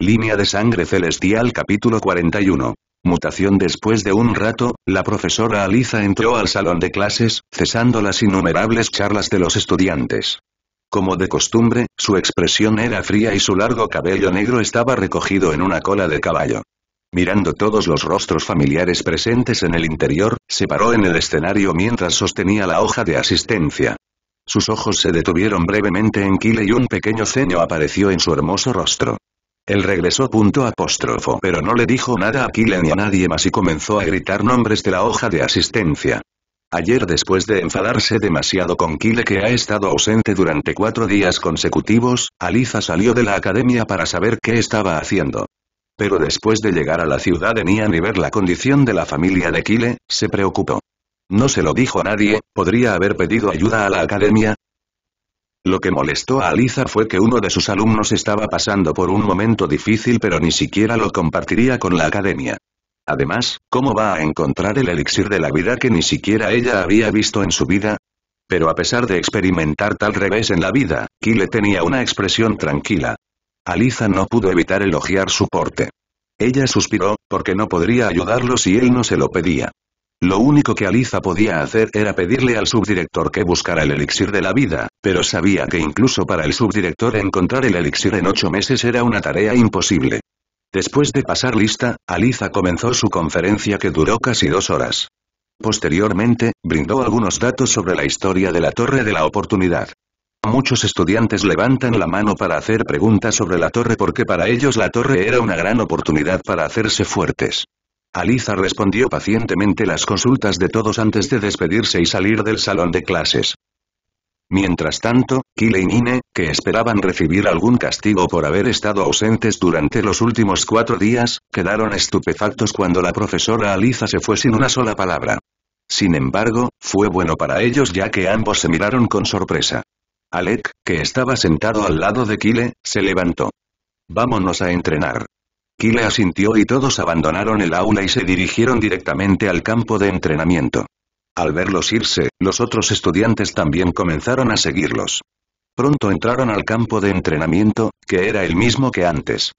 Línea de sangre celestial capítulo 41. Mutación Después de un rato, la profesora Aliza entró al salón de clases, cesando las innumerables charlas de los estudiantes. Como de costumbre, su expresión era fría y su largo cabello negro estaba recogido en una cola de caballo. Mirando todos los rostros familiares presentes en el interior, se paró en el escenario mientras sostenía la hoja de asistencia. Sus ojos se detuvieron brevemente en Kile y un pequeño ceño apareció en su hermoso rostro. Él regresó punto apóstrofo pero no le dijo nada a Kyle ni a nadie más y comenzó a gritar nombres de la hoja de asistencia. Ayer después de enfadarse demasiado con Kile, que ha estado ausente durante cuatro días consecutivos, Aliza salió de la academia para saber qué estaba haciendo. Pero después de llegar a la ciudad de Nian y ver la condición de la familia de Kile, se preocupó. No se lo dijo a nadie, podría haber pedido ayuda a la academia, lo que molestó a Aliza fue que uno de sus alumnos estaba pasando por un momento difícil pero ni siquiera lo compartiría con la academia. Además, ¿cómo va a encontrar el elixir de la vida que ni siquiera ella había visto en su vida? Pero a pesar de experimentar tal revés en la vida, Kyle tenía una expresión tranquila. Aliza no pudo evitar elogiar su porte. Ella suspiró, porque no podría ayudarlo si él no se lo pedía. Lo único que Aliza podía hacer era pedirle al subdirector que buscara el elixir de la vida, pero sabía que incluso para el subdirector encontrar el elixir en ocho meses era una tarea imposible. Después de pasar lista, Aliza comenzó su conferencia que duró casi dos horas. Posteriormente, brindó algunos datos sobre la historia de la Torre de la Oportunidad. Muchos estudiantes levantan la mano para hacer preguntas sobre la torre porque para ellos la torre era una gran oportunidad para hacerse fuertes. Aliza respondió pacientemente las consultas de todos antes de despedirse y salir del salón de clases. Mientras tanto, Kile y Nine, que esperaban recibir algún castigo por haber estado ausentes durante los últimos cuatro días, quedaron estupefactos cuando la profesora Aliza se fue sin una sola palabra. Sin embargo, fue bueno para ellos ya que ambos se miraron con sorpresa. Alec, que estaba sentado al lado de Kyle, se levantó. Vámonos a entrenar. Kyle asintió y todos abandonaron el aula y se dirigieron directamente al campo de entrenamiento. Al verlos irse, los otros estudiantes también comenzaron a seguirlos. Pronto entraron al campo de entrenamiento, que era el mismo que antes.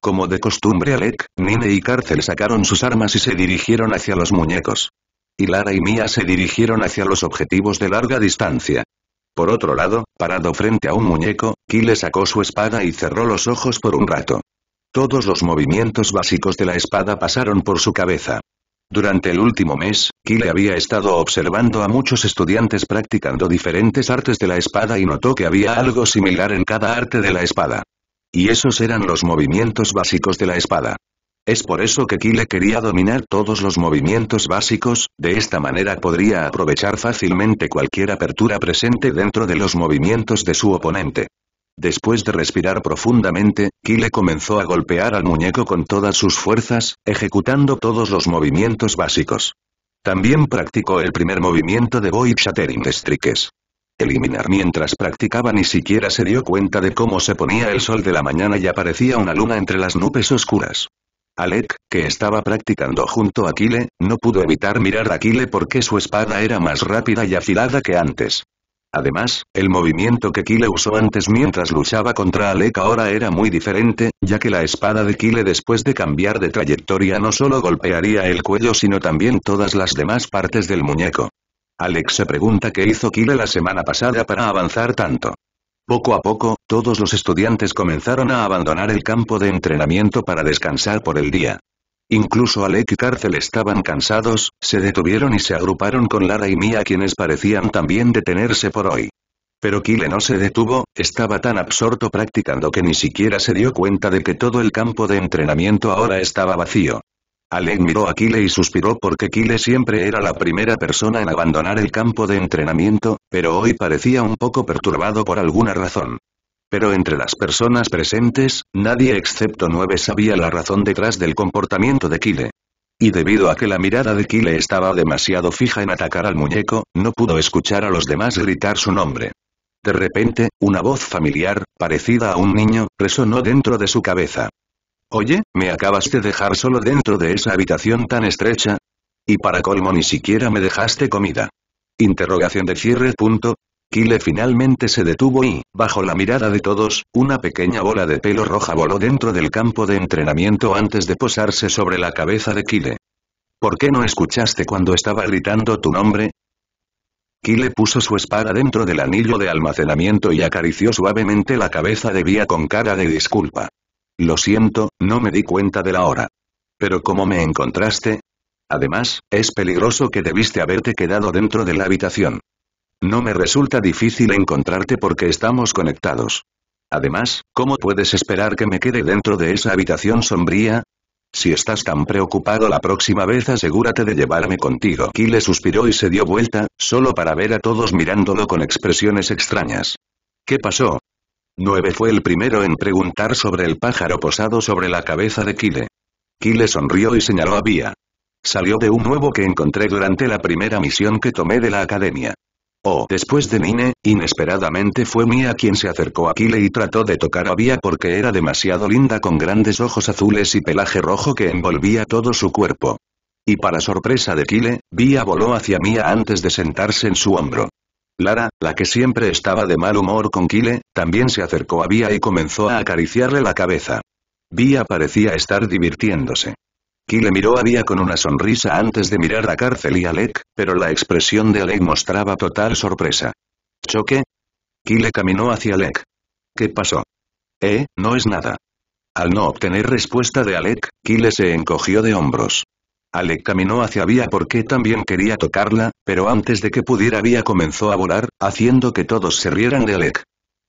Como de costumbre Alec, Nine y Cárcel sacaron sus armas y se dirigieron hacia los muñecos. Y Lara y Mia se dirigieron hacia los objetivos de larga distancia. Por otro lado, parado frente a un muñeco, Kyle sacó su espada y cerró los ojos por un rato. Todos los movimientos básicos de la espada pasaron por su cabeza. Durante el último mes, Kyle había estado observando a muchos estudiantes practicando diferentes artes de la espada y notó que había algo similar en cada arte de la espada. Y esos eran los movimientos básicos de la espada. Es por eso que Kyle quería dominar todos los movimientos básicos, de esta manera podría aprovechar fácilmente cualquier apertura presente dentro de los movimientos de su oponente. Después de respirar profundamente, Kile comenzó a golpear al muñeco con todas sus fuerzas, ejecutando todos los movimientos básicos. También practicó el primer movimiento de Void Shattering Strikes. Eliminar mientras practicaba ni siquiera se dio cuenta de cómo se ponía el sol de la mañana y aparecía una luna entre las nubes oscuras. Alec, que estaba practicando junto a Kile, no pudo evitar mirar a Kile porque su espada era más rápida y afilada que antes. Además, el movimiento que Kile usó antes mientras luchaba contra Alec ahora era muy diferente, ya que la espada de Kile después de cambiar de trayectoria no solo golpearía el cuello sino también todas las demás partes del muñeco. Alex se pregunta qué hizo Kile la semana pasada para avanzar tanto. Poco a poco, todos los estudiantes comenzaron a abandonar el campo de entrenamiento para descansar por el día. Incluso Alec y Cárcel estaban cansados, se detuvieron y se agruparon con Lara y Mia quienes parecían también detenerse por hoy. Pero Kile no se detuvo, estaba tan absorto practicando que ni siquiera se dio cuenta de que todo el campo de entrenamiento ahora estaba vacío. Alec miró a Kyle y suspiró porque Kile siempre era la primera persona en abandonar el campo de entrenamiento, pero hoy parecía un poco perturbado por alguna razón pero entre las personas presentes, nadie excepto nueve sabía la razón detrás del comportamiento de Kyle. Y debido a que la mirada de Kyle estaba demasiado fija en atacar al muñeco, no pudo escuchar a los demás gritar su nombre. De repente, una voz familiar, parecida a un niño, resonó dentro de su cabeza. Oye, ¿me acabas de dejar solo dentro de esa habitación tan estrecha? Y para colmo ni siquiera me dejaste comida. Interrogación de cierre. Kile finalmente se detuvo y, bajo la mirada de todos, una pequeña bola de pelo roja voló dentro del campo de entrenamiento antes de posarse sobre la cabeza de Kile. ¿Por qué no escuchaste cuando estaba gritando tu nombre? Kyle puso su espada dentro del anillo de almacenamiento y acarició suavemente la cabeza de Vía con cara de disculpa. Lo siento, no me di cuenta de la hora. Pero ¿cómo me encontraste? Además, es peligroso que debiste haberte quedado dentro de la habitación. No me resulta difícil encontrarte porque estamos conectados. Además, ¿cómo puedes esperar que me quede dentro de esa habitación sombría? Si estás tan preocupado la próxima vez asegúrate de llevarme contigo. Kile suspiró y se dio vuelta, solo para ver a todos mirándolo con expresiones extrañas. ¿Qué pasó? 9 fue el primero en preguntar sobre el pájaro posado sobre la cabeza de Kile. Kile sonrió y señaló a Vía. Salió de un huevo que encontré durante la primera misión que tomé de la academia. Oh, después de Nine, inesperadamente fue Mia quien se acercó a Kile y trató de tocar a Bia porque era demasiado linda con grandes ojos azules y pelaje rojo que envolvía todo su cuerpo. Y para sorpresa de Kile, Bia voló hacia Mia antes de sentarse en su hombro. Lara, la que siempre estaba de mal humor con Kile, también se acercó a Bia y comenzó a acariciarle la cabeza. Bia parecía estar divirtiéndose. Kile miró a Vía con una sonrisa antes de mirar a Cárcel y Alec, pero la expresión de Alec mostraba total sorpresa. ¿Choque? Kile caminó hacia Alec. ¿Qué pasó? Eh, no es nada. Al no obtener respuesta de Alec, Kile se encogió de hombros. Alec caminó hacia Vía porque también quería tocarla, pero antes de que pudiera Vía comenzó a volar, haciendo que todos se rieran de Alec.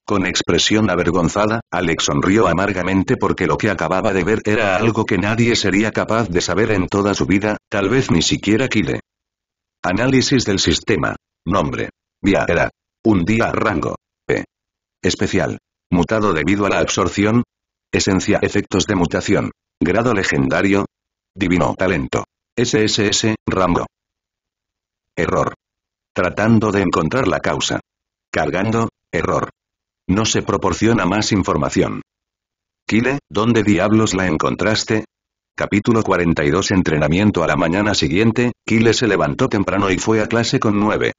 Con expresión avergonzada, Alex sonrió amargamente porque lo que acababa de ver era algo que nadie sería capaz de saber en toda su vida, tal vez ni siquiera Kile. Análisis del sistema. Nombre. Vía era. Un día rango. P. Especial. Mutado debido a la absorción. Esencia. Efectos de mutación. Grado legendario. Divino talento. SSS, Rango. Error. Tratando de encontrar la causa. Cargando, error. No se proporciona más información. Kile, ¿dónde diablos la encontraste? Capítulo 42 Entrenamiento a la mañana siguiente, Kile se levantó temprano y fue a clase con 9.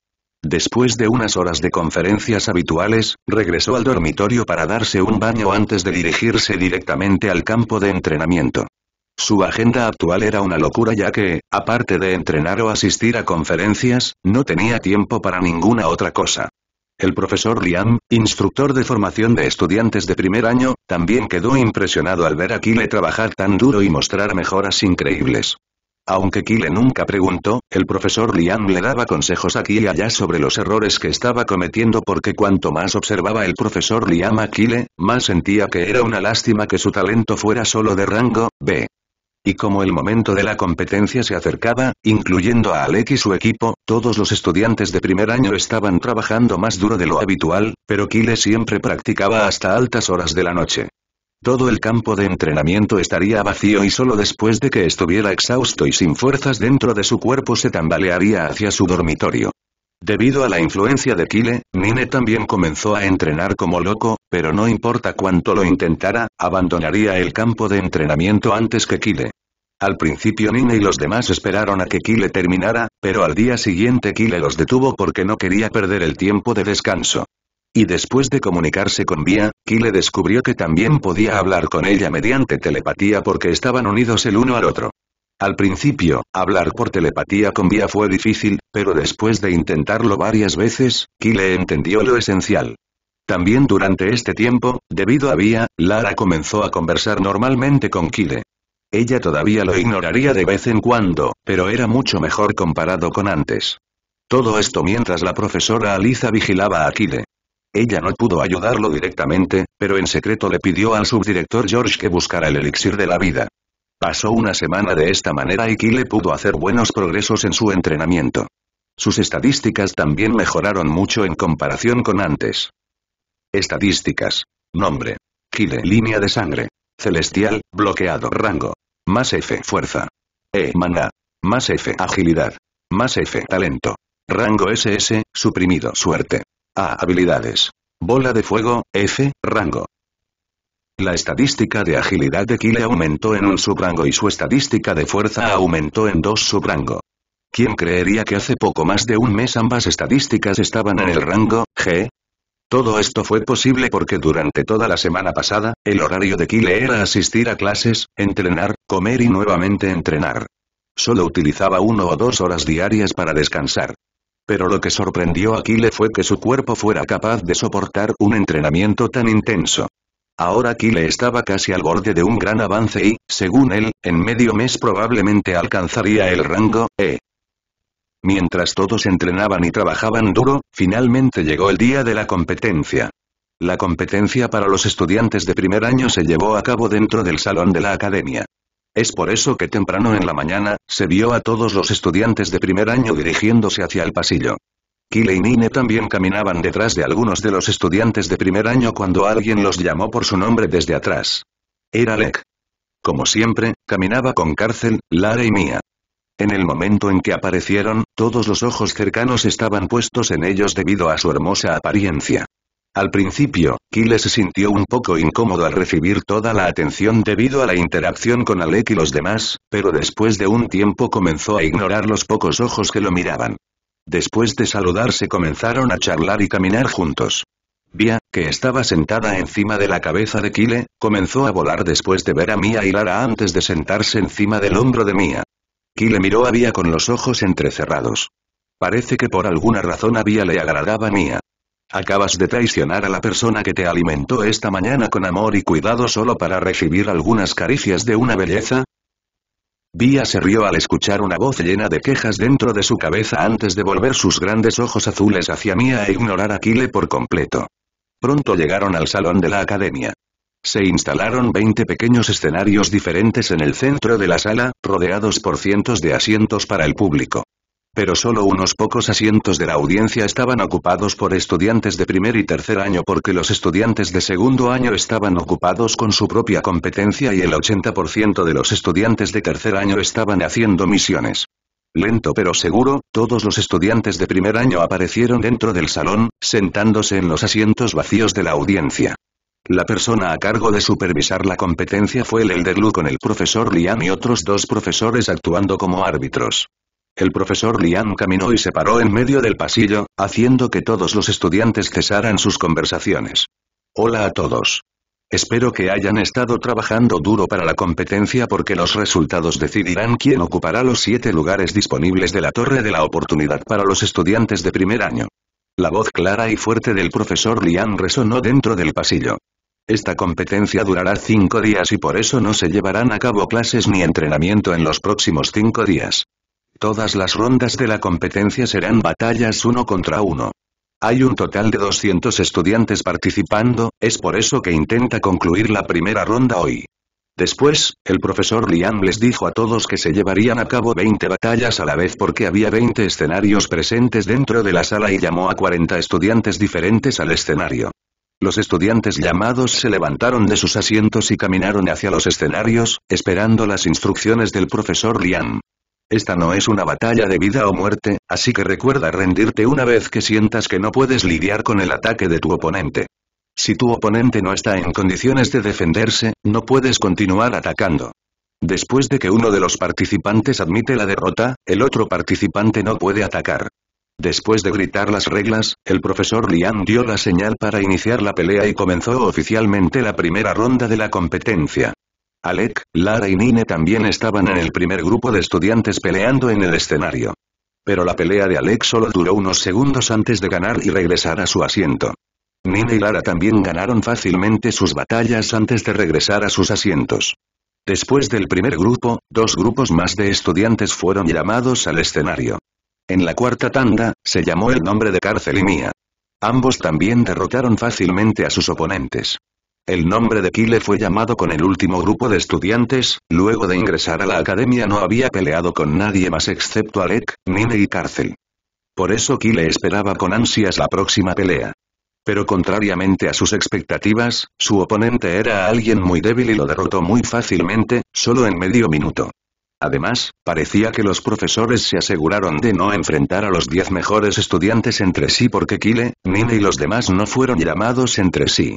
Después de unas horas de conferencias habituales, regresó al dormitorio para darse un baño antes de dirigirse directamente al campo de entrenamiento. Su agenda actual era una locura ya que, aparte de entrenar o asistir a conferencias, no tenía tiempo para ninguna otra cosa. El profesor Liam, instructor de formación de estudiantes de primer año, también quedó impresionado al ver a Kyle trabajar tan duro y mostrar mejoras increíbles. Aunque Kyle nunca preguntó, el profesor Liam le daba consejos aquí y allá sobre los errores que estaba cometiendo porque cuanto más observaba el profesor Liam a Kyle, más sentía que era una lástima que su talento fuera solo de rango B. Y como el momento de la competencia se acercaba, incluyendo a Alec y su equipo, todos los estudiantes de primer año estaban trabajando más duro de lo habitual, pero Kyle siempre practicaba hasta altas horas de la noche. Todo el campo de entrenamiento estaría vacío y solo después de que estuviera exhausto y sin fuerzas dentro de su cuerpo se tambalearía hacia su dormitorio. Debido a la influencia de Kyle, Nine también comenzó a entrenar como loco, pero no importa cuánto lo intentara, abandonaría el campo de entrenamiento antes que Kyle. Al principio Nine y los demás esperaron a que Kyle terminara, pero al día siguiente Kyle los detuvo porque no quería perder el tiempo de descanso. Y después de comunicarse con Bia, Kyle descubrió que también podía hablar con ella mediante telepatía porque estaban unidos el uno al otro. Al principio, hablar por telepatía con Vía fue difícil, pero después de intentarlo varias veces, Kyle entendió lo esencial. También durante este tiempo, debido a Vía, Lara comenzó a conversar normalmente con Kyle. Ella todavía lo ignoraría de vez en cuando, pero era mucho mejor comparado con antes. Todo esto mientras la profesora Aliza vigilaba a Kyle. Ella no pudo ayudarlo directamente, pero en secreto le pidió al subdirector George que buscara el elixir de la vida. Pasó una semana de esta manera y Kyle pudo hacer buenos progresos en su entrenamiento. Sus estadísticas también mejoraron mucho en comparación con antes. Estadísticas. Nombre. Kyle. Línea de sangre. Celestial, bloqueado. Rango. Más F. Fuerza. E. Mana. Más F. Agilidad. Más F. Talento. Rango SS, suprimido. Suerte. A. Habilidades. Bola de fuego, F, rango. La estadística de agilidad de Kile aumentó en un subrango y su estadística de fuerza aumentó en dos subrango. ¿Quién creería que hace poco más de un mes ambas estadísticas estaban en el rango G? Todo esto fue posible porque durante toda la semana pasada, el horario de Kile era asistir a clases, entrenar, comer y nuevamente entrenar. Solo utilizaba uno o dos horas diarias para descansar. Pero lo que sorprendió a Kile fue que su cuerpo fuera capaz de soportar un entrenamiento tan intenso. Ahora le estaba casi al borde de un gran avance y, según él, en medio mes probablemente alcanzaría el rango E. Mientras todos entrenaban y trabajaban duro, finalmente llegó el día de la competencia. La competencia para los estudiantes de primer año se llevó a cabo dentro del salón de la academia. Es por eso que temprano en la mañana, se vio a todos los estudiantes de primer año dirigiéndose hacia el pasillo. Kile y Nine también caminaban detrás de algunos de los estudiantes de primer año cuando alguien los llamó por su nombre desde atrás. Era Lek. Como siempre, caminaba con cárcel, Lara y Mia. En el momento en que aparecieron, todos los ojos cercanos estaban puestos en ellos debido a su hermosa apariencia. Al principio, Kile se sintió un poco incómodo al recibir toda la atención debido a la interacción con Alec y los demás, pero después de un tiempo comenzó a ignorar los pocos ojos que lo miraban. Después de saludarse comenzaron a charlar y caminar juntos. Via, que estaba sentada encima de la cabeza de Kile, comenzó a volar después de ver a Mia y Lara antes de sentarse encima del hombro de Mia. Kile miró a Via con los ojos entrecerrados. Parece que por alguna razón a Bia le agradaba a Mia. Acabas de traicionar a la persona que te alimentó esta mañana con amor y cuidado solo para recibir algunas caricias de una belleza, Vía se rió al escuchar una voz llena de quejas dentro de su cabeza antes de volver sus grandes ojos azules hacia Mía e ignorar a Kile por completo. Pronto llegaron al salón de la academia. Se instalaron 20 pequeños escenarios diferentes en el centro de la sala, rodeados por cientos de asientos para el público pero solo unos pocos asientos de la audiencia estaban ocupados por estudiantes de primer y tercer año porque los estudiantes de segundo año estaban ocupados con su propia competencia y el 80% de los estudiantes de tercer año estaban haciendo misiones. Lento pero seguro, todos los estudiantes de primer año aparecieron dentro del salón, sentándose en los asientos vacíos de la audiencia. La persona a cargo de supervisar la competencia fue el Elder Lu con el profesor Liam y otros dos profesores actuando como árbitros. El profesor Lian caminó y se paró en medio del pasillo, haciendo que todos los estudiantes cesaran sus conversaciones. Hola a todos. Espero que hayan estado trabajando duro para la competencia porque los resultados decidirán quién ocupará los siete lugares disponibles de la Torre de la Oportunidad para los estudiantes de primer año. La voz clara y fuerte del profesor Lian resonó dentro del pasillo. Esta competencia durará cinco días y por eso no se llevarán a cabo clases ni entrenamiento en los próximos cinco días. Todas las rondas de la competencia serán batallas uno contra uno. Hay un total de 200 estudiantes participando, es por eso que intenta concluir la primera ronda hoy. Después, el profesor Liam les dijo a todos que se llevarían a cabo 20 batallas a la vez porque había 20 escenarios presentes dentro de la sala y llamó a 40 estudiantes diferentes al escenario. Los estudiantes llamados se levantaron de sus asientos y caminaron hacia los escenarios, esperando las instrucciones del profesor Liam. Esta no es una batalla de vida o muerte, así que recuerda rendirte una vez que sientas que no puedes lidiar con el ataque de tu oponente. Si tu oponente no está en condiciones de defenderse, no puedes continuar atacando. Después de que uno de los participantes admite la derrota, el otro participante no puede atacar. Después de gritar las reglas, el profesor Lian dio la señal para iniciar la pelea y comenzó oficialmente la primera ronda de la competencia. Alec, Lara y Nine también estaban en el primer grupo de estudiantes peleando en el escenario. Pero la pelea de Alec solo duró unos segundos antes de ganar y regresar a su asiento. Nine y Lara también ganaron fácilmente sus batallas antes de regresar a sus asientos. Después del primer grupo, dos grupos más de estudiantes fueron llamados al escenario. En la cuarta tanda, se llamó el nombre de Cárcel y Mía. Ambos también derrotaron fácilmente a sus oponentes. El nombre de Kyle fue llamado con el último grupo de estudiantes, luego de ingresar a la academia no había peleado con nadie más excepto Alec, Nine y Cárcel. Por eso Kyle esperaba con ansias la próxima pelea. Pero contrariamente a sus expectativas, su oponente era alguien muy débil y lo derrotó muy fácilmente, solo en medio minuto. Además, parecía que los profesores se aseguraron de no enfrentar a los diez mejores estudiantes entre sí porque Kyle, Nine y los demás no fueron llamados entre sí.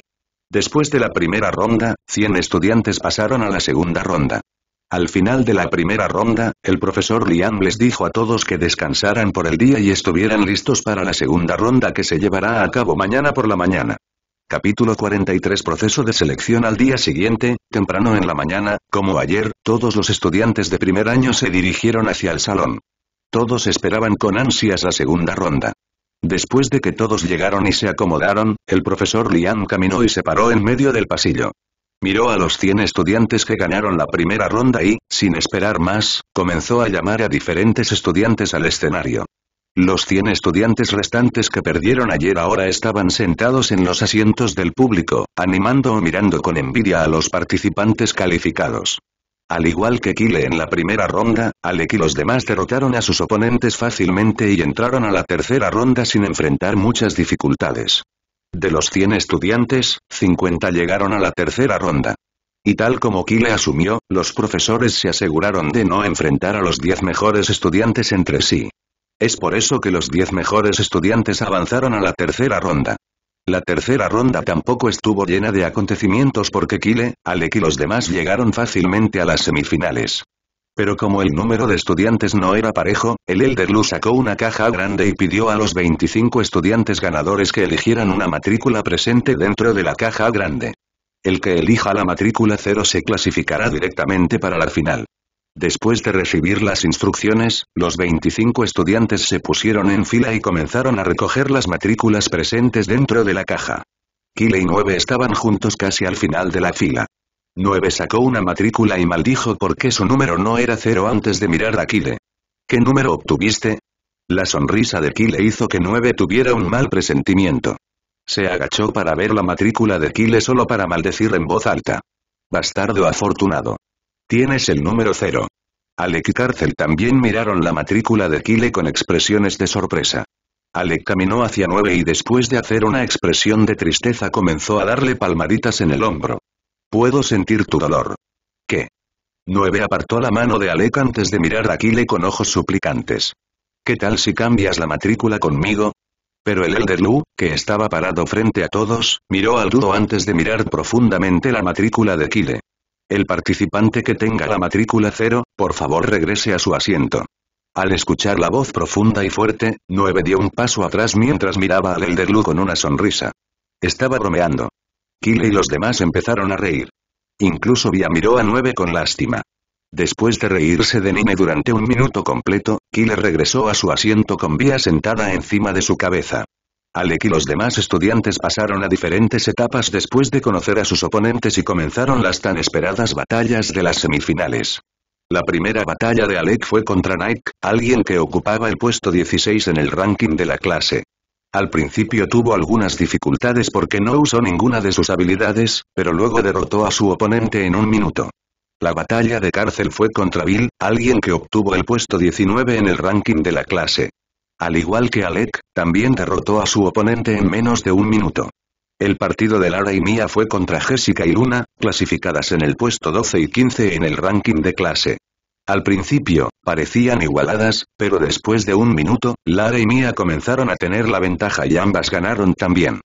Después de la primera ronda, 100 estudiantes pasaron a la segunda ronda. Al final de la primera ronda, el profesor Liam les dijo a todos que descansaran por el día y estuvieran listos para la segunda ronda que se llevará a cabo mañana por la mañana. Capítulo 43 Proceso de selección al día siguiente, temprano en la mañana, como ayer, todos los estudiantes de primer año se dirigieron hacia el salón. Todos esperaban con ansias la segunda ronda. Después de que todos llegaron y se acomodaron, el profesor Lian caminó y se paró en medio del pasillo. Miró a los 100 estudiantes que ganaron la primera ronda y, sin esperar más, comenzó a llamar a diferentes estudiantes al escenario. Los 100 estudiantes restantes que perdieron ayer ahora estaban sentados en los asientos del público, animando o mirando con envidia a los participantes calificados. Al igual que Kyle en la primera ronda, Alec y los demás derrotaron a sus oponentes fácilmente y entraron a la tercera ronda sin enfrentar muchas dificultades. De los 100 estudiantes, 50 llegaron a la tercera ronda. Y tal como Kyle asumió, los profesores se aseguraron de no enfrentar a los 10 mejores estudiantes entre sí. Es por eso que los 10 mejores estudiantes avanzaron a la tercera ronda. La tercera ronda tampoco estuvo llena de acontecimientos porque Kile, Alec y los demás llegaron fácilmente a las semifinales. Pero como el número de estudiantes no era parejo, el Elder sacó una caja grande y pidió a los 25 estudiantes ganadores que eligieran una matrícula presente dentro de la caja grande. El que elija la matrícula cero se clasificará directamente para la final. Después de recibir las instrucciones, los 25 estudiantes se pusieron en fila y comenzaron a recoger las matrículas presentes dentro de la caja. Kyle y 9 estaban juntos casi al final de la fila. 9 sacó una matrícula y maldijo porque su número no era cero antes de mirar a Kyle. ¿Qué número obtuviste? La sonrisa de Kyle hizo que 9 tuviera un mal presentimiento. Se agachó para ver la matrícula de Kyle solo para maldecir en voz alta. Bastardo afortunado. Tienes el número cero. Alec y Cárcel también miraron la matrícula de Kile con expresiones de sorpresa. Alec caminó hacia nueve y después de hacer una expresión de tristeza comenzó a darle palmaditas en el hombro. Puedo sentir tu dolor. ¿Qué? 9 apartó la mano de Alec antes de mirar a Kile con ojos suplicantes. ¿Qué tal si cambias la matrícula conmigo? Pero el Elder Lu, que estaba parado frente a todos, miró al dudo antes de mirar profundamente la matrícula de Kile. El participante que tenga la matrícula cero, por favor regrese a su asiento. Al escuchar la voz profunda y fuerte, 9 dio un paso atrás mientras miraba al Elderlu con una sonrisa. Estaba bromeando. Kyle y los demás empezaron a reír. Incluso Via miró a 9 con lástima. Después de reírse de Nime durante un minuto completo, Kyle regresó a su asiento con Vía sentada encima de su cabeza. Alec y los demás estudiantes pasaron a diferentes etapas después de conocer a sus oponentes y comenzaron las tan esperadas batallas de las semifinales. La primera batalla de Alec fue contra Nike, alguien que ocupaba el puesto 16 en el ranking de la clase. Al principio tuvo algunas dificultades porque no usó ninguna de sus habilidades, pero luego derrotó a su oponente en un minuto. La batalla de cárcel fue contra Bill, alguien que obtuvo el puesto 19 en el ranking de la clase. Al igual que Alec, también derrotó a su oponente en menos de un minuto. El partido de Lara y Mia fue contra Jessica y Luna, clasificadas en el puesto 12 y 15 en el ranking de clase. Al principio, parecían igualadas, pero después de un minuto, Lara y Mia comenzaron a tener la ventaja y ambas ganaron también.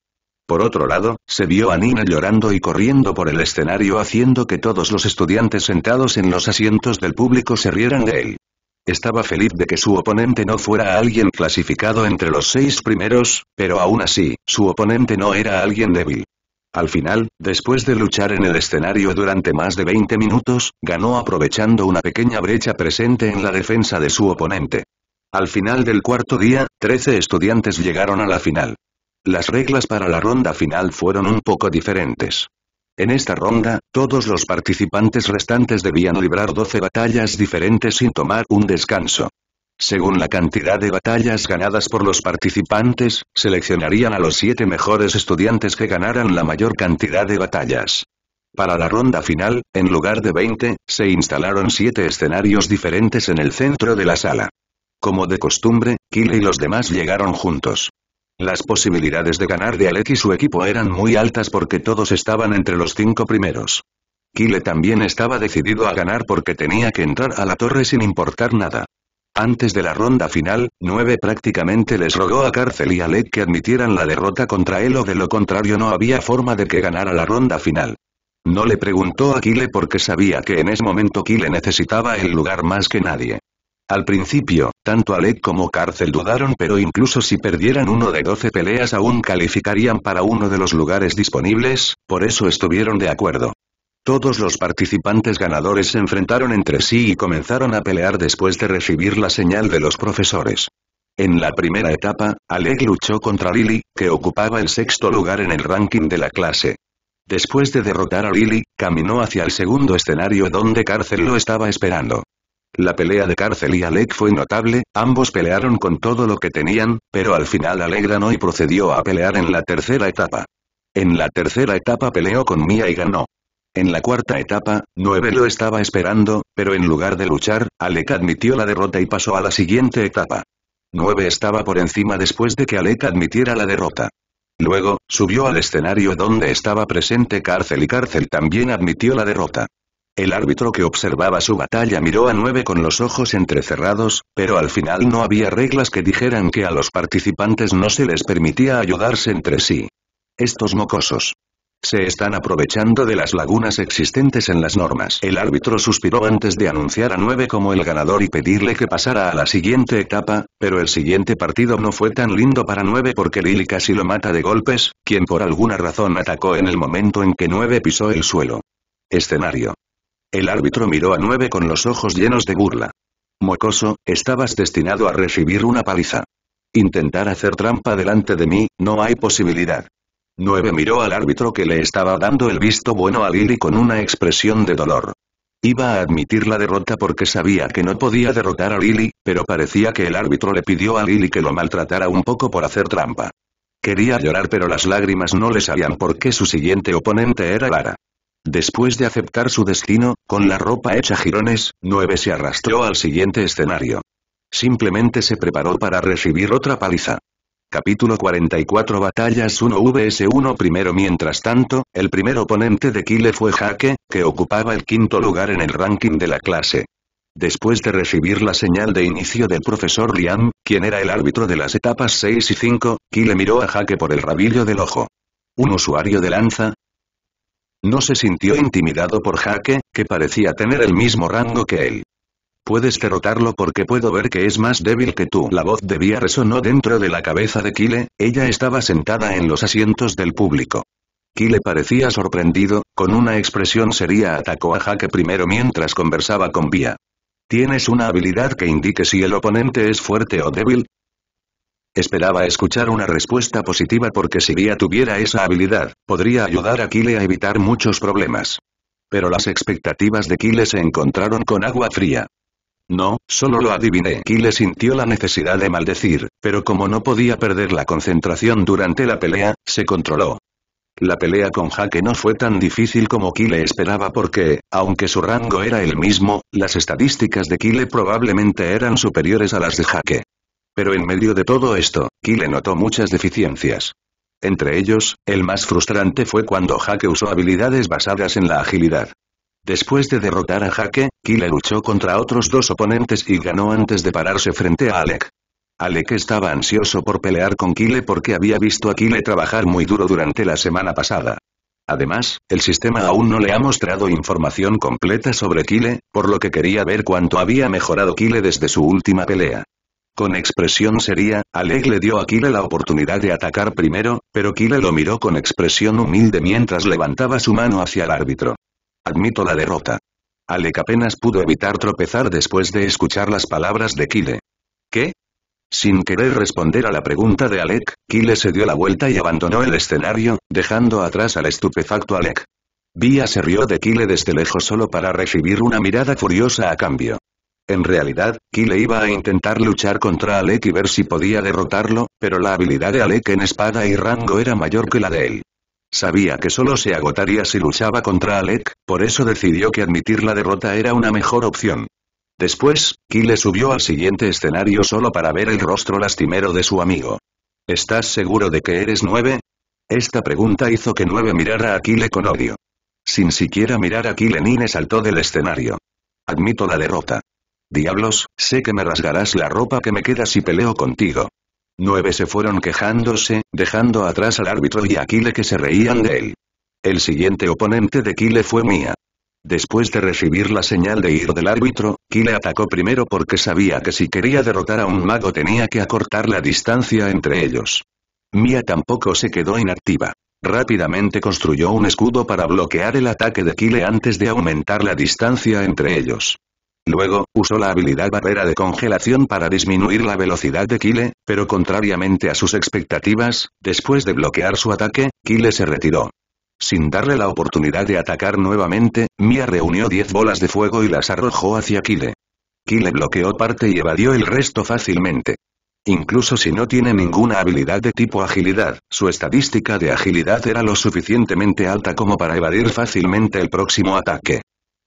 Por otro lado, se vio a Nina llorando y corriendo por el escenario haciendo que todos los estudiantes sentados en los asientos del público se rieran de él. Estaba feliz de que su oponente no fuera alguien clasificado entre los seis primeros, pero aún así, su oponente no era alguien débil. Al final, después de luchar en el escenario durante más de 20 minutos, ganó aprovechando una pequeña brecha presente en la defensa de su oponente. Al final del cuarto día, 13 estudiantes llegaron a la final. Las reglas para la ronda final fueron un poco diferentes. En esta ronda, todos los participantes restantes debían librar 12 batallas diferentes sin tomar un descanso. Según la cantidad de batallas ganadas por los participantes, seleccionarían a los 7 mejores estudiantes que ganaran la mayor cantidad de batallas. Para la ronda final, en lugar de 20, se instalaron 7 escenarios diferentes en el centro de la sala. Como de costumbre, Kyle y los demás llegaron juntos. Las posibilidades de ganar de Alec y su equipo eran muy altas porque todos estaban entre los cinco primeros. Kyle también estaba decidido a ganar porque tenía que entrar a la torre sin importar nada. Antes de la ronda final, 9 prácticamente les rogó a Cárcel y Alec que admitieran la derrota contra él o de lo contrario no había forma de que ganara la ronda final. No le preguntó a Kyle porque sabía que en ese momento Kyle necesitaba el lugar más que nadie. Al principio, tanto Alec como Cárcel dudaron pero incluso si perdieran uno de 12 peleas aún calificarían para uno de los lugares disponibles, por eso estuvieron de acuerdo. Todos los participantes ganadores se enfrentaron entre sí y comenzaron a pelear después de recibir la señal de los profesores. En la primera etapa, Alec luchó contra Lily, que ocupaba el sexto lugar en el ranking de la clase. Después de derrotar a Lily, caminó hacia el segundo escenario donde Cárcel lo estaba esperando. La pelea de Cárcel y Alec fue notable, ambos pelearon con todo lo que tenían, pero al final alegrano y procedió a pelear en la tercera etapa. En la tercera etapa peleó con Mia y ganó. En la cuarta etapa, 9 lo estaba esperando, pero en lugar de luchar, Alec admitió la derrota y pasó a la siguiente etapa. 9 estaba por encima después de que Alec admitiera la derrota. Luego, subió al escenario donde estaba presente Cárcel y Cárcel también admitió la derrota. El árbitro que observaba su batalla miró a 9 con los ojos entrecerrados, pero al final no había reglas que dijeran que a los participantes no se les permitía ayudarse entre sí. Estos mocosos. Se están aprovechando de las lagunas existentes en las normas. El árbitro suspiró antes de anunciar a 9 como el ganador y pedirle que pasara a la siguiente etapa, pero el siguiente partido no fue tan lindo para 9 porque Lily casi lo mata de golpes, quien por alguna razón atacó en el momento en que 9 pisó el suelo. Escenario. El árbitro miró a 9 con los ojos llenos de burla. Mocoso, estabas destinado a recibir una paliza. Intentar hacer trampa delante de mí, no hay posibilidad. 9 miró al árbitro que le estaba dando el visto bueno a Lily con una expresión de dolor. Iba a admitir la derrota porque sabía que no podía derrotar a Lily, pero parecía que el árbitro le pidió a Lily que lo maltratara un poco por hacer trampa. Quería llorar pero las lágrimas no le salían porque su siguiente oponente era Lara. Después de aceptar su destino, con la ropa hecha jirones, 9 se arrastró al siguiente escenario. Simplemente se preparó para recibir otra paliza. Capítulo 44 Batallas 1 vs 1 Primero Mientras tanto, el primer oponente de Kyle fue Jaque, que ocupaba el quinto lugar en el ranking de la clase. Después de recibir la señal de inicio del profesor Liam, quien era el árbitro de las etapas 6 y 5, Kyle miró a Jaque por el rabillo del ojo. Un usuario de lanza, no se sintió intimidado por Jaque, que parecía tener el mismo rango que él. Puedes derrotarlo porque puedo ver que es más débil que tú. La voz de Bia resonó dentro de la cabeza de Kile, ella estaba sentada en los asientos del público. Kile parecía sorprendido, con una expresión seria atacó a Jaque primero mientras conversaba con Bia. ¿Tienes una habilidad que indique si el oponente es fuerte o débil? Esperaba escuchar una respuesta positiva porque si Dia tuviera esa habilidad, podría ayudar a Kyle a evitar muchos problemas. Pero las expectativas de Kyle se encontraron con agua fría. No, solo lo adiviné. Kyle sintió la necesidad de maldecir, pero como no podía perder la concentración durante la pelea, se controló. La pelea con Jaque no fue tan difícil como Kyle esperaba porque, aunque su rango era el mismo, las estadísticas de Kyle probablemente eran superiores a las de Jaque. Pero en medio de todo esto, Kyle notó muchas deficiencias. Entre ellos, el más frustrante fue cuando Jaque usó habilidades basadas en la agilidad. Después de derrotar a Jaque, Kyle luchó contra otros dos oponentes y ganó antes de pararse frente a Alec. Alec estaba ansioso por pelear con Kyle porque había visto a Kyle trabajar muy duro durante la semana pasada. Además, el sistema aún no le ha mostrado información completa sobre Kyle, por lo que quería ver cuánto había mejorado Kyle desde su última pelea. Con expresión seria, Alec le dio a Kile la oportunidad de atacar primero, pero Kile lo miró con expresión humilde mientras levantaba su mano hacia el árbitro. Admito la derrota. Alec apenas pudo evitar tropezar después de escuchar las palabras de Kile. ¿Qué? Sin querer responder a la pregunta de Alec, Kile se dio la vuelta y abandonó el escenario, dejando atrás al estupefacto Alec. Vía se rió de Kile desde lejos solo para recibir una mirada furiosa a cambio. En realidad, Kyle iba a intentar luchar contra Alec y ver si podía derrotarlo, pero la habilidad de Alec en espada y rango era mayor que la de él. Sabía que solo se agotaría si luchaba contra Alec, por eso decidió que admitir la derrota era una mejor opción. Después, Kyle subió al siguiente escenario solo para ver el rostro lastimero de su amigo. ¿Estás seguro de que eres 9? Esta pregunta hizo que 9 mirara a Kyle con odio. Sin siquiera mirar a Kyle Nine saltó del escenario. Admito la derrota. Diablos, sé que me rasgarás la ropa que me queda si peleo contigo. Nueve se fueron quejándose, dejando atrás al árbitro y a Kile que se reían de él. El siguiente oponente de Kile fue Mía. Después de recibir la señal de ir del árbitro, Kile atacó primero porque sabía que si quería derrotar a un mago tenía que acortar la distancia entre ellos. Mia tampoco se quedó inactiva. Rápidamente construyó un escudo para bloquear el ataque de Kile antes de aumentar la distancia entre ellos. Luego, usó la habilidad barrera de congelación para disminuir la velocidad de Kyle, pero contrariamente a sus expectativas, después de bloquear su ataque, Kyle se retiró. Sin darle la oportunidad de atacar nuevamente, Mia reunió 10 bolas de fuego y las arrojó hacia Kyle. Kyle bloqueó parte y evadió el resto fácilmente. Incluso si no tiene ninguna habilidad de tipo agilidad, su estadística de agilidad era lo suficientemente alta como para evadir fácilmente el próximo ataque.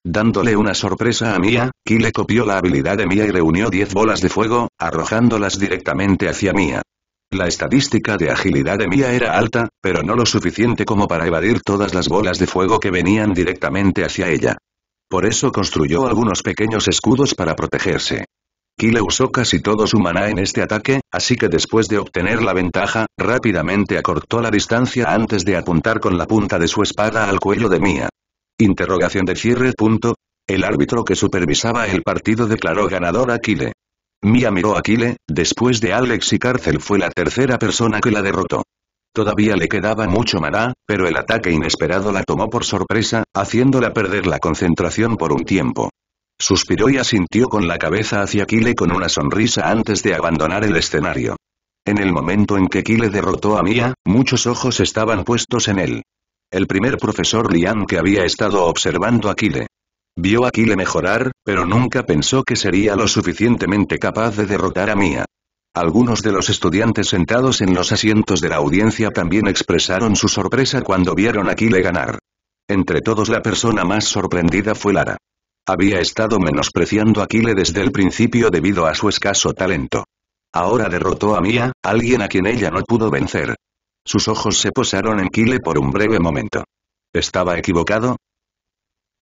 Dándole una sorpresa a Mia, Ki copió la habilidad de Mia y reunió 10 bolas de fuego, arrojándolas directamente hacia Mia. La estadística de agilidad de Mia era alta, pero no lo suficiente como para evadir todas las bolas de fuego que venían directamente hacia ella. Por eso construyó algunos pequeños escudos para protegerse. Kile usó casi todo su maná en este ataque, así que después de obtener la ventaja, rápidamente acortó la distancia antes de apuntar con la punta de su espada al cuello de Mia. Interrogación de cierre. El árbitro que supervisaba el partido declaró ganador a kile Mia miró a kile después de Alex y Cárcel fue la tercera persona que la derrotó. Todavía le quedaba mucho mará pero el ataque inesperado la tomó por sorpresa, haciéndola perder la concentración por un tiempo. Suspiró y asintió con la cabeza hacia kile con una sonrisa antes de abandonar el escenario. En el momento en que kile derrotó a Mia, muchos ojos estaban puestos en él el primer profesor Lian que había estado observando a aquile Vio a Aquile mejorar, pero nunca pensó que sería lo suficientemente capaz de derrotar a Mia. Algunos de los estudiantes sentados en los asientos de la audiencia también expresaron su sorpresa cuando vieron a Aquile ganar. Entre todos la persona más sorprendida fue Lara. Había estado menospreciando a Aquile desde el principio debido a su escaso talento. Ahora derrotó a Mia, alguien a quien ella no pudo vencer. Sus ojos se posaron en Kile por un breve momento. ¿Estaba equivocado?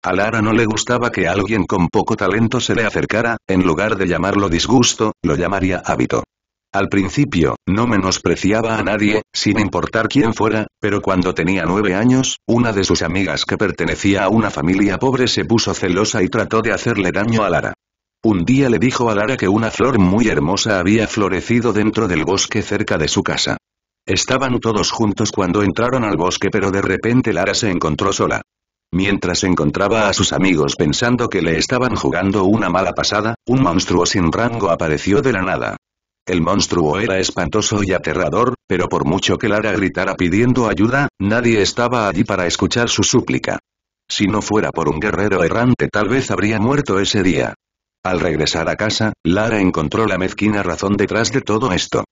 A Lara no le gustaba que alguien con poco talento se le acercara, en lugar de llamarlo disgusto, lo llamaría hábito. Al principio, no menospreciaba a nadie, sin importar quién fuera, pero cuando tenía nueve años, una de sus amigas que pertenecía a una familia pobre se puso celosa y trató de hacerle daño a Lara. Un día le dijo a Lara que una flor muy hermosa había florecido dentro del bosque cerca de su casa. Estaban todos juntos cuando entraron al bosque pero de repente Lara se encontró sola. Mientras encontraba a sus amigos pensando que le estaban jugando una mala pasada, un monstruo sin rango apareció de la nada. El monstruo era espantoso y aterrador, pero por mucho que Lara gritara pidiendo ayuda, nadie estaba allí para escuchar su súplica. Si no fuera por un guerrero errante tal vez habría muerto ese día. Al regresar a casa, Lara encontró la mezquina razón detrás de todo esto.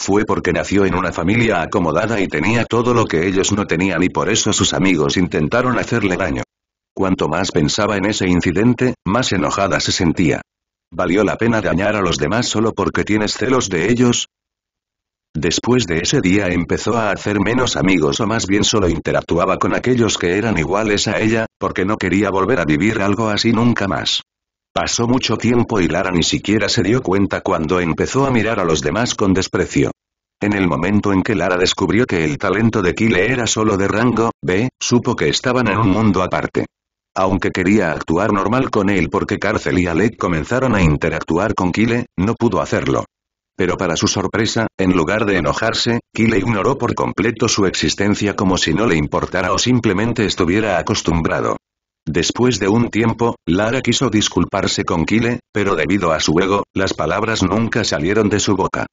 Fue porque nació en una familia acomodada y tenía todo lo que ellos no tenían y por eso sus amigos intentaron hacerle daño. Cuanto más pensaba en ese incidente, más enojada se sentía. ¿Valió la pena dañar a los demás solo porque tienes celos de ellos? Después de ese día empezó a hacer menos amigos o más bien solo interactuaba con aquellos que eran iguales a ella, porque no quería volver a vivir algo así nunca más. Pasó mucho tiempo y Lara ni siquiera se dio cuenta cuando empezó a mirar a los demás con desprecio. En el momento en que Lara descubrió que el talento de Kyle era solo de rango B, supo que estaban en un mundo aparte. Aunque quería actuar normal con él porque Cárcel y Alec comenzaron a interactuar con Kyle, no pudo hacerlo. Pero para su sorpresa, en lugar de enojarse, Kyle ignoró por completo su existencia como si no le importara o simplemente estuviera acostumbrado. Después de un tiempo, Lara quiso disculparse con Kile, pero debido a su ego, las palabras nunca salieron de su boca.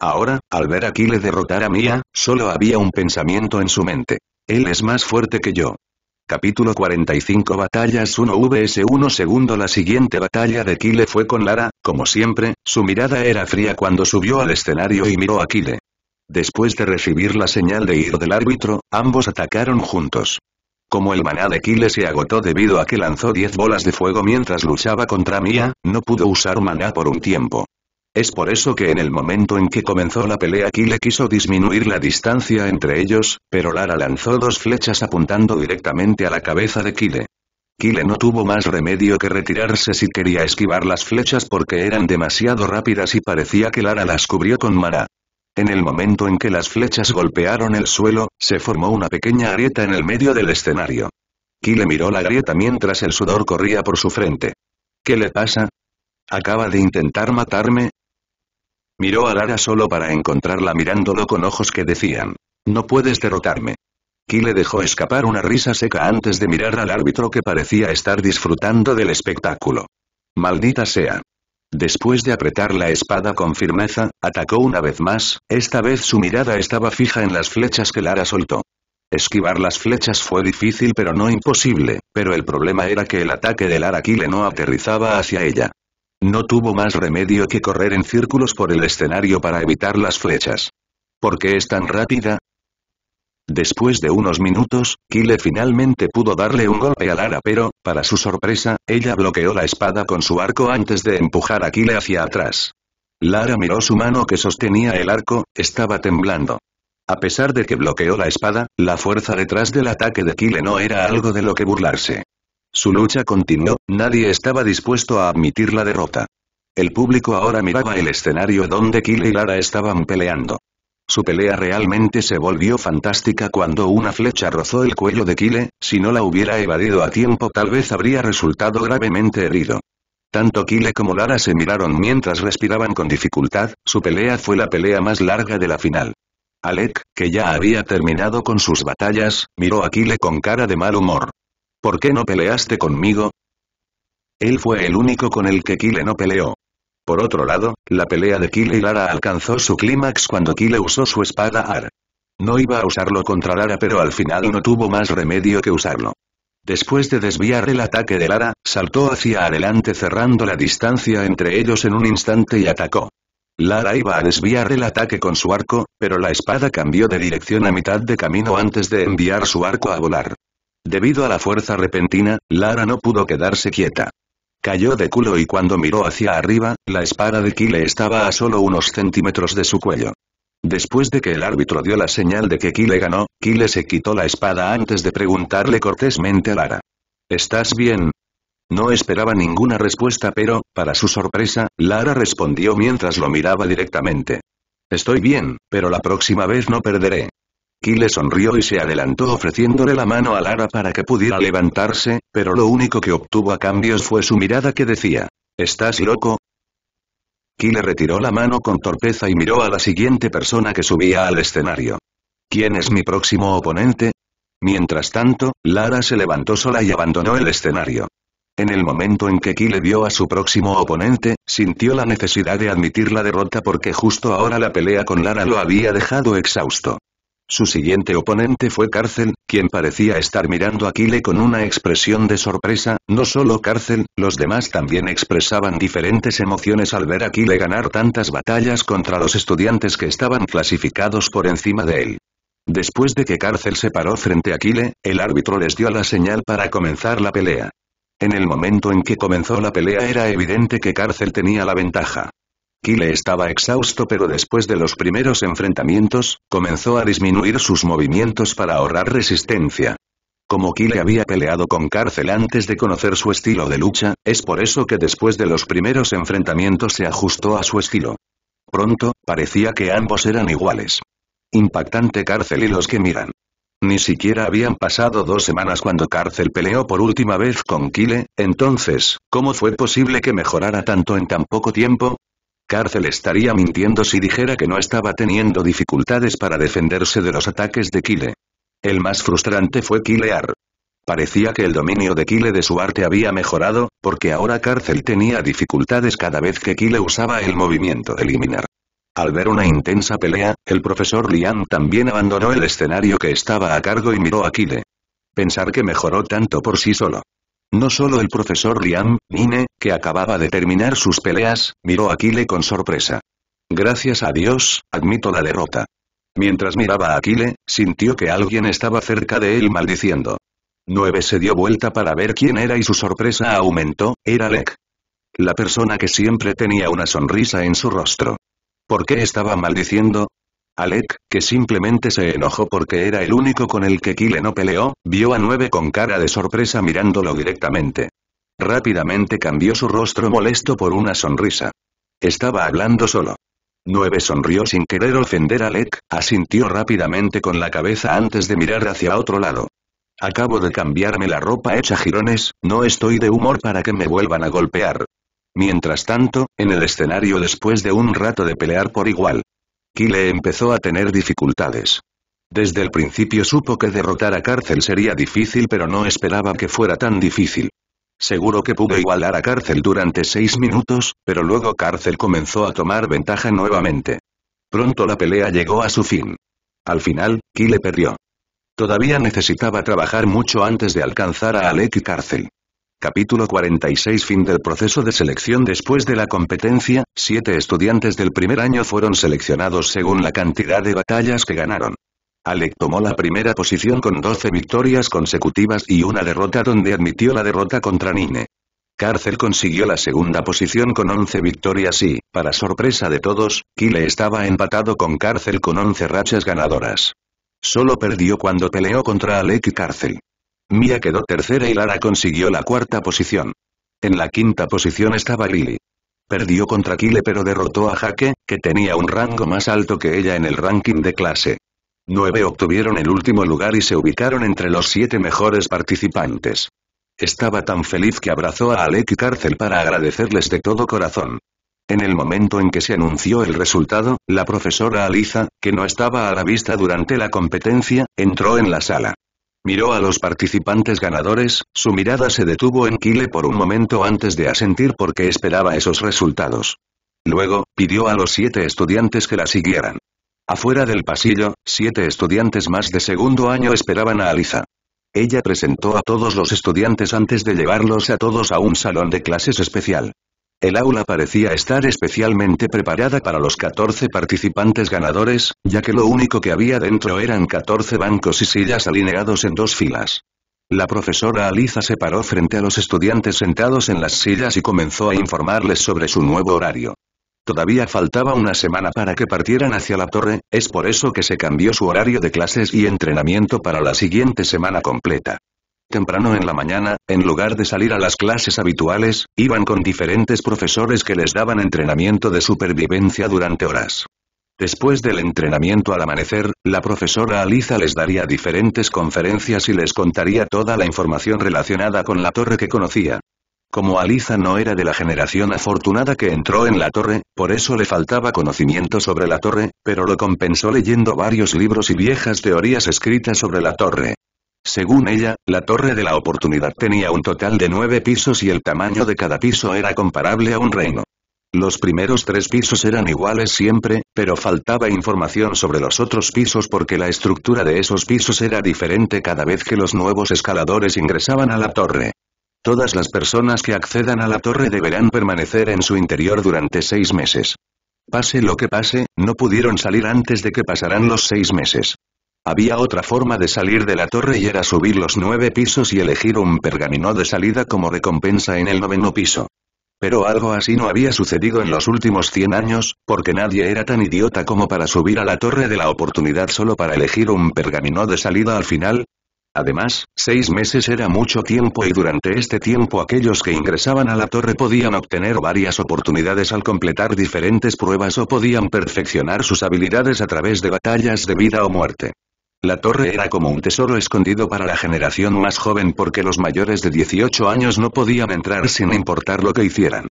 Ahora, al ver a Kile derrotar a Mia, solo había un pensamiento en su mente. Él es más fuerte que yo. Capítulo 45 Batallas 1 vs 1 Segundo La siguiente batalla de Kile fue con Lara, como siempre, su mirada era fría cuando subió al escenario y miró a Kile. Después de recibir la señal de ir del árbitro, ambos atacaron juntos. Como el maná de Kile se agotó debido a que lanzó 10 bolas de fuego mientras luchaba contra Mia, no pudo usar maná por un tiempo. Es por eso que en el momento en que comenzó la pelea Kyle quiso disminuir la distancia entre ellos, pero Lara lanzó dos flechas apuntando directamente a la cabeza de Kyle. Kyle no tuvo más remedio que retirarse si quería esquivar las flechas porque eran demasiado rápidas y parecía que Lara las cubrió con maná. En el momento en que las flechas golpearon el suelo, se formó una pequeña grieta en el medio del escenario. Kyle miró la grieta mientras el sudor corría por su frente. ¿Qué le pasa? ¿Acaba de intentar matarme? Miró a Lara solo para encontrarla mirándolo con ojos que decían, no puedes derrotarme. Kyle dejó escapar una risa seca antes de mirar al árbitro que parecía estar disfrutando del espectáculo. Maldita sea. Después de apretar la espada con firmeza, atacó una vez más, esta vez su mirada estaba fija en las flechas que Lara soltó. Esquivar las flechas fue difícil pero no imposible, pero el problema era que el ataque de Lara Araquile no aterrizaba hacia ella. No tuvo más remedio que correr en círculos por el escenario para evitar las flechas. ¿Por qué es tan rápida? Después de unos minutos, Kyle finalmente pudo darle un golpe a Lara pero, para su sorpresa, ella bloqueó la espada con su arco antes de empujar a Kyle hacia atrás. Lara miró su mano que sostenía el arco, estaba temblando. A pesar de que bloqueó la espada, la fuerza detrás del ataque de Kyle no era algo de lo que burlarse. Su lucha continuó, nadie estaba dispuesto a admitir la derrota. El público ahora miraba el escenario donde Kyle y Lara estaban peleando. Su pelea realmente se volvió fantástica cuando una flecha rozó el cuello de Kyle, si no la hubiera evadido a tiempo tal vez habría resultado gravemente herido. Tanto Kyle como Lara se miraron mientras respiraban con dificultad, su pelea fue la pelea más larga de la final. Alec, que ya había terminado con sus batallas, miró a Kyle con cara de mal humor. ¿Por qué no peleaste conmigo? Él fue el único con el que Kyle no peleó. Por otro lado, la pelea de Kyle y Lara alcanzó su clímax cuando Kyle usó su espada AR. No iba a usarlo contra Lara pero al final no tuvo más remedio que usarlo. Después de desviar el ataque de Lara, saltó hacia adelante cerrando la distancia entre ellos en un instante y atacó. Lara iba a desviar el ataque con su arco, pero la espada cambió de dirección a mitad de camino antes de enviar su arco a volar. Debido a la fuerza repentina, Lara no pudo quedarse quieta. Cayó de culo y cuando miró hacia arriba, la espada de Kyle estaba a solo unos centímetros de su cuello. Después de que el árbitro dio la señal de que Kyle ganó, Kyle se quitó la espada antes de preguntarle cortésmente a Lara. ¿Estás bien? No esperaba ninguna respuesta pero, para su sorpresa, Lara respondió mientras lo miraba directamente. Estoy bien, pero la próxima vez no perderé. Ki le sonrió y se adelantó ofreciéndole la mano a Lara para que pudiera levantarse, pero lo único que obtuvo a cambio fue su mirada que decía, ¿estás loco? Kyle retiró la mano con torpeza y miró a la siguiente persona que subía al escenario. ¿Quién es mi próximo oponente? Mientras tanto, Lara se levantó sola y abandonó el escenario. En el momento en que Kyle vio a su próximo oponente, sintió la necesidad de admitir la derrota porque justo ahora la pelea con Lara lo había dejado exhausto. Su siguiente oponente fue Cárcel, quien parecía estar mirando a Aquile con una expresión de sorpresa, no solo Cárcel, los demás también expresaban diferentes emociones al ver a Aquile ganar tantas batallas contra los estudiantes que estaban clasificados por encima de él. Después de que Cárcel se paró frente a Aquile, el árbitro les dio la señal para comenzar la pelea. En el momento en que comenzó la pelea era evidente que Cárcel tenía la ventaja. Kyle estaba exhausto pero después de los primeros enfrentamientos, comenzó a disminuir sus movimientos para ahorrar resistencia. Como Kyle había peleado con Cárcel antes de conocer su estilo de lucha, es por eso que después de los primeros enfrentamientos se ajustó a su estilo. Pronto, parecía que ambos eran iguales. Impactante Cárcel y los que miran. Ni siquiera habían pasado dos semanas cuando Cárcel peleó por última vez con Kyle, entonces, ¿cómo fue posible que mejorara tanto en tan poco tiempo? cárcel estaría mintiendo si dijera que no estaba teniendo dificultades para defenderse de los ataques de Kile. El más frustrante fue Kilear. Parecía que el dominio de Kile de su arte había mejorado, porque ahora Cárcel tenía dificultades cada vez que Kile usaba el movimiento de eliminar. Al ver una intensa pelea, el profesor Lian también abandonó el escenario que estaba a cargo y miró a Kile. Pensar que mejoró tanto por sí solo. No solo el profesor Liam, Nine, que acababa de terminar sus peleas, miró a Aquile con sorpresa. Gracias a Dios, admito la derrota. Mientras miraba a Aquile, sintió que alguien estaba cerca de él maldiciendo. Nueve se dio vuelta para ver quién era y su sorpresa aumentó, era Alec. La persona que siempre tenía una sonrisa en su rostro. ¿Por qué estaba maldiciendo? Alec, que simplemente se enojó porque era el único con el que Kile no peleó, vio a 9 con cara de sorpresa mirándolo directamente. Rápidamente cambió su rostro molesto por una sonrisa. Estaba hablando solo. 9 sonrió sin querer ofender a Alec, asintió rápidamente con la cabeza antes de mirar hacia otro lado. Acabo de cambiarme la ropa hecha jirones, no estoy de humor para que me vuelvan a golpear. Mientras tanto, en el escenario después de un rato de pelear por igual, Kyle empezó a tener dificultades. Desde el principio supo que derrotar a Cárcel sería difícil pero no esperaba que fuera tan difícil. Seguro que pudo igualar a Cárcel durante seis minutos, pero luego Cárcel comenzó a tomar ventaja nuevamente. Pronto la pelea llegó a su fin. Al final, Kyle perdió. Todavía necesitaba trabajar mucho antes de alcanzar a Alec y Cárcel. Capítulo 46 Fin del proceso de selección Después de la competencia, siete estudiantes del primer año fueron seleccionados según la cantidad de batallas que ganaron. Alec tomó la primera posición con 12 victorias consecutivas y una derrota donde admitió la derrota contra Nine. Cárcel consiguió la segunda posición con 11 victorias y, para sorpresa de todos, Kyle estaba empatado con Cárcel con 11 rachas ganadoras. Solo perdió cuando peleó contra Alec y Cárcel. Mia quedó tercera y Lara consiguió la cuarta posición. En la quinta posición estaba Lily. Perdió contra Kile pero derrotó a Jaque, que tenía un rango más alto que ella en el ranking de clase. Nueve obtuvieron el último lugar y se ubicaron entre los siete mejores participantes. Estaba tan feliz que abrazó a Alec y Cárcel para agradecerles de todo corazón. En el momento en que se anunció el resultado, la profesora Aliza, que no estaba a la vista durante la competencia, entró en la sala. Miró a los participantes ganadores, su mirada se detuvo en Kile por un momento antes de asentir porque esperaba esos resultados. Luego, pidió a los siete estudiantes que la siguieran. Afuera del pasillo, siete estudiantes más de segundo año esperaban a Aliza. Ella presentó a todos los estudiantes antes de llevarlos a todos a un salón de clases especial. El aula parecía estar especialmente preparada para los 14 participantes ganadores, ya que lo único que había dentro eran 14 bancos y sillas alineados en dos filas. La profesora Aliza se paró frente a los estudiantes sentados en las sillas y comenzó a informarles sobre su nuevo horario. Todavía faltaba una semana para que partieran hacia la torre, es por eso que se cambió su horario de clases y entrenamiento para la siguiente semana completa. Temprano en la mañana, en lugar de salir a las clases habituales, iban con diferentes profesores que les daban entrenamiento de supervivencia durante horas. Después del entrenamiento al amanecer, la profesora Aliza les daría diferentes conferencias y les contaría toda la información relacionada con la torre que conocía. Como Aliza no era de la generación afortunada que entró en la torre, por eso le faltaba conocimiento sobre la torre, pero lo compensó leyendo varios libros y viejas teorías escritas sobre la torre. Según ella, la Torre de la Oportunidad tenía un total de nueve pisos y el tamaño de cada piso era comparable a un reino. Los primeros tres pisos eran iguales siempre, pero faltaba información sobre los otros pisos porque la estructura de esos pisos era diferente cada vez que los nuevos escaladores ingresaban a la torre. Todas las personas que accedan a la torre deberán permanecer en su interior durante seis meses. Pase lo que pase, no pudieron salir antes de que pasaran los seis meses. Había otra forma de salir de la torre y era subir los nueve pisos y elegir un pergamino de salida como recompensa en el noveno piso. Pero algo así no había sucedido en los últimos 100 años, porque nadie era tan idiota como para subir a la torre de la oportunidad solo para elegir un pergamino de salida al final. Además, seis meses era mucho tiempo y durante este tiempo aquellos que ingresaban a la torre podían obtener varias oportunidades al completar diferentes pruebas o podían perfeccionar sus habilidades a través de batallas de vida o muerte. La torre era como un tesoro escondido para la generación más joven porque los mayores de 18 años no podían entrar sin importar lo que hicieran.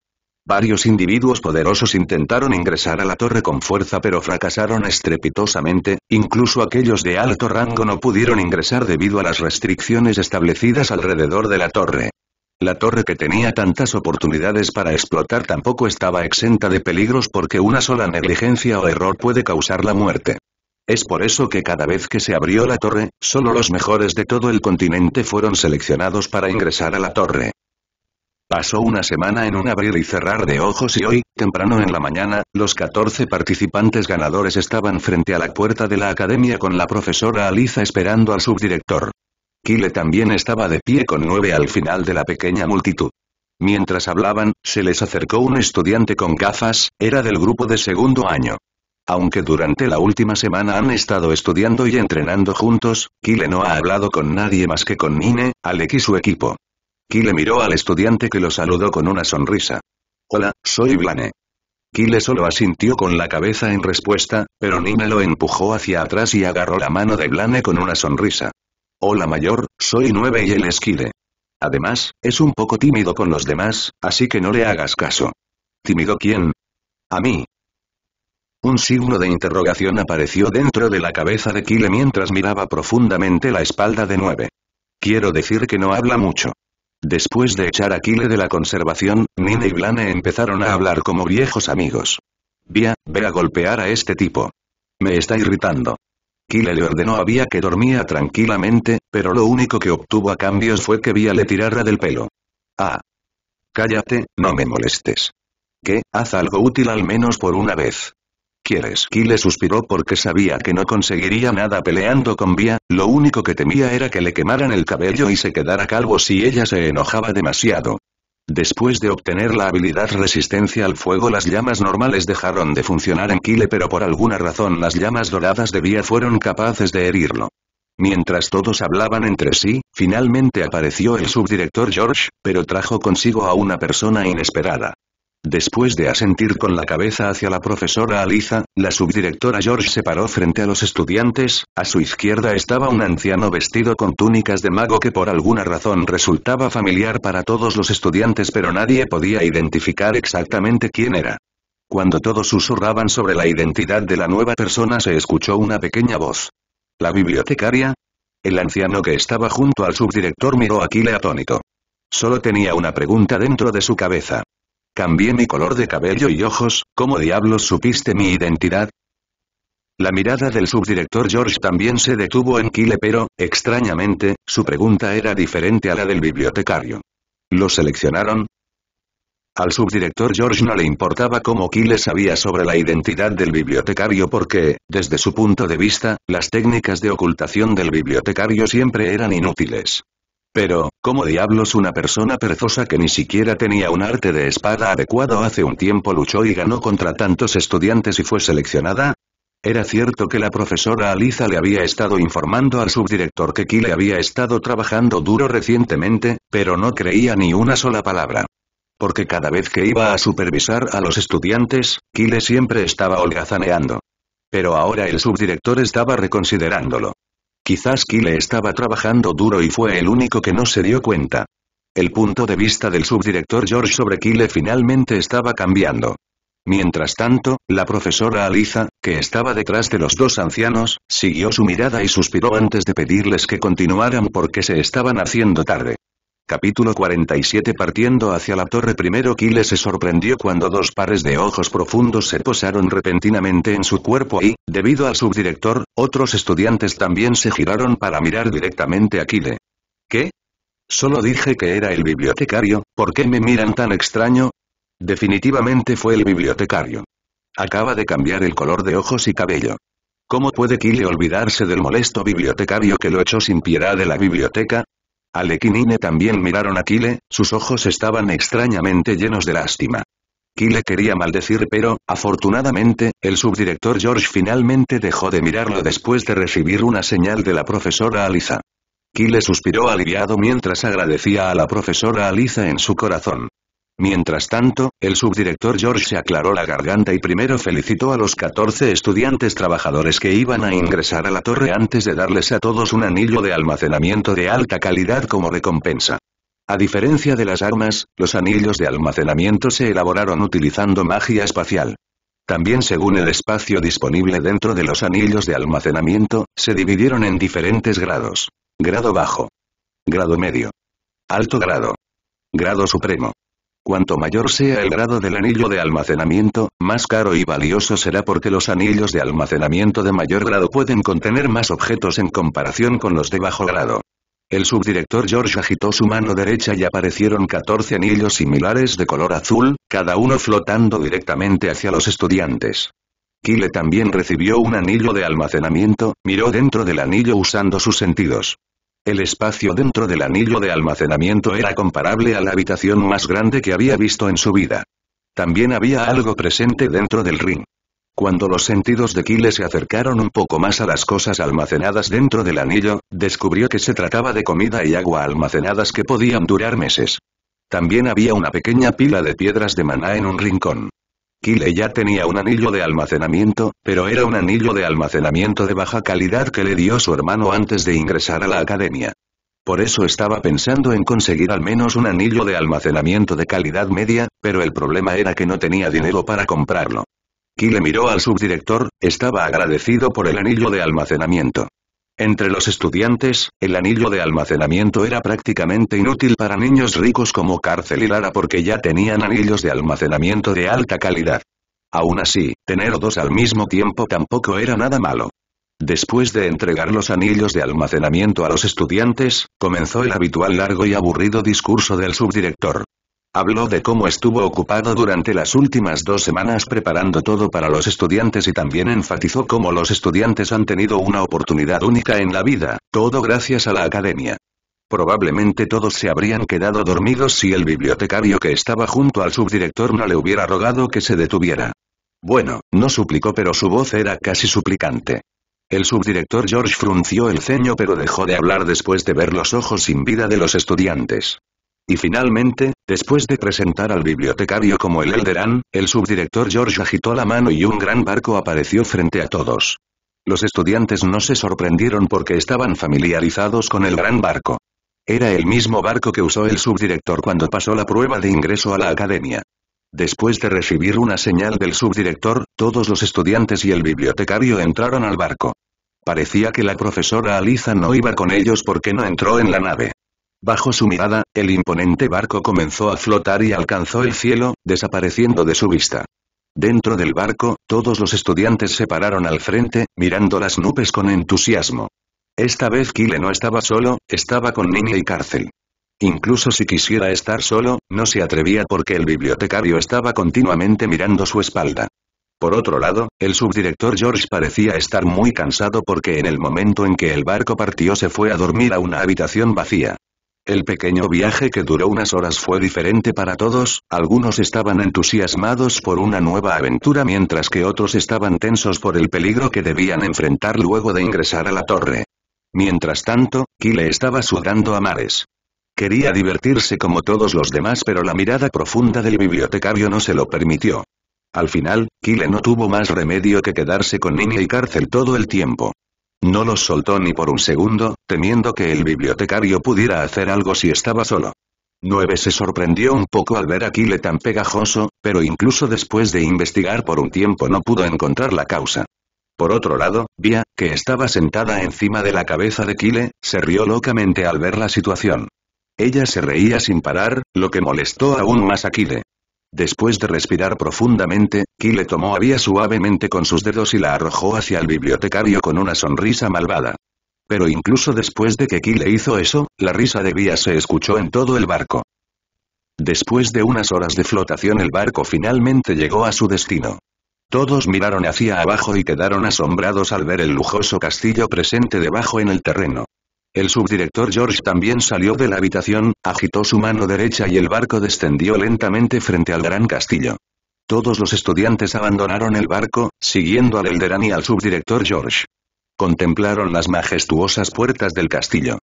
Varios individuos poderosos intentaron ingresar a la torre con fuerza pero fracasaron estrepitosamente, incluso aquellos de alto rango no pudieron ingresar debido a las restricciones establecidas alrededor de la torre. La torre que tenía tantas oportunidades para explotar tampoco estaba exenta de peligros porque una sola negligencia o error puede causar la muerte. Es por eso que cada vez que se abrió la torre, solo los mejores de todo el continente fueron seleccionados para ingresar a la torre. Pasó una semana en un abrir y cerrar de ojos y hoy, temprano en la mañana, los 14 participantes ganadores estaban frente a la puerta de la academia con la profesora Aliza esperando al subdirector. Kile también estaba de pie con nueve al final de la pequeña multitud. Mientras hablaban, se les acercó un estudiante con gafas, era del grupo de segundo año. Aunque durante la última semana han estado estudiando y entrenando juntos, Kile no ha hablado con nadie más que con Nine, Alec y su equipo. Kile miró al estudiante que lo saludó con una sonrisa. Hola, soy Blane. Kile solo asintió con la cabeza en respuesta, pero Nine lo empujó hacia atrás y agarró la mano de Blane con una sonrisa. Hola mayor, soy nueve y él es Kile. Además, es un poco tímido con los demás, así que no le hagas caso. ¿Tímido quién? A mí, un signo de interrogación apareció dentro de la cabeza de Kile mientras miraba profundamente la espalda de Nueve. Quiero decir que no habla mucho. Después de echar a Kile de la conservación, Nina y Blane empezaron a hablar como viejos amigos. Vía, ve a golpear a este tipo. Me está irritando. Kile le ordenó a Vía que dormía tranquilamente, pero lo único que obtuvo a cambio fue que Vía le tirara del pelo. Ah. Cállate, no me molestes. ¿Qué, haz algo útil al menos por una vez quieres? Kyle suspiró porque sabía que no conseguiría nada peleando con Vía, lo único que temía era que le quemaran el cabello y se quedara calvo si ella se enojaba demasiado. Después de obtener la habilidad resistencia al fuego las llamas normales dejaron de funcionar en Kyle pero por alguna razón las llamas doradas de Bia fueron capaces de herirlo. Mientras todos hablaban entre sí, finalmente apareció el subdirector George, pero trajo consigo a una persona inesperada. Después de asentir con la cabeza hacia la profesora Aliza, la subdirectora George se paró frente a los estudiantes, a su izquierda estaba un anciano vestido con túnicas de mago que por alguna razón resultaba familiar para todos los estudiantes pero nadie podía identificar exactamente quién era. Cuando todos susurraban sobre la identidad de la nueva persona se escuchó una pequeña voz. ¿La bibliotecaria? El anciano que estaba junto al subdirector miró a Kile atónito. Solo tenía una pregunta dentro de su cabeza. Cambié mi color de cabello y ojos, ¿cómo diablos supiste mi identidad? La mirada del subdirector George también se detuvo en Kile, pero, extrañamente, su pregunta era diferente a la del bibliotecario. ¿Lo seleccionaron? Al subdirector George no le importaba cómo Kile sabía sobre la identidad del bibliotecario porque, desde su punto de vista, las técnicas de ocultación del bibliotecario siempre eran inútiles. Pero, ¿cómo diablos una persona perzosa que ni siquiera tenía un arte de espada adecuado hace un tiempo luchó y ganó contra tantos estudiantes y fue seleccionada? Era cierto que la profesora Aliza le había estado informando al subdirector que Kyle había estado trabajando duro recientemente, pero no creía ni una sola palabra. Porque cada vez que iba a supervisar a los estudiantes, Kyle siempre estaba holgazaneando. Pero ahora el subdirector estaba reconsiderándolo. Quizás Kyle estaba trabajando duro y fue el único que no se dio cuenta. El punto de vista del subdirector George sobre Kyle finalmente estaba cambiando. Mientras tanto, la profesora Aliza, que estaba detrás de los dos ancianos, siguió su mirada y suspiró antes de pedirles que continuaran porque se estaban haciendo tarde. Capítulo 47 Partiendo hacia la torre primero Kyle se sorprendió cuando dos pares de ojos profundos se posaron repentinamente en su cuerpo y, debido al subdirector, otros estudiantes también se giraron para mirar directamente a Kyle. ¿Qué? Solo dije que era el bibliotecario, ¿por qué me miran tan extraño? Definitivamente fue el bibliotecario. Acaba de cambiar el color de ojos y cabello. ¿Cómo puede Kyle olvidarse del molesto bibliotecario que lo echó sin piedad de la biblioteca? Alekinine también miraron a Kile, sus ojos estaban extrañamente llenos de lástima. Kile quería maldecir pero, afortunadamente, el subdirector George finalmente dejó de mirarlo después de recibir una señal de la profesora Aliza. Kile suspiró aliviado mientras agradecía a la profesora Aliza en su corazón. Mientras tanto, el subdirector George se aclaró la garganta y primero felicitó a los 14 estudiantes trabajadores que iban a ingresar a la torre antes de darles a todos un anillo de almacenamiento de alta calidad como recompensa. A diferencia de las armas, los anillos de almacenamiento se elaboraron utilizando magia espacial. También según el espacio disponible dentro de los anillos de almacenamiento, se dividieron en diferentes grados. Grado bajo. Grado medio. Alto grado. Grado supremo. Cuanto mayor sea el grado del anillo de almacenamiento, más caro y valioso será porque los anillos de almacenamiento de mayor grado pueden contener más objetos en comparación con los de bajo grado. El subdirector George agitó su mano derecha y aparecieron 14 anillos similares de color azul, cada uno flotando directamente hacia los estudiantes. Kyle también recibió un anillo de almacenamiento, miró dentro del anillo usando sus sentidos. El espacio dentro del anillo de almacenamiento era comparable a la habitación más grande que había visto en su vida. También había algo presente dentro del ring. Cuando los sentidos de Kyle se acercaron un poco más a las cosas almacenadas dentro del anillo, descubrió que se trataba de comida y agua almacenadas que podían durar meses. También había una pequeña pila de piedras de maná en un rincón. Kyle ya tenía un anillo de almacenamiento, pero era un anillo de almacenamiento de baja calidad que le dio su hermano antes de ingresar a la academia. Por eso estaba pensando en conseguir al menos un anillo de almacenamiento de calidad media, pero el problema era que no tenía dinero para comprarlo. Kyle miró al subdirector, estaba agradecido por el anillo de almacenamiento. Entre los estudiantes, el anillo de almacenamiento era prácticamente inútil para niños ricos como Cárcel y Lara porque ya tenían anillos de almacenamiento de alta calidad. Aún así, tener dos al mismo tiempo tampoco era nada malo. Después de entregar los anillos de almacenamiento a los estudiantes, comenzó el habitual largo y aburrido discurso del subdirector. Habló de cómo estuvo ocupado durante las últimas dos semanas preparando todo para los estudiantes y también enfatizó cómo los estudiantes han tenido una oportunidad única en la vida, todo gracias a la academia. Probablemente todos se habrían quedado dormidos si el bibliotecario que estaba junto al subdirector no le hubiera rogado que se detuviera. Bueno, no suplicó pero su voz era casi suplicante. El subdirector George frunció el ceño pero dejó de hablar después de ver los ojos sin vida de los estudiantes. Y finalmente, después de presentar al bibliotecario como el Elderan, el subdirector George agitó la mano y un gran barco apareció frente a todos. Los estudiantes no se sorprendieron porque estaban familiarizados con el gran barco. Era el mismo barco que usó el subdirector cuando pasó la prueba de ingreso a la academia. Después de recibir una señal del subdirector, todos los estudiantes y el bibliotecario entraron al barco. Parecía que la profesora Aliza no iba con ellos porque no entró en la nave. Bajo su mirada, el imponente barco comenzó a flotar y alcanzó el cielo, desapareciendo de su vista. Dentro del barco, todos los estudiantes se pararon al frente, mirando las nubes con entusiasmo. Esta vez Kyle no estaba solo, estaba con Niña y Cárcel. Incluso si quisiera estar solo, no se atrevía porque el bibliotecario estaba continuamente mirando su espalda. Por otro lado, el subdirector George parecía estar muy cansado porque en el momento en que el barco partió se fue a dormir a una habitación vacía. El pequeño viaje que duró unas horas fue diferente para todos, algunos estaban entusiasmados por una nueva aventura mientras que otros estaban tensos por el peligro que debían enfrentar luego de ingresar a la torre. Mientras tanto, Kyle estaba sudando a mares. Quería divertirse como todos los demás pero la mirada profunda del bibliotecario no se lo permitió. Al final, Kyle no tuvo más remedio que quedarse con Nini y cárcel todo el tiempo. No los soltó ni por un segundo, temiendo que el bibliotecario pudiera hacer algo si estaba solo. 9 se sorprendió un poco al ver a Kyle tan pegajoso, pero incluso después de investigar por un tiempo no pudo encontrar la causa. Por otro lado, Bia, que estaba sentada encima de la cabeza de Kyle, se rió locamente al ver la situación. Ella se reía sin parar, lo que molestó aún más a Kyle. Después de respirar profundamente, Ki le tomó a Bia suavemente con sus dedos y la arrojó hacia el bibliotecario con una sonrisa malvada. Pero incluso después de que Ki le hizo eso, la risa de Bia se escuchó en todo el barco. Después de unas horas de flotación el barco finalmente llegó a su destino. Todos miraron hacia abajo y quedaron asombrados al ver el lujoso castillo presente debajo en el terreno. El subdirector George también salió de la habitación, agitó su mano derecha y el barco descendió lentamente frente al gran castillo. Todos los estudiantes abandonaron el barco, siguiendo al Elderan y al subdirector George. Contemplaron las majestuosas puertas del castillo.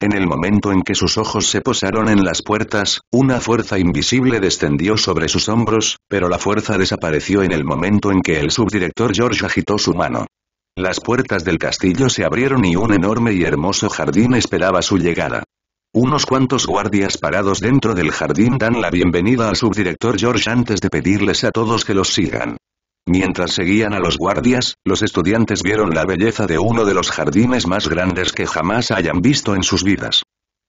En el momento en que sus ojos se posaron en las puertas, una fuerza invisible descendió sobre sus hombros, pero la fuerza desapareció en el momento en que el subdirector George agitó su mano. Las puertas del castillo se abrieron y un enorme y hermoso jardín esperaba su llegada. Unos cuantos guardias parados dentro del jardín dan la bienvenida al subdirector George antes de pedirles a todos que los sigan. Mientras seguían a los guardias, los estudiantes vieron la belleza de uno de los jardines más grandes que jamás hayan visto en sus vidas.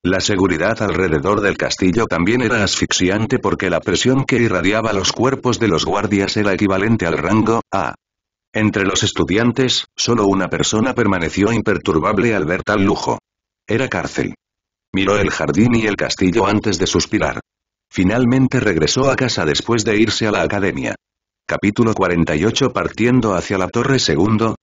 La seguridad alrededor del castillo también era asfixiante porque la presión que irradiaba los cuerpos de los guardias era equivalente al rango A. Entre los estudiantes, solo una persona permaneció imperturbable al ver tal lujo. Era cárcel. Miró el jardín y el castillo antes de suspirar. Finalmente regresó a casa después de irse a la academia. Capítulo 48 Partiendo hacia la torre segundo.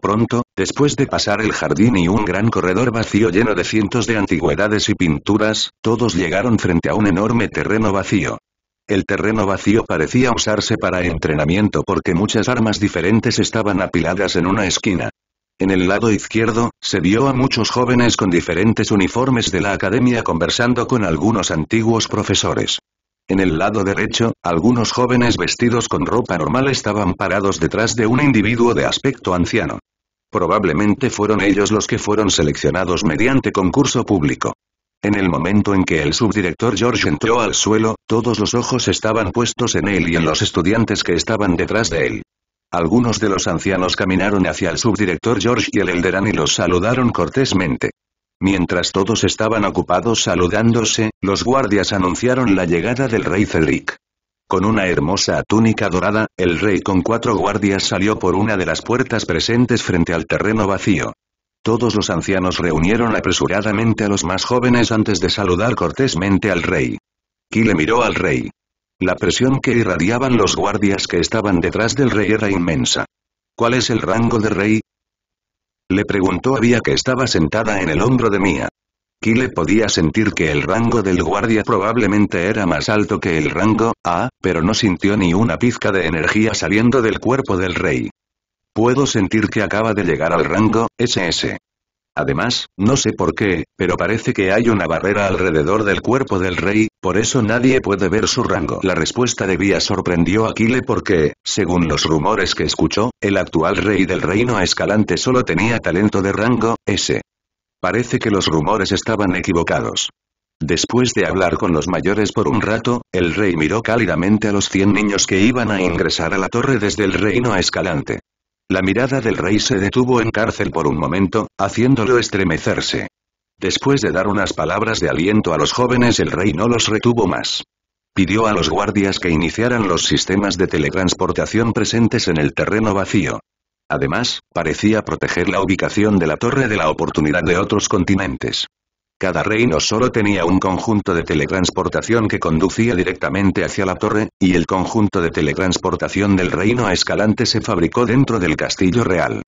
Pronto, después de pasar el jardín y un gran corredor vacío lleno de cientos de antigüedades y pinturas, todos llegaron frente a un enorme terreno vacío. El terreno vacío parecía usarse para entrenamiento porque muchas armas diferentes estaban apiladas en una esquina. En el lado izquierdo, se vio a muchos jóvenes con diferentes uniformes de la academia conversando con algunos antiguos profesores. En el lado derecho, algunos jóvenes vestidos con ropa normal estaban parados detrás de un individuo de aspecto anciano. Probablemente fueron ellos los que fueron seleccionados mediante concurso público. En el momento en que el subdirector George entró al suelo, todos los ojos estaban puestos en él y en los estudiantes que estaban detrás de él. Algunos de los ancianos caminaron hacia el subdirector George y el Elderán y los saludaron cortésmente. Mientras todos estaban ocupados saludándose, los guardias anunciaron la llegada del rey Cedric. Con una hermosa túnica dorada, el rey con cuatro guardias salió por una de las puertas presentes frente al terreno vacío. Todos los ancianos reunieron apresuradamente a los más jóvenes antes de saludar cortésmente al rey. Kile miró al rey. La presión que irradiaban los guardias que estaban detrás del rey era inmensa. ¿Cuál es el rango de rey? Le preguntó a que estaba sentada en el hombro de Mía. Kile podía sentir que el rango del guardia probablemente era más alto que el rango A, pero no sintió ni una pizca de energía saliendo del cuerpo del rey. Puedo sentir que acaba de llegar al rango SS. Además, no sé por qué, pero parece que hay una barrera alrededor del cuerpo del rey, por eso nadie puede ver su rango. La respuesta de Vía sorprendió a Kile porque, según los rumores que escuchó, el actual rey del reino escalante solo tenía talento de rango S. Parece que los rumores estaban equivocados. Después de hablar con los mayores por un rato, el rey miró cálidamente a los 100 niños que iban a ingresar a la torre desde el reino escalante. La mirada del rey se detuvo en cárcel por un momento, haciéndolo estremecerse. Después de dar unas palabras de aliento a los jóvenes el rey no los retuvo más. Pidió a los guardias que iniciaran los sistemas de teletransportación presentes en el terreno vacío. Además, parecía proteger la ubicación de la Torre de la Oportunidad de otros continentes. Cada reino solo tenía un conjunto de teletransportación que conducía directamente hacia la torre, y el conjunto de teletransportación del reino a Escalante se fabricó dentro del castillo real.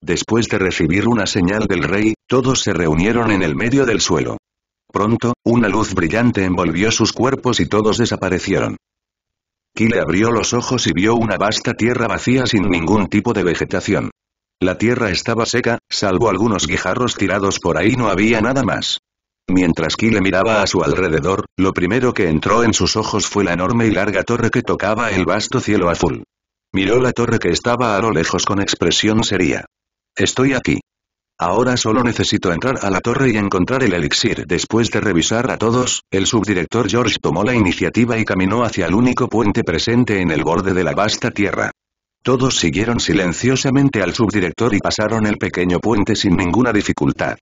Después de recibir una señal del rey, todos se reunieron en el medio del suelo. Pronto, una luz brillante envolvió sus cuerpos y todos desaparecieron. Kile abrió los ojos y vio una vasta tierra vacía sin ningún tipo de vegetación. La tierra estaba seca, salvo algunos guijarros tirados por ahí no había nada más. Mientras Kyle miraba a su alrededor, lo primero que entró en sus ojos fue la enorme y larga torre que tocaba el vasto cielo azul. Miró la torre que estaba a lo lejos con expresión seria. Estoy aquí. Ahora solo necesito entrar a la torre y encontrar el elixir. Después de revisar a todos, el subdirector George tomó la iniciativa y caminó hacia el único puente presente en el borde de la vasta tierra. Todos siguieron silenciosamente al subdirector y pasaron el pequeño puente sin ninguna dificultad.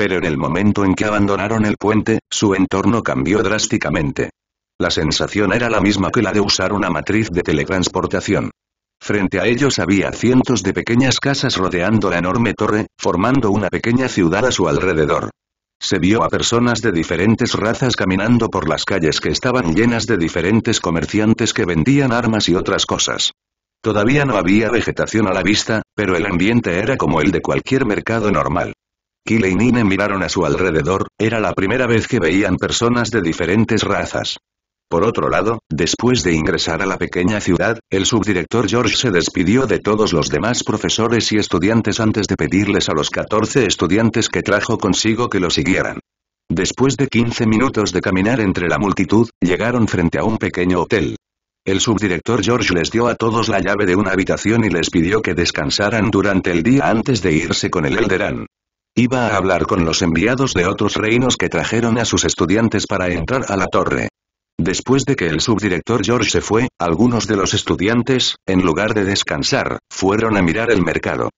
Pero en el momento en que abandonaron el puente, su entorno cambió drásticamente. La sensación era la misma que la de usar una matriz de teletransportación. Frente a ellos había cientos de pequeñas casas rodeando la enorme torre, formando una pequeña ciudad a su alrededor. Se vio a personas de diferentes razas caminando por las calles que estaban llenas de diferentes comerciantes que vendían armas y otras cosas. Todavía no había vegetación a la vista, pero el ambiente era como el de cualquier mercado normal. Kileinine y Nine miraron a su alrededor, era la primera vez que veían personas de diferentes razas. Por otro lado, después de ingresar a la pequeña ciudad, el subdirector George se despidió de todos los demás profesores y estudiantes antes de pedirles a los 14 estudiantes que trajo consigo que lo siguieran. Después de 15 minutos de caminar entre la multitud, llegaron frente a un pequeño hotel. El subdirector George les dio a todos la llave de una habitación y les pidió que descansaran durante el día antes de irse con el Elderan. Iba a hablar con los enviados de otros reinos que trajeron a sus estudiantes para entrar a la torre. Después de que el subdirector George se fue, algunos de los estudiantes, en lugar de descansar, fueron a mirar el mercado.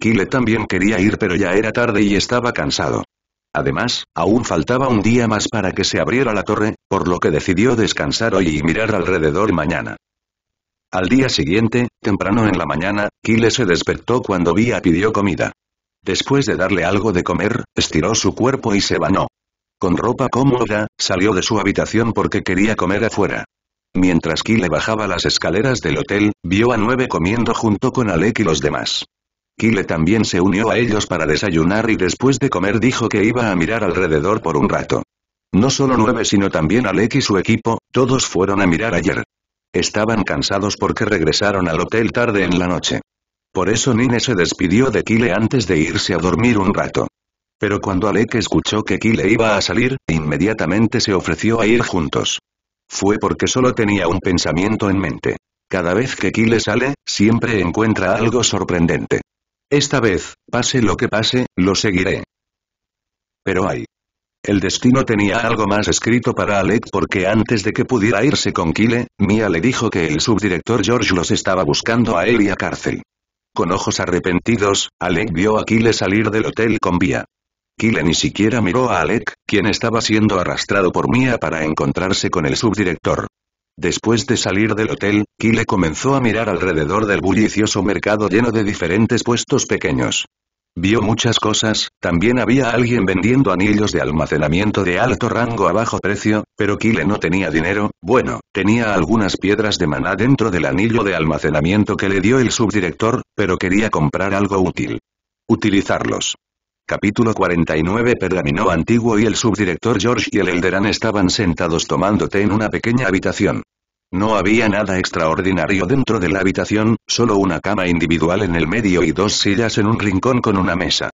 Kyle también quería ir pero ya era tarde y estaba cansado. Además, aún faltaba un día más para que se abriera la torre, por lo que decidió descansar hoy y mirar alrededor mañana. Al día siguiente, temprano en la mañana, Kyle se despertó cuando Vía pidió comida. Después de darle algo de comer, estiró su cuerpo y se vanó. Con ropa cómoda, salió de su habitación porque quería comer afuera. Mientras Kyle bajaba las escaleras del hotel, vio a Nueve comiendo junto con Alec y los demás. Kyle también se unió a ellos para desayunar y después de comer dijo que iba a mirar alrededor por un rato. No solo Nueve sino también Alec y su equipo, todos fueron a mirar ayer. Estaban cansados porque regresaron al hotel tarde en la noche. Por eso Nine se despidió de Kile antes de irse a dormir un rato. Pero cuando Alec escuchó que Kyle iba a salir, inmediatamente se ofreció a ir juntos. Fue porque solo tenía un pensamiento en mente. Cada vez que Kyle sale, siempre encuentra algo sorprendente. Esta vez, pase lo que pase, lo seguiré. Pero ay. El destino tenía algo más escrito para Alec porque antes de que pudiera irse con Kile, Mia le dijo que el subdirector George los estaba buscando a él y a cárcel. Con ojos arrepentidos, Alec vio a Kyle salir del hotel con Vía. Kyle ni siquiera miró a Alec, quien estaba siendo arrastrado por Mia para encontrarse con el subdirector. Después de salir del hotel, Kyle comenzó a mirar alrededor del bullicioso mercado lleno de diferentes puestos pequeños. Vio muchas cosas, también había alguien vendiendo anillos de almacenamiento de alto rango a bajo precio, pero Kile no tenía dinero, bueno, tenía algunas piedras de maná dentro del anillo de almacenamiento que le dio el subdirector, pero quería comprar algo útil. Utilizarlos. Capítulo 49 Pergamino antiguo y el subdirector George y el Elderan estaban sentados tomando té en una pequeña habitación. No había nada extraordinario dentro de la habitación, solo una cama individual en el medio y dos sillas en un rincón con una mesa.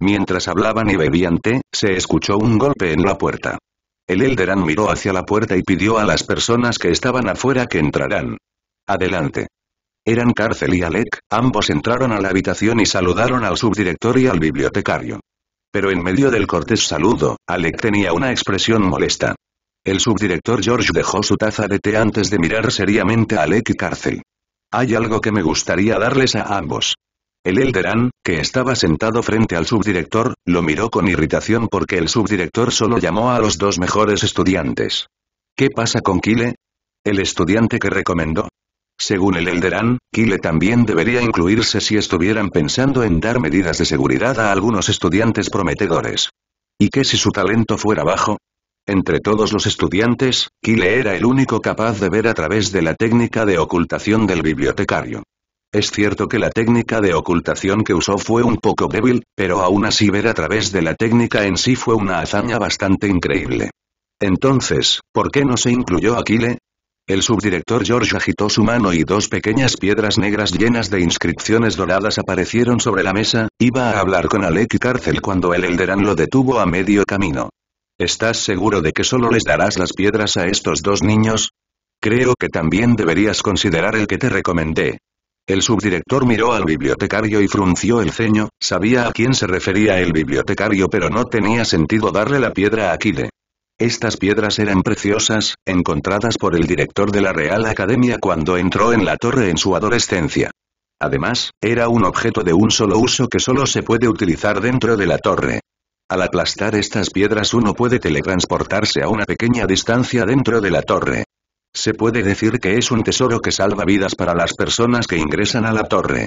Mientras hablaban y bebían té, se escuchó un golpe en la puerta. El Elderan miró hacia la puerta y pidió a las personas que estaban afuera que entraran. Adelante. Eran Cárcel y Alec, ambos entraron a la habitación y saludaron al subdirector y al bibliotecario. Pero en medio del cortés saludo, Alec tenía una expresión molesta. El subdirector George dejó su taza de té antes de mirar seriamente a Alec y Cárcel. Hay algo que me gustaría darles a ambos. El Elderan, que estaba sentado frente al subdirector, lo miró con irritación porque el subdirector solo llamó a los dos mejores estudiantes. ¿Qué pasa con Kile? El estudiante que recomendó. Según el Elderan, Kile también debería incluirse si estuvieran pensando en dar medidas de seguridad a algunos estudiantes prometedores. ¿Y qué si su talento fuera bajo? Entre todos los estudiantes, Kile era el único capaz de ver a través de la técnica de ocultación del bibliotecario. Es cierto que la técnica de ocultación que usó fue un poco débil, pero aún así ver a través de la técnica en sí fue una hazaña bastante increíble. Entonces, ¿por qué no se incluyó a Kile? El subdirector George agitó su mano y dos pequeñas piedras negras llenas de inscripciones doradas aparecieron sobre la mesa, iba a hablar con Alec Cárcel cuando el Elderan lo detuvo a medio camino. ¿Estás seguro de que solo les darás las piedras a estos dos niños? Creo que también deberías considerar el que te recomendé. El subdirector miró al bibliotecario y frunció el ceño, sabía a quién se refería el bibliotecario pero no tenía sentido darle la piedra a Kide. Estas piedras eran preciosas, encontradas por el director de la Real Academia cuando entró en la torre en su adolescencia. Además, era un objeto de un solo uso que solo se puede utilizar dentro de la torre. Al aplastar estas piedras uno puede teletransportarse a una pequeña distancia dentro de la torre. Se puede decir que es un tesoro que salva vidas para las personas que ingresan a la torre.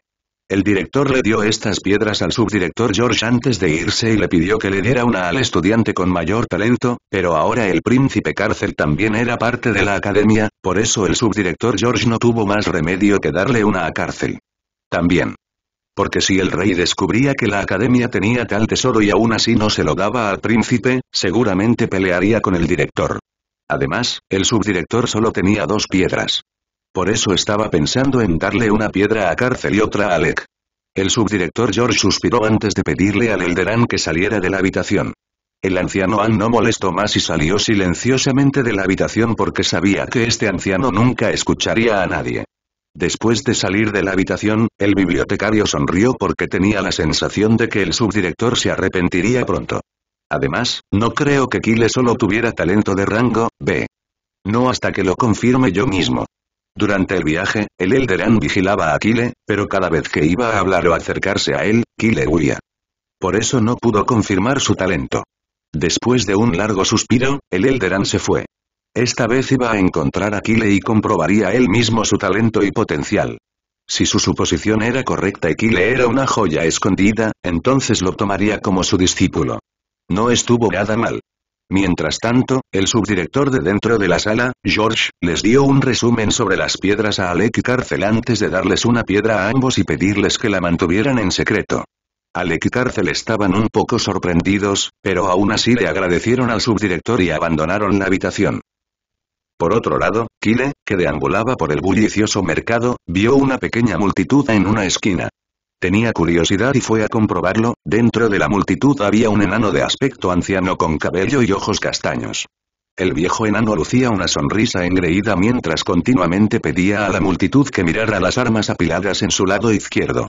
El director le dio estas piedras al subdirector George antes de irse y le pidió que le diera una al estudiante con mayor talento, pero ahora el príncipe cárcel también era parte de la academia, por eso el subdirector George no tuvo más remedio que darle una a cárcel. También porque si el rey descubría que la academia tenía tal tesoro y aún así no se lo daba al príncipe, seguramente pelearía con el director. Además, el subdirector solo tenía dos piedras. Por eso estaba pensando en darle una piedra a Cárcel y otra a Alec. El subdirector George suspiró antes de pedirle al Elderan que saliera de la habitación. El anciano Ann no molestó más y salió silenciosamente de la habitación porque sabía que este anciano nunca escucharía a nadie. Después de salir de la habitación, el bibliotecario sonrió porque tenía la sensación de que el subdirector se arrepentiría pronto. Además, no creo que Kyle solo tuviera talento de rango B. No hasta que lo confirme yo mismo. Durante el viaje, el Elderan vigilaba a Kyle, pero cada vez que iba a hablar o acercarse a él, Kyle huía. Por eso no pudo confirmar su talento. Después de un largo suspiro, el Elderan se fue. Esta vez iba a encontrar a Kyle y comprobaría él mismo su talento y potencial. Si su suposición era correcta y Kyle era una joya escondida, entonces lo tomaría como su discípulo. No estuvo nada mal. Mientras tanto, el subdirector de dentro de la sala, George, les dio un resumen sobre las piedras a Alec y Cárcel antes de darles una piedra a ambos y pedirles que la mantuvieran en secreto. Alec y Cárcel estaban un poco sorprendidos, pero aún así le agradecieron al subdirector y abandonaron la habitación. Por otro lado, Kile, que deambulaba por el bullicioso mercado, vio una pequeña multitud en una esquina. Tenía curiosidad y fue a comprobarlo, dentro de la multitud había un enano de aspecto anciano con cabello y ojos castaños. El viejo enano lucía una sonrisa engreída mientras continuamente pedía a la multitud que mirara las armas apiladas en su lado izquierdo.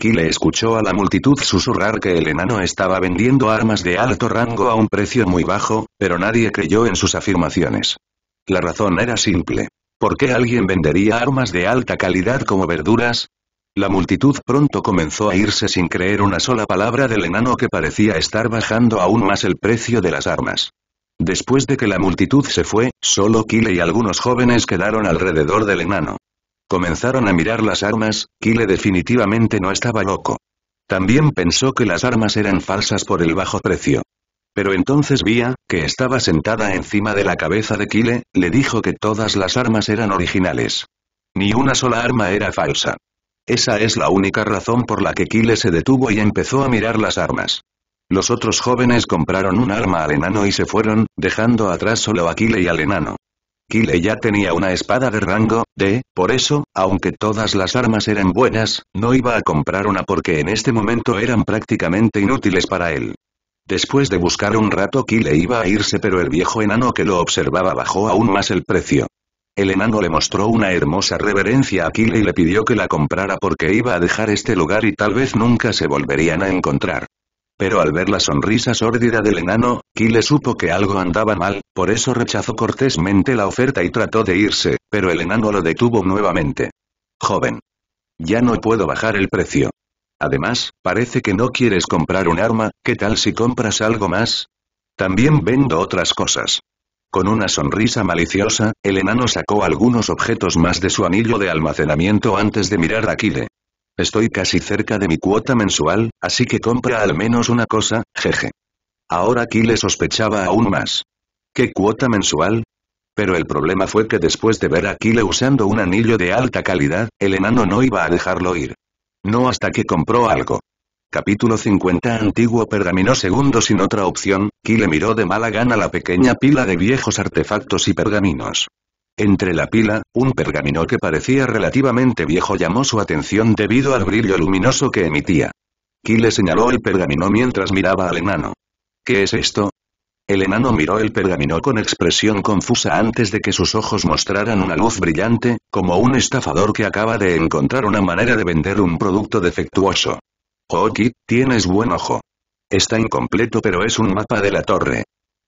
Kile escuchó a la multitud susurrar que el enano estaba vendiendo armas de alto rango a un precio muy bajo, pero nadie creyó en sus afirmaciones. La razón era simple. ¿Por qué alguien vendería armas de alta calidad como verduras? La multitud pronto comenzó a irse sin creer una sola palabra del enano que parecía estar bajando aún más el precio de las armas. Después de que la multitud se fue, solo Kile y algunos jóvenes quedaron alrededor del enano. Comenzaron a mirar las armas, Kile definitivamente no estaba loco. También pensó que las armas eran falsas por el bajo precio. Pero entonces Vía, que estaba sentada encima de la cabeza de Kile, le dijo que todas las armas eran originales. Ni una sola arma era falsa. Esa es la única razón por la que Kile se detuvo y empezó a mirar las armas. Los otros jóvenes compraron un arma al enano y se fueron, dejando atrás solo a Kile y al enano. Kile ya tenía una espada de rango, D, por eso, aunque todas las armas eran buenas, no iba a comprar una porque en este momento eran prácticamente inútiles para él. Después de buscar un rato Kyle iba a irse pero el viejo enano que lo observaba bajó aún más el precio. El enano le mostró una hermosa reverencia a Kyle y le pidió que la comprara porque iba a dejar este lugar y tal vez nunca se volverían a encontrar. Pero al ver la sonrisa sórdida del enano, Kyle supo que algo andaba mal, por eso rechazó cortésmente la oferta y trató de irse, pero el enano lo detuvo nuevamente. Joven. Ya no puedo bajar el precio. Además, parece que no quieres comprar un arma, ¿qué tal si compras algo más? También vendo otras cosas. Con una sonrisa maliciosa, el enano sacó algunos objetos más de su anillo de almacenamiento antes de mirar a Kide. Estoy casi cerca de mi cuota mensual, así que compra al menos una cosa, jeje. Ahora Kile sospechaba aún más. ¿Qué cuota mensual? Pero el problema fue que después de ver a Kile usando un anillo de alta calidad, el enano no iba a dejarlo ir. No hasta que compró algo. Capítulo 50 Antiguo pergamino segundo sin otra opción, Ki le miró de mala gana la pequeña pila de viejos artefactos y pergaminos. Entre la pila, un pergamino que parecía relativamente viejo llamó su atención debido al brillo luminoso que emitía. Ki señaló el pergamino mientras miraba al enano. ¿Qué es esto? El enano miró el pergamino con expresión confusa antes de que sus ojos mostraran una luz brillante, como un estafador que acaba de encontrar una manera de vender un producto defectuoso. Oki, tienes buen ojo. Está incompleto pero es un mapa de la torre.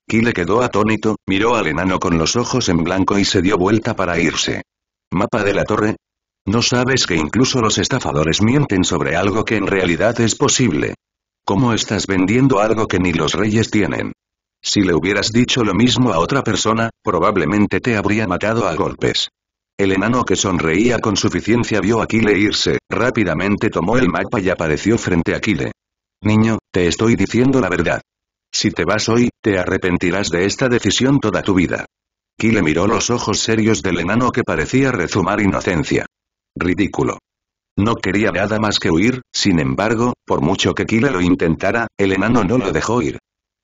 Ki le quedó atónito, miró al enano con los ojos en blanco y se dio vuelta para irse. ¿Mapa de la torre? ¿No sabes que incluso los estafadores mienten sobre algo que en realidad es posible? ¿Cómo estás vendiendo algo que ni los reyes tienen? Si le hubieras dicho lo mismo a otra persona, probablemente te habría matado a golpes. El enano que sonreía con suficiencia vio a Kile irse, rápidamente tomó el mapa y apareció frente a Kile. Niño, te estoy diciendo la verdad. Si te vas hoy, te arrepentirás de esta decisión toda tu vida. Kile miró los ojos serios del enano que parecía rezumar inocencia. Ridículo. No quería nada más que huir, sin embargo, por mucho que Kile lo intentara, el enano no lo dejó ir.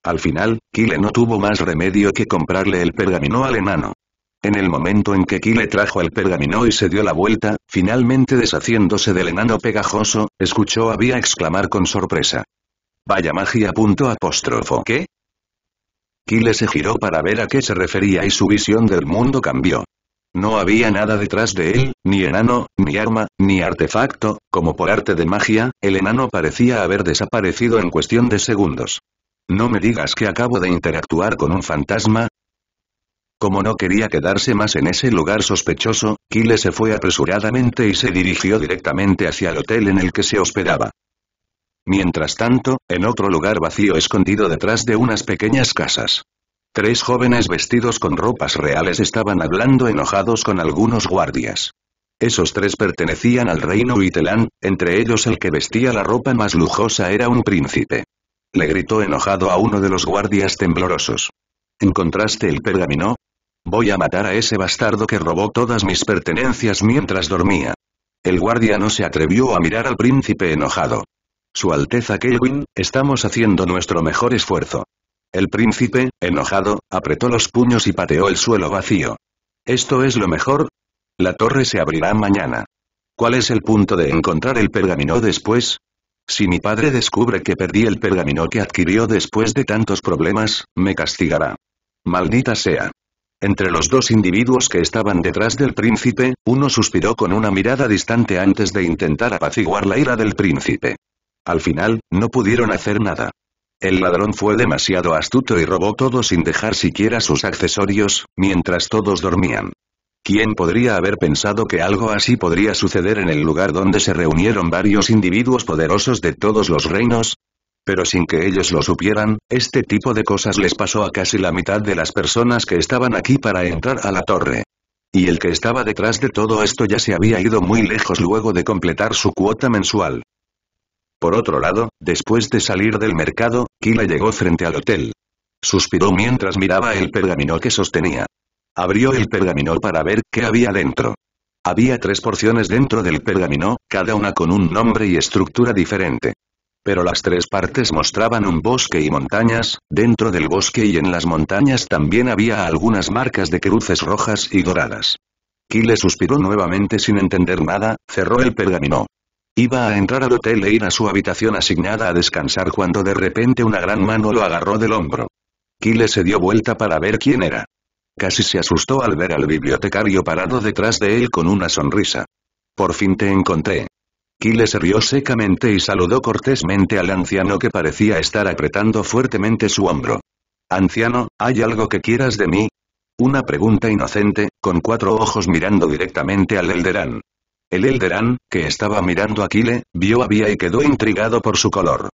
Al final, Kile no tuvo más remedio que comprarle el pergamino al enano. En el momento en que Kile trajo el pergamino y se dio la vuelta, finalmente deshaciéndose del enano pegajoso, escuchó a Bia exclamar con sorpresa. Vaya magia. Punto ¿Qué? Kyle se giró para ver a qué se refería y su visión del mundo cambió. No había nada detrás de él, ni enano, ni arma, ni artefacto, como por arte de magia, el enano parecía haber desaparecido en cuestión de segundos. No me digas que acabo de interactuar con un fantasma. Como no quería quedarse más en ese lugar sospechoso, Kile se fue apresuradamente y se dirigió directamente hacia el hotel en el que se hospedaba. Mientras tanto, en otro lugar vacío escondido detrás de unas pequeñas casas. Tres jóvenes vestidos con ropas reales estaban hablando enojados con algunos guardias. Esos tres pertenecían al reino Huitelán, entre ellos el que vestía la ropa más lujosa era un príncipe. Le gritó enojado a uno de los guardias temblorosos. ¿Encontraste el pergamino? Voy a matar a ese bastardo que robó todas mis pertenencias mientras dormía. El guardia no se atrevió a mirar al príncipe enojado. Su Alteza Kelvin, estamos haciendo nuestro mejor esfuerzo. El príncipe, enojado, apretó los puños y pateó el suelo vacío. ¿Esto es lo mejor? La torre se abrirá mañana. ¿Cuál es el punto de encontrar el pergamino después? Si mi padre descubre que perdí el pergamino que adquirió después de tantos problemas, me castigará. Maldita sea. Entre los dos individuos que estaban detrás del príncipe, uno suspiró con una mirada distante antes de intentar apaciguar la ira del príncipe. Al final, no pudieron hacer nada. El ladrón fue demasiado astuto y robó todo sin dejar siquiera sus accesorios, mientras todos dormían. ¿Quién podría haber pensado que algo así podría suceder en el lugar donde se reunieron varios individuos poderosos de todos los reinos? Pero sin que ellos lo supieran, este tipo de cosas les pasó a casi la mitad de las personas que estaban aquí para entrar a la torre. Y el que estaba detrás de todo esto ya se había ido muy lejos luego de completar su cuota mensual. Por otro lado, después de salir del mercado, Kila llegó frente al hotel. Suspiró mientras miraba el pergamino que sostenía. Abrió el pergamino para ver qué había dentro. Había tres porciones dentro del pergamino, cada una con un nombre y estructura diferente. Pero las tres partes mostraban un bosque y montañas, dentro del bosque y en las montañas también había algunas marcas de cruces rojas y doradas. Kyle suspiró nuevamente sin entender nada, cerró el pergamino. Iba a entrar al hotel e ir a su habitación asignada a descansar cuando de repente una gran mano lo agarró del hombro. Kyle se dio vuelta para ver quién era. Casi se asustó al ver al bibliotecario parado detrás de él con una sonrisa. Por fin te encontré. Kyle se rió secamente y saludó cortésmente al anciano que parecía estar apretando fuertemente su hombro. Anciano, ¿hay algo que quieras de mí? Una pregunta inocente, con cuatro ojos mirando directamente al Elderán. El Elderán, que estaba mirando a Kyle, vio a Vía y quedó intrigado por su color.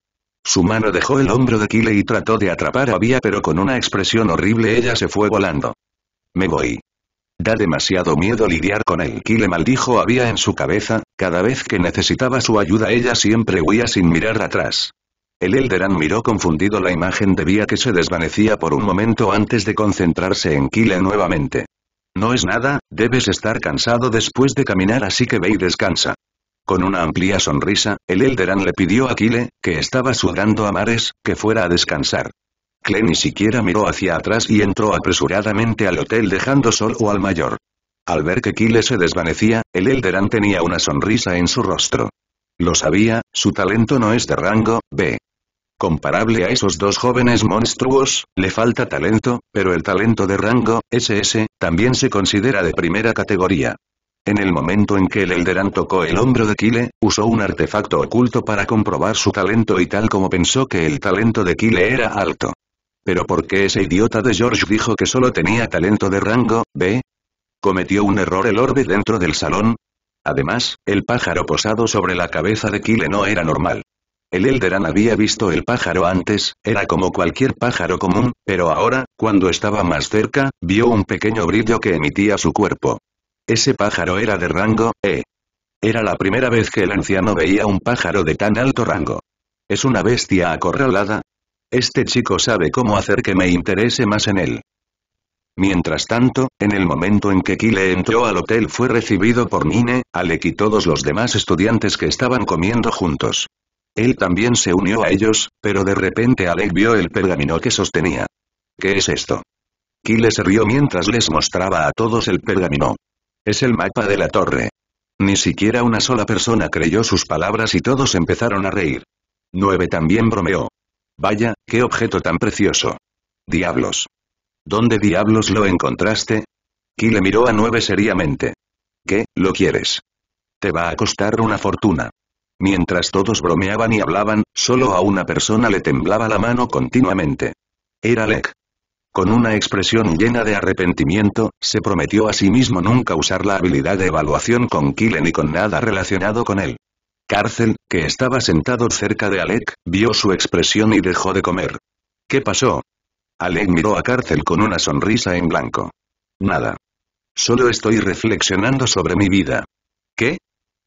Su mano dejó el hombro de Kyle y trató de atrapar a Vía pero con una expresión horrible ella se fue volando. Me voy. Da demasiado miedo lidiar con el Kile maldijo había en su cabeza, cada vez que necesitaba su ayuda ella siempre huía sin mirar atrás. El Elderan miró confundido la imagen de que se desvanecía por un momento antes de concentrarse en Kile nuevamente. No es nada, debes estar cansado después de caminar así que ve y descansa. Con una amplia sonrisa, el Elderan le pidió a Kile, que estaba sudando a mares, que fuera a descansar. Clay ni siquiera miró hacia atrás y entró apresuradamente al hotel dejando solo al mayor. Al ver que Kyle se desvanecía, el Elderan tenía una sonrisa en su rostro. Lo sabía, su talento no es de rango B. Comparable a esos dos jóvenes monstruos, le falta talento, pero el talento de rango SS también se considera de primera categoría. En el momento en que el Elderan tocó el hombro de Kyle, usó un artefacto oculto para comprobar su talento y tal como pensó que el talento de Kyle era alto. ¿Pero por qué ese idiota de George dijo que solo tenía talento de rango B? ¿Cometió un error el orbe dentro del salón? Además, el pájaro posado sobre la cabeza de Kile no era normal. El Elderan había visto el pájaro antes, era como cualquier pájaro común, pero ahora, cuando estaba más cerca, vio un pequeño brillo que emitía su cuerpo. Ese pájaro era de rango E. Era la primera vez que el anciano veía un pájaro de tan alto rango. Es una bestia acorralada, este chico sabe cómo hacer que me interese más en él. Mientras tanto, en el momento en que Kyle entró al hotel fue recibido por Mine, Alec y todos los demás estudiantes que estaban comiendo juntos. Él también se unió a ellos, pero de repente Alec vio el pergamino que sostenía. ¿Qué es esto? Kyle se rió mientras les mostraba a todos el pergamino. Es el mapa de la torre. Ni siquiera una sola persona creyó sus palabras y todos empezaron a reír. 9 también bromeó. Vaya, qué objeto tan precioso. Diablos. ¿Dónde diablos lo encontraste? Kile miró a nueve seriamente. ¿Qué, lo quieres? Te va a costar una fortuna. Mientras todos bromeaban y hablaban, solo a una persona le temblaba la mano continuamente. Era Lek. Con una expresión llena de arrepentimiento, se prometió a sí mismo nunca usar la habilidad de evaluación con Kyle ni con nada relacionado con él. Cárcel, que estaba sentado cerca de Alec, vio su expresión y dejó de comer. ¿Qué pasó? Alec miró a Cárcel con una sonrisa en blanco. Nada. Solo estoy reflexionando sobre mi vida. ¿Qué?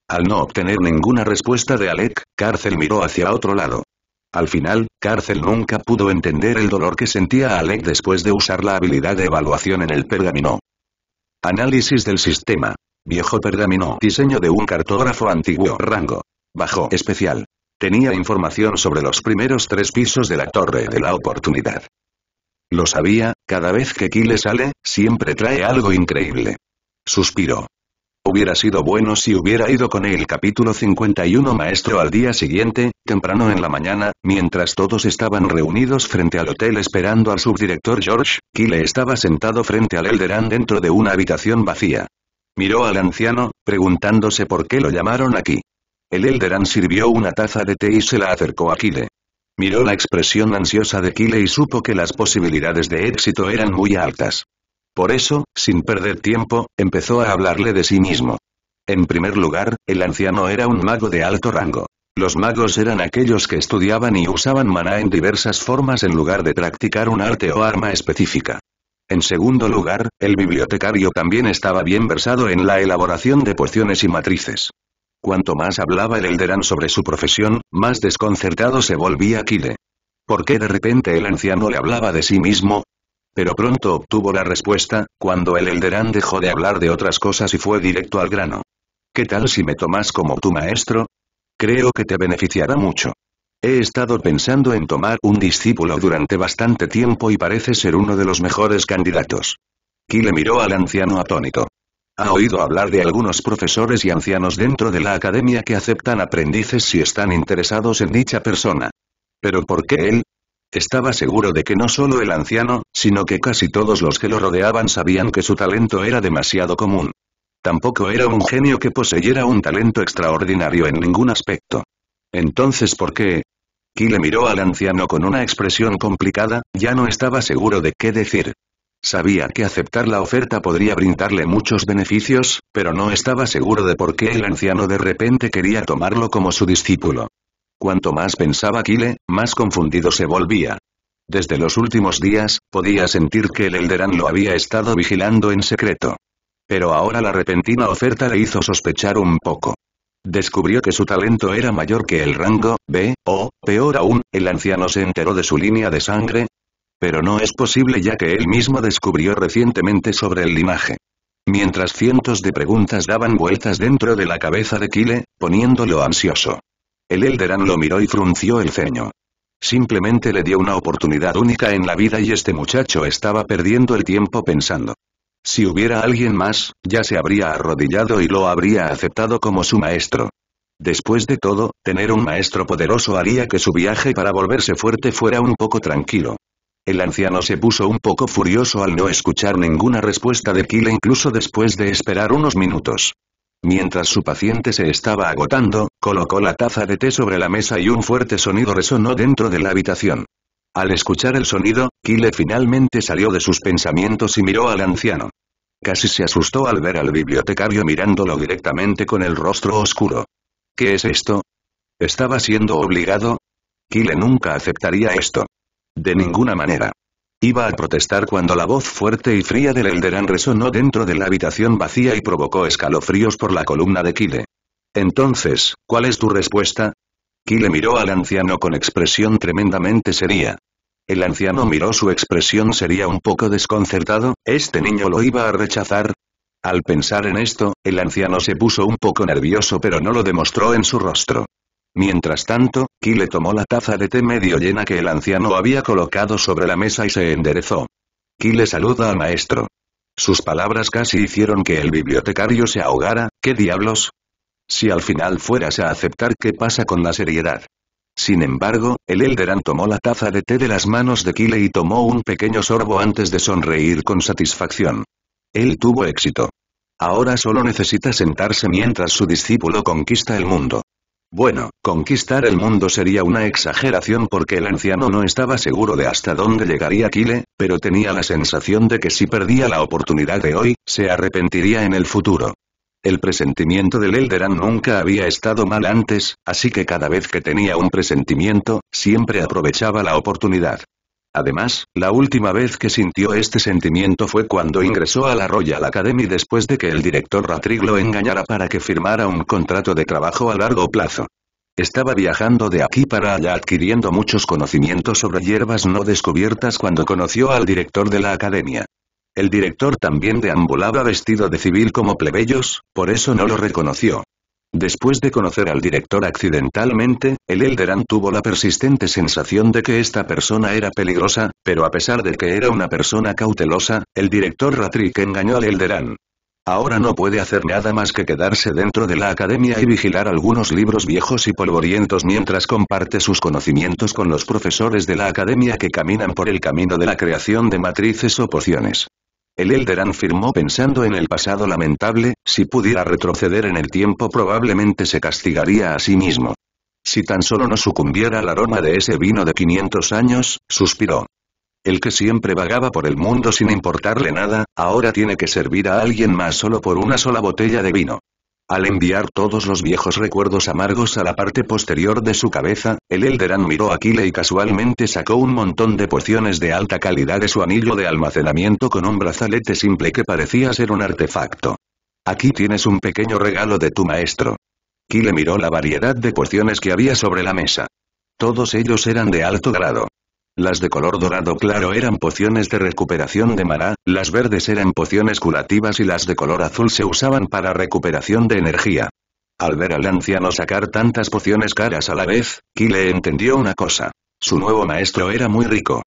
Al no obtener ninguna respuesta de Alec, Cárcel miró hacia otro lado. Al final, Cárcel nunca pudo entender el dolor que sentía Alec después de usar la habilidad de evaluación en el pergamino. Análisis del sistema. Viejo pergamino. Diseño de un cartógrafo antiguo. Rango. Bajo. Especial. Tenía información sobre los primeros tres pisos de la Torre de la Oportunidad. Lo sabía, cada vez que Kyle sale, siempre trae algo increíble. Suspiró. Hubiera sido bueno si hubiera ido con el capítulo 51 maestro al día siguiente, temprano en la mañana, mientras todos estaban reunidos frente al hotel esperando al subdirector George, Kyle estaba sentado frente al Elderan dentro de una habitación vacía. Miró al anciano, preguntándose por qué lo llamaron aquí. El Elderan sirvió una taza de té y se la acercó a Kile. Miró la expresión ansiosa de Kile y supo que las posibilidades de éxito eran muy altas. Por eso, sin perder tiempo, empezó a hablarle de sí mismo. En primer lugar, el anciano era un mago de alto rango. Los magos eran aquellos que estudiaban y usaban maná en diversas formas en lugar de practicar un arte o arma específica. En segundo lugar, el bibliotecario también estaba bien versado en la elaboración de pociones y matrices. Cuanto más hablaba el elderán sobre su profesión, más desconcertado se volvía Kide. ¿Por qué de repente el anciano le hablaba de sí mismo? Pero pronto obtuvo la respuesta, cuando el elderán dejó de hablar de otras cosas y fue directo al grano. ¿Qué tal si me tomas como tu maestro? Creo que te beneficiará mucho. He estado pensando en tomar un discípulo durante bastante tiempo y parece ser uno de los mejores candidatos. Kyle miró al anciano atónito. Ha oído hablar de algunos profesores y ancianos dentro de la academia que aceptan aprendices si están interesados en dicha persona. ¿Pero por qué él? Estaba seguro de que no solo el anciano, sino que casi todos los que lo rodeaban sabían que su talento era demasiado común. Tampoco era un genio que poseyera un talento extraordinario en ningún aspecto. Entonces ¿por qué? le miró al anciano con una expresión complicada, ya no estaba seguro de qué decir. Sabía que aceptar la oferta podría brindarle muchos beneficios, pero no estaba seguro de por qué el anciano de repente quería tomarlo como su discípulo. Cuanto más pensaba Kile, más confundido se volvía. Desde los últimos días, podía sentir que el Elderán lo había estado vigilando en secreto. Pero ahora la repentina oferta le hizo sospechar un poco descubrió que su talento era mayor que el rango, B, o, peor aún, el anciano se enteró de su línea de sangre. Pero no es posible ya que él mismo descubrió recientemente sobre el linaje. Mientras cientos de preguntas daban vueltas dentro de la cabeza de Kile, poniéndolo ansioso. El Elderan lo miró y frunció el ceño. Simplemente le dio una oportunidad única en la vida y este muchacho estaba perdiendo el tiempo pensando. Si hubiera alguien más, ya se habría arrodillado y lo habría aceptado como su maestro. Después de todo, tener un maestro poderoso haría que su viaje para volverse fuerte fuera un poco tranquilo. El anciano se puso un poco furioso al no escuchar ninguna respuesta de Kila incluso después de esperar unos minutos. Mientras su paciente se estaba agotando, colocó la taza de té sobre la mesa y un fuerte sonido resonó dentro de la habitación. Al escuchar el sonido, Kyle finalmente salió de sus pensamientos y miró al anciano. Casi se asustó al ver al bibliotecario mirándolo directamente con el rostro oscuro. ¿Qué es esto? ¿Estaba siendo obligado? Kyle nunca aceptaría esto. De ninguna manera. Iba a protestar cuando la voz fuerte y fría del Elderan resonó dentro de la habitación vacía y provocó escalofríos por la columna de Kyle. Entonces, ¿cuál es tu respuesta? le miró al anciano con expresión tremendamente seria. El anciano miró su expresión seria un poco desconcertado, ¿este niño lo iba a rechazar? Al pensar en esto, el anciano se puso un poco nervioso pero no lo demostró en su rostro. Mientras tanto, le tomó la taza de té medio llena que el anciano había colocado sobre la mesa y se enderezó. le saluda al maestro. Sus palabras casi hicieron que el bibliotecario se ahogara, ¿qué diablos? Si al final fueras a aceptar qué pasa con la seriedad. Sin embargo, el Elderan tomó la taza de té de las manos de Kile y tomó un pequeño sorbo antes de sonreír con satisfacción. Él tuvo éxito. Ahora solo necesita sentarse mientras su discípulo conquista el mundo. Bueno, conquistar el mundo sería una exageración porque el anciano no estaba seguro de hasta dónde llegaría Kile, pero tenía la sensación de que si perdía la oportunidad de hoy, se arrepentiría en el futuro. El presentimiento del Elderan nunca había estado mal antes, así que cada vez que tenía un presentimiento, siempre aprovechaba la oportunidad. Además, la última vez que sintió este sentimiento fue cuando ingresó a la Royal Academy después de que el director Ratrig lo engañara para que firmara un contrato de trabajo a largo plazo. Estaba viajando de aquí para allá adquiriendo muchos conocimientos sobre hierbas no descubiertas cuando conoció al director de la academia. El director también deambulaba vestido de civil como plebeyos, por eso no lo reconoció. Después de conocer al director accidentalmente, el Elderan tuvo la persistente sensación de que esta persona era peligrosa, pero a pesar de que era una persona cautelosa, el director Ratrick engañó al Elderan. Ahora no puede hacer nada más que quedarse dentro de la academia y vigilar algunos libros viejos y polvorientos mientras comparte sus conocimientos con los profesores de la academia que caminan por el camino de la creación de matrices o pociones. El Elderan firmó pensando en el pasado lamentable, si pudiera retroceder en el tiempo probablemente se castigaría a sí mismo. Si tan solo no sucumbiera al aroma de ese vino de 500 años, suspiró. El que siempre vagaba por el mundo sin importarle nada, ahora tiene que servir a alguien más solo por una sola botella de vino. Al enviar todos los viejos recuerdos amargos a la parte posterior de su cabeza, el Elderan miró a Kile y casualmente sacó un montón de pociones de alta calidad de su anillo de almacenamiento con un brazalete simple que parecía ser un artefacto. Aquí tienes un pequeño regalo de tu maestro. Kile miró la variedad de pociones que había sobre la mesa. Todos ellos eran de alto grado. Las de color dorado claro eran pociones de recuperación de mará, las verdes eran pociones curativas y las de color azul se usaban para recuperación de energía. Al ver al anciano sacar tantas pociones caras a la vez, Kyle entendió una cosa. Su nuevo maestro era muy rico.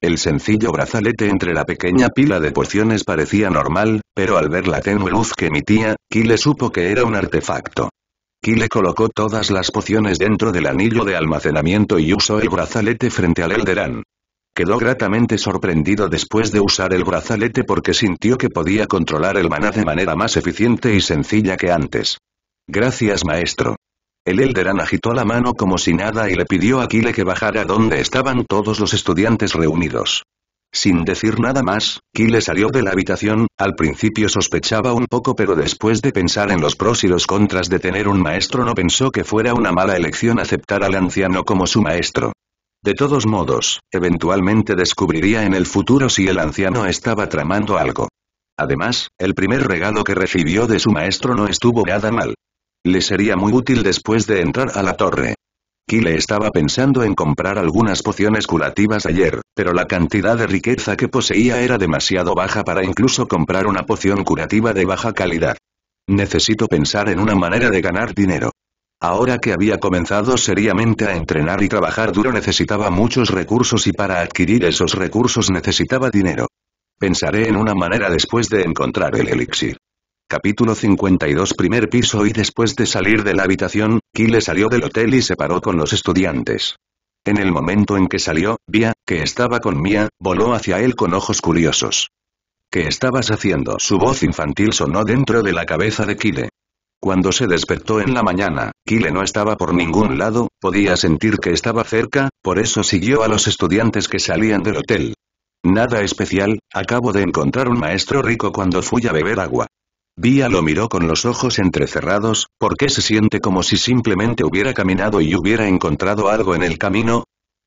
El sencillo brazalete entre la pequeña pila de pociones parecía normal, pero al ver la tenue luz que emitía, Kyle supo que era un artefacto. Kile colocó todas las pociones dentro del anillo de almacenamiento y usó el brazalete frente al Elderan. Quedó gratamente sorprendido después de usar el brazalete porque sintió que podía controlar el maná de manera más eficiente y sencilla que antes. Gracias maestro. El Elderan agitó la mano como si nada y le pidió a Kile que bajara donde estaban todos los estudiantes reunidos. Sin decir nada más, Kyle salió de la habitación, al principio sospechaba un poco pero después de pensar en los pros y los contras de tener un maestro no pensó que fuera una mala elección aceptar al anciano como su maestro. De todos modos, eventualmente descubriría en el futuro si el anciano estaba tramando algo. Además, el primer regalo que recibió de su maestro no estuvo nada mal. Le sería muy útil después de entrar a la torre. Kile estaba pensando en comprar algunas pociones curativas ayer, pero la cantidad de riqueza que poseía era demasiado baja para incluso comprar una poción curativa de baja calidad. Necesito pensar en una manera de ganar dinero. Ahora que había comenzado seriamente a entrenar y trabajar duro necesitaba muchos recursos y para adquirir esos recursos necesitaba dinero. Pensaré en una manera después de encontrar el elixir. Capítulo 52 Primer piso y después de salir de la habitación, Kyle salió del hotel y se paró con los estudiantes. En el momento en que salió, Via, que estaba con Mia, voló hacia él con ojos curiosos. ¿Qué estabas haciendo? Su voz infantil sonó dentro de la cabeza de Kyle. Cuando se despertó en la mañana, Kyle no estaba por ningún lado, podía sentir que estaba cerca, por eso siguió a los estudiantes que salían del hotel. Nada especial, acabo de encontrar un maestro rico cuando fui a beber agua. Vía lo miró con los ojos entrecerrados, porque se siente como si simplemente hubiera caminado y hubiera encontrado algo en el camino.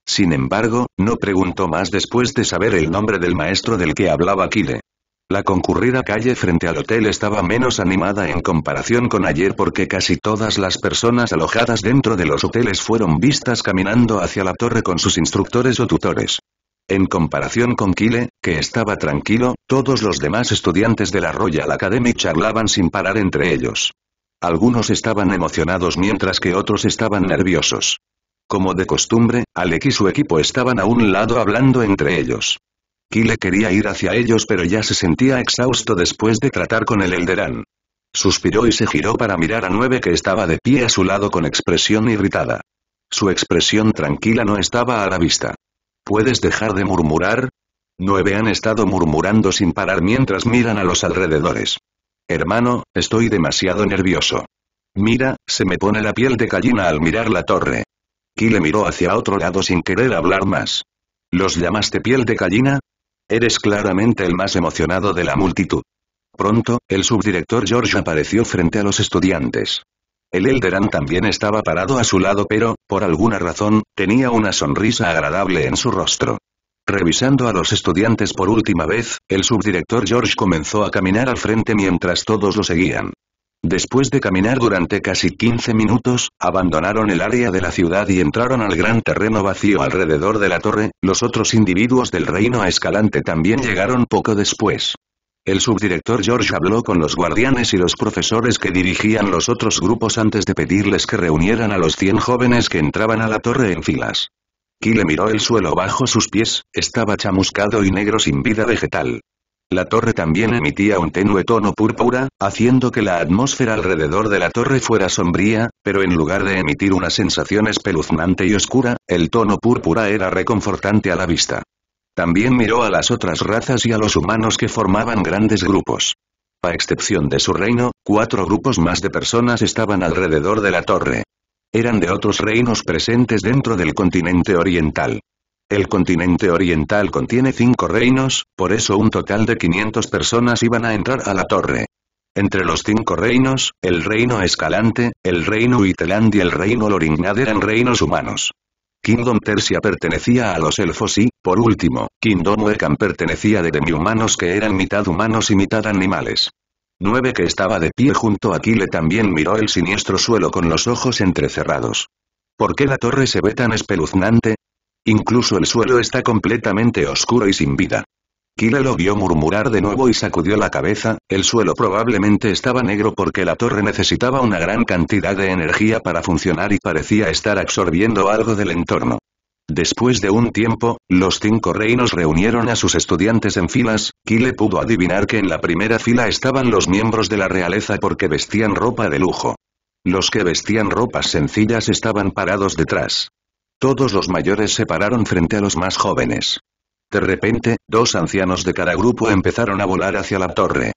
Sin embargo, no preguntó más después de saber el nombre del maestro del que hablaba Kide. La concurrida calle frente al hotel estaba menos animada en comparación con ayer porque casi todas las personas alojadas dentro de los hoteles fueron vistas caminando hacia la torre con sus instructores o tutores. En comparación con Kile, que estaba tranquilo, todos los demás estudiantes de la Royal Academy charlaban sin parar entre ellos. Algunos estaban emocionados mientras que otros estaban nerviosos. Como de costumbre, Alec y su equipo estaban a un lado hablando entre ellos. Kyle quería ir hacia ellos pero ya se sentía exhausto después de tratar con el Elderán. Suspiró y se giró para mirar a Nueve que estaba de pie a su lado con expresión irritada. Su expresión tranquila no estaba a la vista. ¿Puedes dejar de murmurar? Nueve han estado murmurando sin parar mientras miran a los alrededores. Hermano, estoy demasiado nervioso. Mira, se me pone la piel de gallina al mirar la torre. le miró hacia otro lado sin querer hablar más. ¿Los llamaste piel de gallina? Eres claramente el más emocionado de la multitud. Pronto, el subdirector George apareció frente a los estudiantes. El Elderan también estaba parado a su lado pero, por alguna razón, tenía una sonrisa agradable en su rostro. Revisando a los estudiantes por última vez, el subdirector George comenzó a caminar al frente mientras todos lo seguían. Después de caminar durante casi 15 minutos, abandonaron el área de la ciudad y entraron al gran terreno vacío alrededor de la torre, los otros individuos del reino escalante también llegaron poco después. El subdirector George habló con los guardianes y los profesores que dirigían los otros grupos antes de pedirles que reunieran a los 100 jóvenes que entraban a la torre en filas. Kyle miró el suelo bajo sus pies, estaba chamuscado y negro sin vida vegetal. La torre también emitía un tenue tono púrpura, haciendo que la atmósfera alrededor de la torre fuera sombría, pero en lugar de emitir una sensación espeluznante y oscura, el tono púrpura era reconfortante a la vista. También miró a las otras razas y a los humanos que formaban grandes grupos. A excepción de su reino, cuatro grupos más de personas estaban alrededor de la torre. Eran de otros reinos presentes dentro del continente oriental. El continente oriental contiene cinco reinos, por eso un total de 500 personas iban a entrar a la torre. Entre los cinco reinos, el reino Escalante, el reino Huiteland y el reino Loringnad eran reinos humanos. Kingdom Tercia pertenecía a los elfos y, por último, Kingdom Wekan pertenecía de demi-humanos que eran mitad humanos y mitad animales. Nueve que estaba de pie junto a Kile también miró el siniestro suelo con los ojos entrecerrados. ¿Por qué la torre se ve tan espeluznante? Incluso el suelo está completamente oscuro y sin vida. Kile lo vio murmurar de nuevo y sacudió la cabeza, el suelo probablemente estaba negro porque la torre necesitaba una gran cantidad de energía para funcionar y parecía estar absorbiendo algo del entorno. Después de un tiempo, los cinco reinos reunieron a sus estudiantes en filas, Kile pudo adivinar que en la primera fila estaban los miembros de la realeza porque vestían ropa de lujo. Los que vestían ropas sencillas estaban parados detrás. Todos los mayores se pararon frente a los más jóvenes. De repente, dos ancianos de cada grupo empezaron a volar hacia la torre.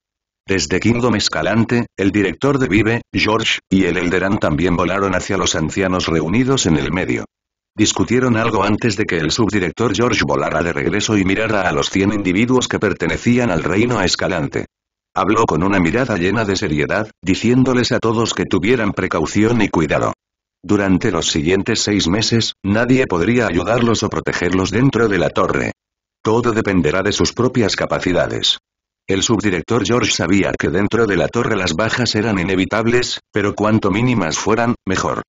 Desde Kingdom Escalante, el director de Vive, George, y el Elderan también volaron hacia los ancianos reunidos en el medio. Discutieron algo antes de que el subdirector George volara de regreso y mirara a los 100 individuos que pertenecían al reino Escalante. Habló con una mirada llena de seriedad, diciéndoles a todos que tuvieran precaución y cuidado. Durante los siguientes seis meses, nadie podría ayudarlos o protegerlos dentro de la torre. Todo dependerá de sus propias capacidades. El subdirector George sabía que dentro de la torre las bajas eran inevitables, pero cuanto mínimas fueran, mejor.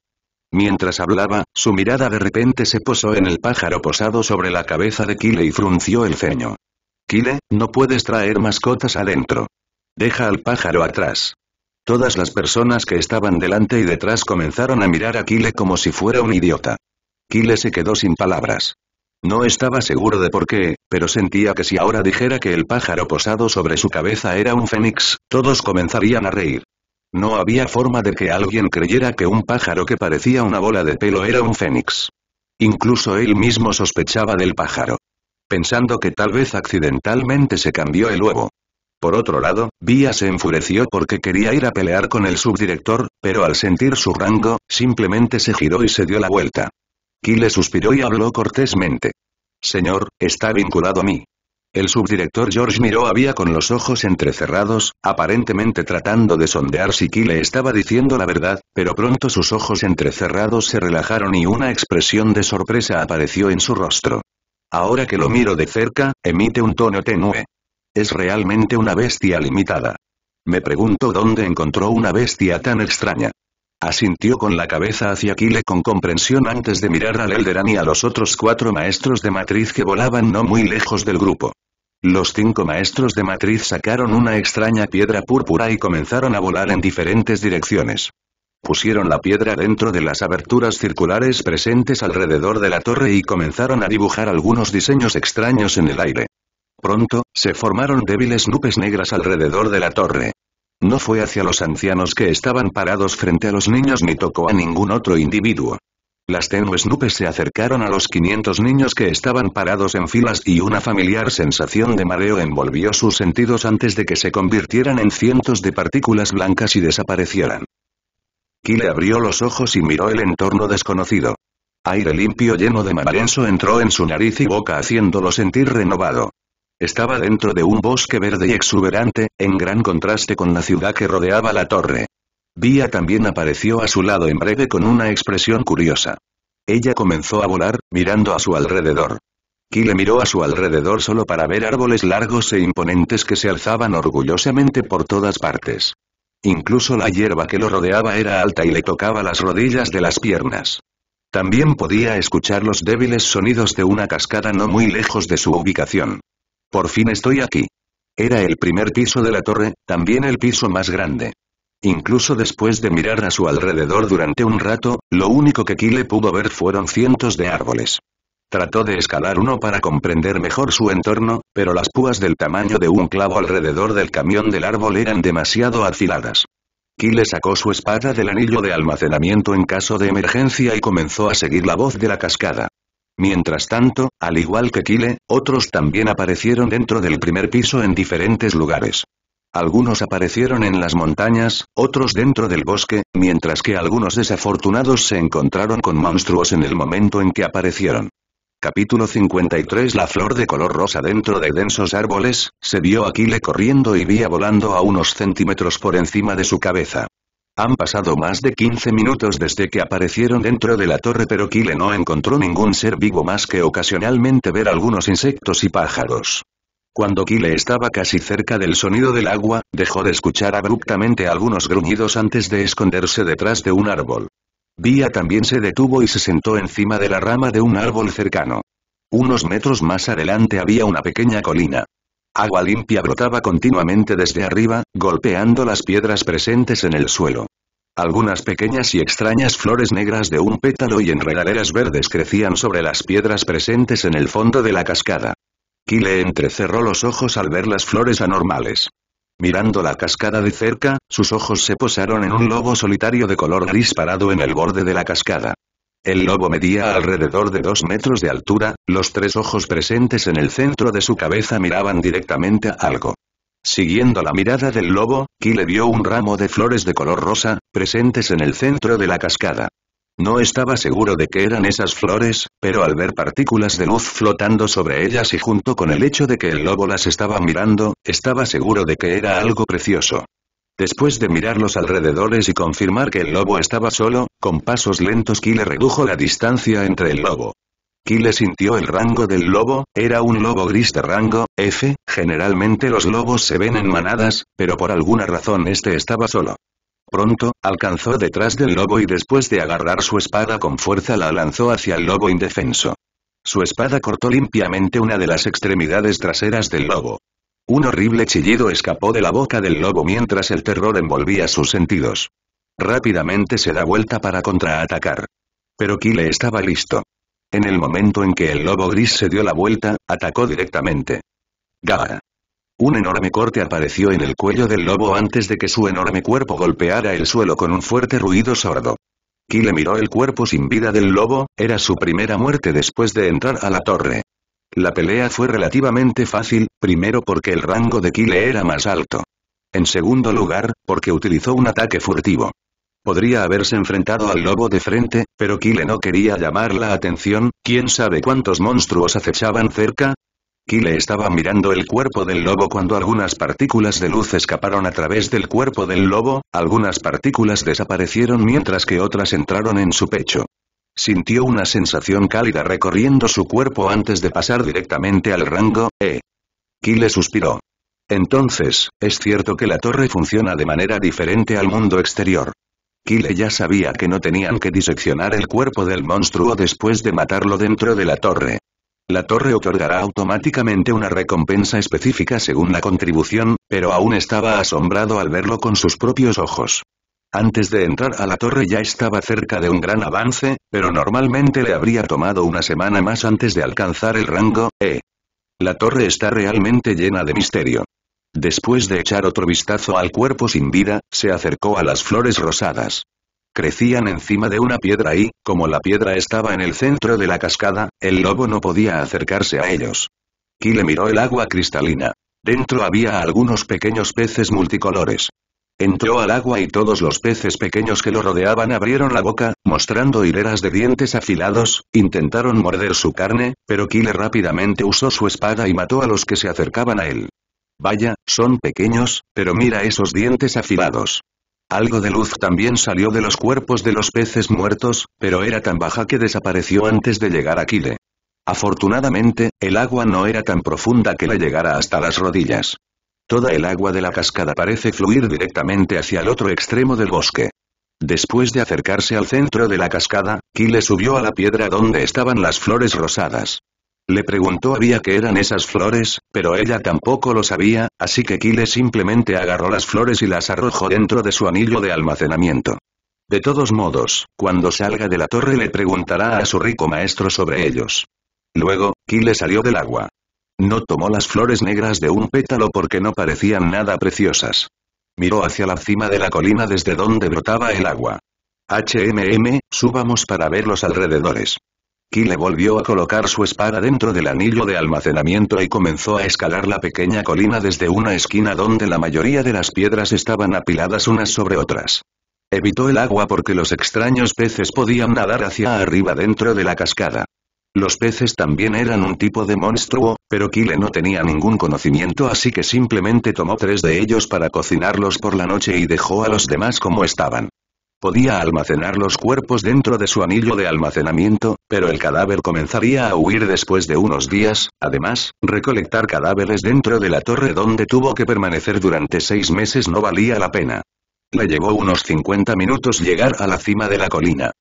Mientras hablaba, su mirada de repente se posó en el pájaro posado sobre la cabeza de Kile y frunció el ceño. Kile, no puedes traer mascotas adentro. Deja al pájaro atrás. Todas las personas que estaban delante y detrás comenzaron a mirar a Kile como si fuera un idiota. Kile se quedó sin palabras. No estaba seguro de por qué, pero sentía que si ahora dijera que el pájaro posado sobre su cabeza era un fénix, todos comenzarían a reír. No había forma de que alguien creyera que un pájaro que parecía una bola de pelo era un fénix. Incluso él mismo sospechaba del pájaro. Pensando que tal vez accidentalmente se cambió el huevo. Por otro lado, Vía se enfureció porque quería ir a pelear con el subdirector, pero al sentir su rango, simplemente se giró y se dio la vuelta. Kyle suspiró y habló cortésmente. Señor, está vinculado a mí. El subdirector George miró a Vía con los ojos entrecerrados, aparentemente tratando de sondear si Kyle estaba diciendo la verdad, pero pronto sus ojos entrecerrados se relajaron y una expresión de sorpresa apareció en su rostro. Ahora que lo miro de cerca, emite un tono tenue. Es realmente una bestia limitada. Me pregunto dónde encontró una bestia tan extraña. Asintió con la cabeza hacia Kyle con comprensión antes de mirar al Elderan y a los otros cuatro maestros de matriz que volaban no muy lejos del grupo. Los cinco maestros de matriz sacaron una extraña piedra púrpura y comenzaron a volar en diferentes direcciones. Pusieron la piedra dentro de las aberturas circulares presentes alrededor de la torre y comenzaron a dibujar algunos diseños extraños en el aire. Pronto, se formaron débiles nubes negras alrededor de la torre, no fue hacia los ancianos que estaban parados frente a los niños ni tocó a ningún otro individuo. Las tenues nubes se acercaron a los 500 niños que estaban parados en filas y una familiar sensación de mareo envolvió sus sentidos antes de que se convirtieran en cientos de partículas blancas y desaparecieran. Kyle abrió los ojos y miró el entorno desconocido. Aire limpio lleno de marenso entró en su nariz y boca haciéndolo sentir renovado. Estaba dentro de un bosque verde y exuberante, en gran contraste con la ciudad que rodeaba la torre. Vía también apareció a su lado en breve con una expresión curiosa. Ella comenzó a volar, mirando a su alrededor. Kyle miró a su alrededor solo para ver árboles largos e imponentes que se alzaban orgullosamente por todas partes. Incluso la hierba que lo rodeaba era alta y le tocaba las rodillas de las piernas. También podía escuchar los débiles sonidos de una cascada no muy lejos de su ubicación. Por fin estoy aquí. Era el primer piso de la torre, también el piso más grande. Incluso después de mirar a su alrededor durante un rato, lo único que Kyle pudo ver fueron cientos de árboles. Trató de escalar uno para comprender mejor su entorno, pero las púas del tamaño de un clavo alrededor del camión del árbol eran demasiado afiladas. Kyle sacó su espada del anillo de almacenamiento en caso de emergencia y comenzó a seguir la voz de la cascada. Mientras tanto, al igual que Kyle, otros también aparecieron dentro del primer piso en diferentes lugares. Algunos aparecieron en las montañas, otros dentro del bosque, mientras que algunos desafortunados se encontraron con monstruos en el momento en que aparecieron. Capítulo 53 La flor de color rosa dentro de densos árboles, se vio a Kile corriendo y vía volando a unos centímetros por encima de su cabeza. Han pasado más de 15 minutos desde que aparecieron dentro de la torre pero Kile no encontró ningún ser vivo más que ocasionalmente ver algunos insectos y pájaros. Cuando Kile estaba casi cerca del sonido del agua, dejó de escuchar abruptamente algunos gruñidos antes de esconderse detrás de un árbol. Vía también se detuvo y se sentó encima de la rama de un árbol cercano. Unos metros más adelante había una pequeña colina. Agua limpia brotaba continuamente desde arriba, golpeando las piedras presentes en el suelo. Algunas pequeñas y extrañas flores negras de un pétalo y enredaderas verdes crecían sobre las piedras presentes en el fondo de la cascada. Kyle entrecerró los ojos al ver las flores anormales. Mirando la cascada de cerca, sus ojos se posaron en un lobo solitario de color gris parado en el borde de la cascada. El lobo medía alrededor de dos metros de altura, los tres ojos presentes en el centro de su cabeza miraban directamente a algo. Siguiendo la mirada del lobo, Ki le vio un ramo de flores de color rosa, presentes en el centro de la cascada. No estaba seguro de que eran esas flores, pero al ver partículas de luz flotando sobre ellas y junto con el hecho de que el lobo las estaba mirando, estaba seguro de que era algo precioso. Después de mirar los alrededores y confirmar que el lobo estaba solo, con pasos lentos Kyle redujo la distancia entre el lobo. Kyle sintió el rango del lobo, era un lobo gris de rango, F, generalmente los lobos se ven en manadas, pero por alguna razón este estaba solo. Pronto, alcanzó detrás del lobo y después de agarrar su espada con fuerza la lanzó hacia el lobo indefenso. Su espada cortó limpiamente una de las extremidades traseras del lobo. Un horrible chillido escapó de la boca del lobo mientras el terror envolvía sus sentidos. Rápidamente se da vuelta para contraatacar. Pero Kyle estaba listo. En el momento en que el lobo gris se dio la vuelta, atacó directamente. ¡Gah! Un enorme corte apareció en el cuello del lobo antes de que su enorme cuerpo golpeara el suelo con un fuerte ruido sordo. Kyle miró el cuerpo sin vida del lobo, era su primera muerte después de entrar a la torre. La pelea fue relativamente fácil, primero porque el rango de Kile era más alto. En segundo lugar, porque utilizó un ataque furtivo. Podría haberse enfrentado al lobo de frente, pero Kile no quería llamar la atención, quién sabe cuántos monstruos acechaban cerca. Kile estaba mirando el cuerpo del lobo cuando algunas partículas de luz escaparon a través del cuerpo del lobo, algunas partículas desaparecieron mientras que otras entraron en su pecho. Sintió una sensación cálida recorriendo su cuerpo antes de pasar directamente al rango E. Kyle suspiró. Entonces, es cierto que la torre funciona de manera diferente al mundo exterior. Kyle ya sabía que no tenían que diseccionar el cuerpo del monstruo después de matarlo dentro de la torre. La torre otorgará automáticamente una recompensa específica según la contribución, pero aún estaba asombrado al verlo con sus propios ojos. Antes de entrar a la torre ya estaba cerca de un gran avance, pero normalmente le habría tomado una semana más antes de alcanzar el rango E. La torre está realmente llena de misterio. Después de echar otro vistazo al cuerpo sin vida, se acercó a las flores rosadas. Crecían encima de una piedra y, como la piedra estaba en el centro de la cascada, el lobo no podía acercarse a ellos. le miró el agua cristalina. Dentro había algunos pequeños peces multicolores. Entró al agua y todos los peces pequeños que lo rodeaban abrieron la boca, mostrando hileras de dientes afilados, intentaron morder su carne, pero Kile rápidamente usó su espada y mató a los que se acercaban a él. Vaya, son pequeños, pero mira esos dientes afilados. Algo de luz también salió de los cuerpos de los peces muertos, pero era tan baja que desapareció antes de llegar a Kile. Afortunadamente, el agua no era tan profunda que le llegara hasta las rodillas. Toda el agua de la cascada parece fluir directamente hacia el otro extremo del bosque. Después de acercarse al centro de la cascada, Kile subió a la piedra donde estaban las flores rosadas. Le preguntó a que qué eran esas flores, pero ella tampoco lo sabía, así que Kile simplemente agarró las flores y las arrojó dentro de su anillo de almacenamiento. De todos modos, cuando salga de la torre le preguntará a su rico maestro sobre ellos. Luego, Kile salió del agua. No tomó las flores negras de un pétalo porque no parecían nada preciosas. Miró hacia la cima de la colina desde donde brotaba el agua. HMM, subamos para ver los alrededores. Kyle volvió a colocar su espada dentro del anillo de almacenamiento y comenzó a escalar la pequeña colina desde una esquina donde la mayoría de las piedras estaban apiladas unas sobre otras. Evitó el agua porque los extraños peces podían nadar hacia arriba dentro de la cascada. Los peces también eran un tipo de monstruo, pero Kyle no tenía ningún conocimiento así que simplemente tomó tres de ellos para cocinarlos por la noche y dejó a los demás como estaban. Podía almacenar los cuerpos dentro de su anillo de almacenamiento, pero el cadáver comenzaría a huir después de unos días, además, recolectar cadáveres dentro de la torre donde tuvo que permanecer durante seis meses no valía la pena. Le llevó unos 50 minutos llegar a la cima de la colina.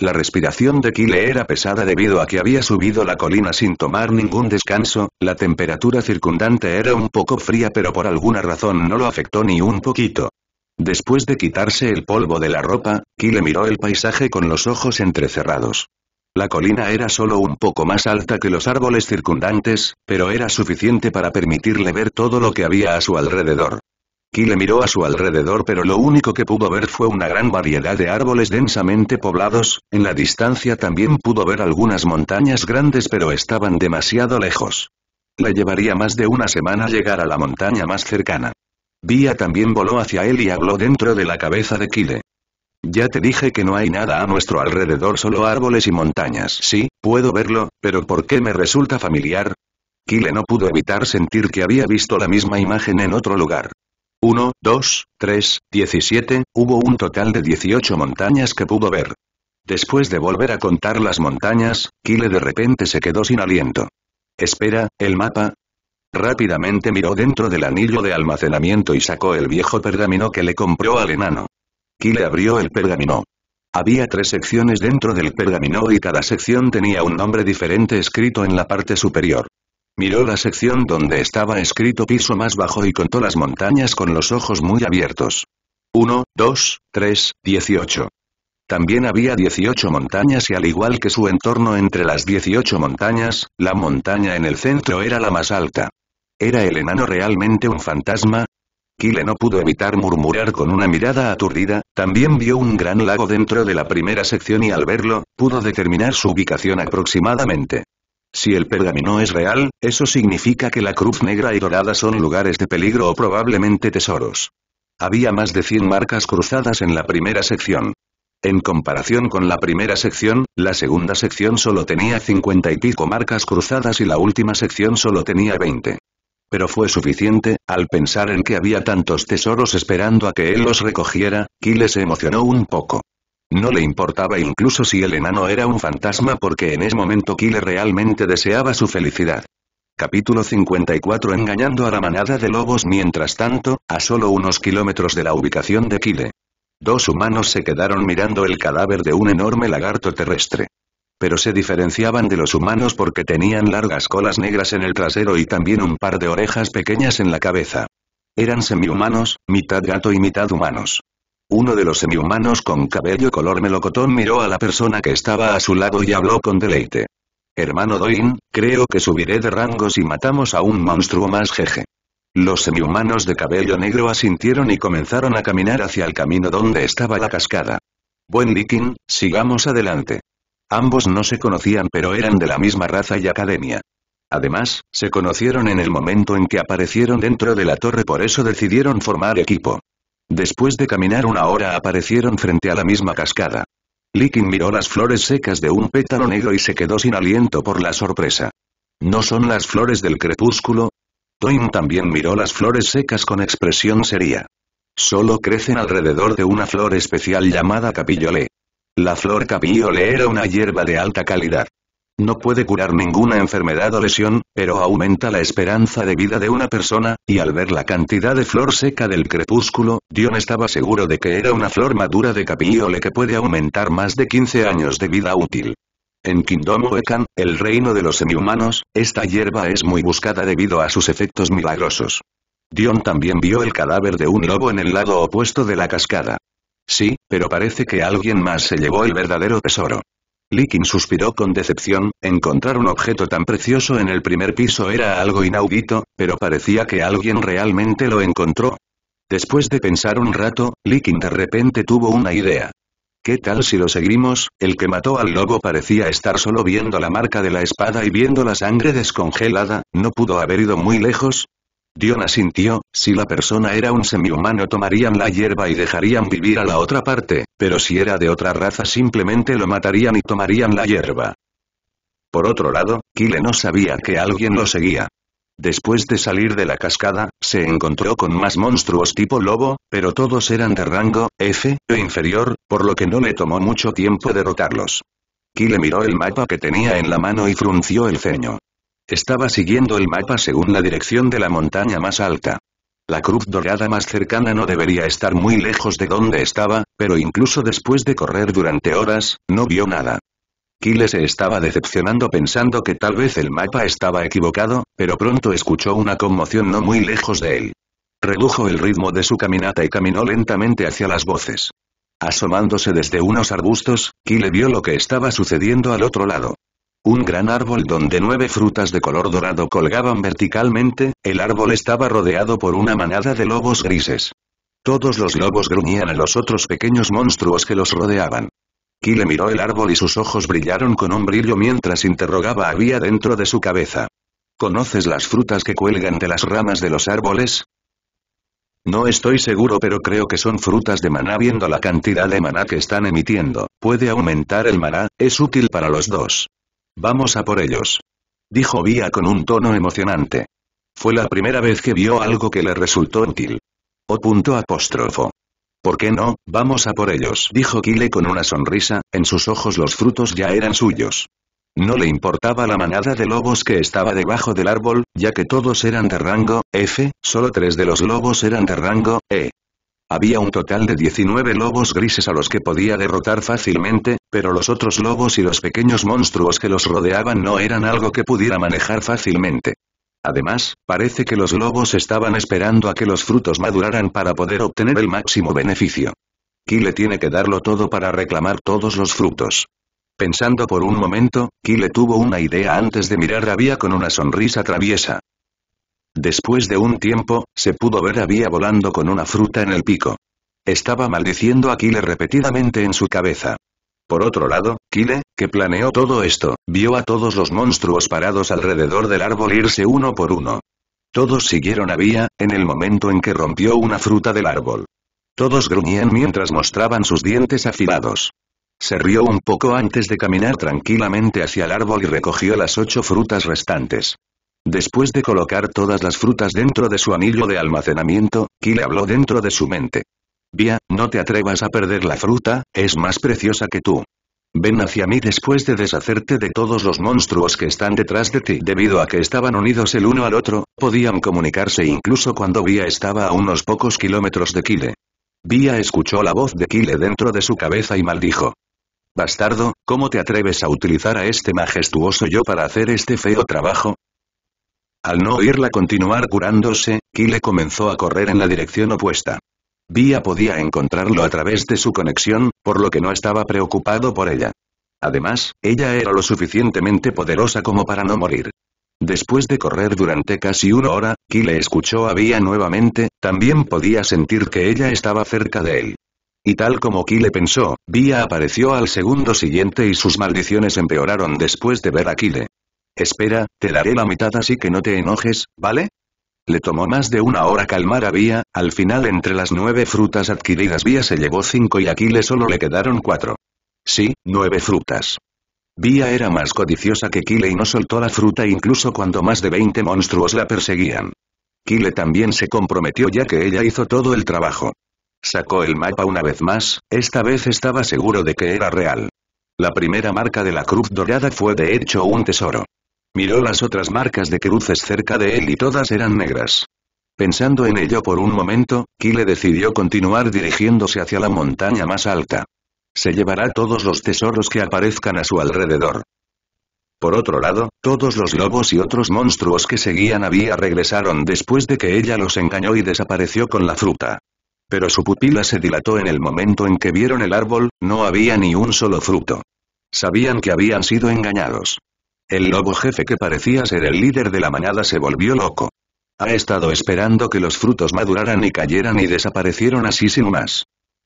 La respiración de Kyle era pesada debido a que había subido la colina sin tomar ningún descanso, la temperatura circundante era un poco fría pero por alguna razón no lo afectó ni un poquito. Después de quitarse el polvo de la ropa, Kyle miró el paisaje con los ojos entrecerrados. La colina era solo un poco más alta que los árboles circundantes, pero era suficiente para permitirle ver todo lo que había a su alrededor. Kile miró a su alrededor pero lo único que pudo ver fue una gran variedad de árboles densamente poblados, en la distancia también pudo ver algunas montañas grandes pero estaban demasiado lejos. Le llevaría más de una semana llegar a la montaña más cercana. Bia también voló hacia él y habló dentro de la cabeza de Kile. Ya te dije que no hay nada a nuestro alrededor solo árboles y montañas. Sí, puedo verlo, pero ¿por qué me resulta familiar? Kile no pudo evitar sentir que había visto la misma imagen en otro lugar. 1, 2, 3, 17, hubo un total de 18 montañas que pudo ver. Después de volver a contar las montañas, Kyle de repente se quedó sin aliento. Espera, ¿el mapa? Rápidamente miró dentro del anillo de almacenamiento y sacó el viejo pergamino que le compró al enano. Kyle abrió el pergamino. Había tres secciones dentro del pergamino y cada sección tenía un nombre diferente escrito en la parte superior. Miró la sección donde estaba escrito piso más bajo y contó las montañas con los ojos muy abiertos. 1, 2, 3, 18. También había 18 montañas y al igual que su entorno entre las 18 montañas, la montaña en el centro era la más alta. ¿Era el enano realmente un fantasma? Kyle no pudo evitar murmurar con una mirada aturdida, también vio un gran lago dentro de la primera sección y al verlo, pudo determinar su ubicación aproximadamente. Si el pergamino es real, eso significa que la cruz negra y dorada son lugares de peligro o probablemente tesoros. Había más de 100 marcas cruzadas en la primera sección. En comparación con la primera sección, la segunda sección solo tenía 50 y pico marcas cruzadas y la última sección solo tenía 20. Pero fue suficiente, al pensar en que había tantos tesoros esperando a que él los recogiera, Kyle se emocionó un poco. No le importaba incluso si el enano era un fantasma porque en ese momento Kyle realmente deseaba su felicidad. Capítulo 54 Engañando a la manada de lobos Mientras tanto, a solo unos kilómetros de la ubicación de Kyle. Dos humanos se quedaron mirando el cadáver de un enorme lagarto terrestre. Pero se diferenciaban de los humanos porque tenían largas colas negras en el trasero y también un par de orejas pequeñas en la cabeza. Eran semihumanos, mitad gato y mitad humanos. Uno de los semihumanos con cabello color melocotón miró a la persona que estaba a su lado y habló con deleite. Hermano Doin, creo que subiré de rango si matamos a un monstruo más jeje. Los semihumanos de cabello negro asintieron y comenzaron a caminar hacia el camino donde estaba la cascada. Buen viking, sigamos adelante. Ambos no se conocían pero eran de la misma raza y academia. Además, se conocieron en el momento en que aparecieron dentro de la torre por eso decidieron formar equipo. Después de caminar una hora aparecieron frente a la misma cascada. Likin miró las flores secas de un pétalo negro y se quedó sin aliento por la sorpresa. ¿No son las flores del crepúsculo? toin también miró las flores secas con expresión seria. Solo crecen alrededor de una flor especial llamada capillole. La flor capillole era una hierba de alta calidad. No puede curar ninguna enfermedad o lesión, pero aumenta la esperanza de vida de una persona, y al ver la cantidad de flor seca del crepúsculo, Dion estaba seguro de que era una flor madura de capiole que puede aumentar más de 15 años de vida útil. En Kingdom Ekan, el reino de los semihumanos, esta hierba es muy buscada debido a sus efectos milagrosos. Dion también vio el cadáver de un lobo en el lado opuesto de la cascada. Sí, pero parece que alguien más se llevó el verdadero tesoro. Licking suspiró con decepción, encontrar un objeto tan precioso en el primer piso era algo inaudito, pero parecía que alguien realmente lo encontró. Después de pensar un rato, Licking de repente tuvo una idea. ¿Qué tal si lo seguimos? El que mató al lobo parecía estar solo viendo la marca de la espada y viendo la sangre descongelada, ¿no pudo haber ido muy lejos? Dion asintió, si la persona era un semihumano tomarían la hierba y dejarían vivir a la otra parte, pero si era de otra raza simplemente lo matarían y tomarían la hierba. Por otro lado, Kile no sabía que alguien lo seguía. Después de salir de la cascada, se encontró con más monstruos tipo lobo, pero todos eran de rango F e inferior, por lo que no le tomó mucho tiempo derrotarlos. Kyle miró el mapa que tenía en la mano y frunció el ceño. Estaba siguiendo el mapa según la dirección de la montaña más alta. La cruz dorada más cercana no debería estar muy lejos de donde estaba, pero incluso después de correr durante horas, no vio nada. Kyle se estaba decepcionando pensando que tal vez el mapa estaba equivocado, pero pronto escuchó una conmoción no muy lejos de él. Redujo el ritmo de su caminata y caminó lentamente hacia las voces. Asomándose desde unos arbustos, Kyle vio lo que estaba sucediendo al otro lado. Un gran árbol donde nueve frutas de color dorado colgaban verticalmente, el árbol estaba rodeado por una manada de lobos grises. Todos los lobos gruñían a los otros pequeños monstruos que los rodeaban. Kile miró el árbol y sus ojos brillaron con un brillo mientras interrogaba había dentro de su cabeza. ¿Conoces las frutas que cuelgan de las ramas de los árboles? No estoy seguro pero creo que son frutas de maná viendo la cantidad de maná que están emitiendo. Puede aumentar el maná, es útil para los dos. Vamos a por ellos. Dijo Vía con un tono emocionante. Fue la primera vez que vio algo que le resultó útil. O punto apóstrofo. ¿Por qué no? Vamos a por ellos, dijo Kile con una sonrisa, en sus ojos los frutos ya eran suyos. No le importaba la manada de lobos que estaba debajo del árbol, ya que todos eran de rango, F, solo tres de los lobos eran de rango, E. Había un total de 19 lobos grises a los que podía derrotar fácilmente, pero los otros lobos y los pequeños monstruos que los rodeaban no eran algo que pudiera manejar fácilmente. Además, parece que los lobos estaban esperando a que los frutos maduraran para poder obtener el máximo beneficio. Kile tiene que darlo todo para reclamar todos los frutos. Pensando por un momento, Kile tuvo una idea antes de mirar a Bia con una sonrisa traviesa. Después de un tiempo, se pudo ver a Vía volando con una fruta en el pico. Estaba maldiciendo a Kile repetidamente en su cabeza. Por otro lado, Kile, que planeó todo esto, vio a todos los monstruos parados alrededor del árbol irse uno por uno. Todos siguieron a Vía, en el momento en que rompió una fruta del árbol. Todos gruñían mientras mostraban sus dientes afilados. Se rió un poco antes de caminar tranquilamente hacia el árbol y recogió las ocho frutas restantes. Después de colocar todas las frutas dentro de su anillo de almacenamiento, Kile habló dentro de su mente. Vía, no te atrevas a perder la fruta, es más preciosa que tú. Ven hacia mí después de deshacerte de todos los monstruos que están detrás de ti. Debido a que estaban unidos el uno al otro, podían comunicarse incluso cuando Vía estaba a unos pocos kilómetros de Kile. Vía escuchó la voz de Kile dentro de su cabeza y maldijo. Bastardo, ¿cómo te atreves a utilizar a este majestuoso yo para hacer este feo trabajo? Al no oírla continuar curándose, Kyle comenzó a correr en la dirección opuesta. Vía podía encontrarlo a través de su conexión, por lo que no estaba preocupado por ella. Además, ella era lo suficientemente poderosa como para no morir. Después de correr durante casi una hora, Kyle escuchó a Vía nuevamente, también podía sentir que ella estaba cerca de él. Y tal como Kyle pensó, Vía apareció al segundo siguiente y sus maldiciones empeoraron después de ver a Kyle. Espera, te daré la mitad así que no te enojes, ¿vale? Le tomó más de una hora calmar a Vía, al final entre las nueve frutas adquiridas Vía se llevó cinco y a Kile solo le quedaron cuatro. Sí, nueve frutas. Vía era más codiciosa que Kile y no soltó la fruta incluso cuando más de 20 monstruos la perseguían. Kile también se comprometió ya que ella hizo todo el trabajo. Sacó el mapa una vez más, esta vez estaba seguro de que era real. La primera marca de la cruz dorada fue de hecho un tesoro. Miró las otras marcas de cruces cerca de él y todas eran negras. Pensando en ello por un momento, Kyle decidió continuar dirigiéndose hacia la montaña más alta. Se llevará todos los tesoros que aparezcan a su alrededor. Por otro lado, todos los lobos y otros monstruos que seguían había regresaron después de que ella los engañó y desapareció con la fruta. Pero su pupila se dilató en el momento en que vieron el árbol, no había ni un solo fruto. Sabían que habían sido engañados. El lobo jefe que parecía ser el líder de la manada se volvió loco. Ha estado esperando que los frutos maduraran y cayeran y desaparecieron así sin más.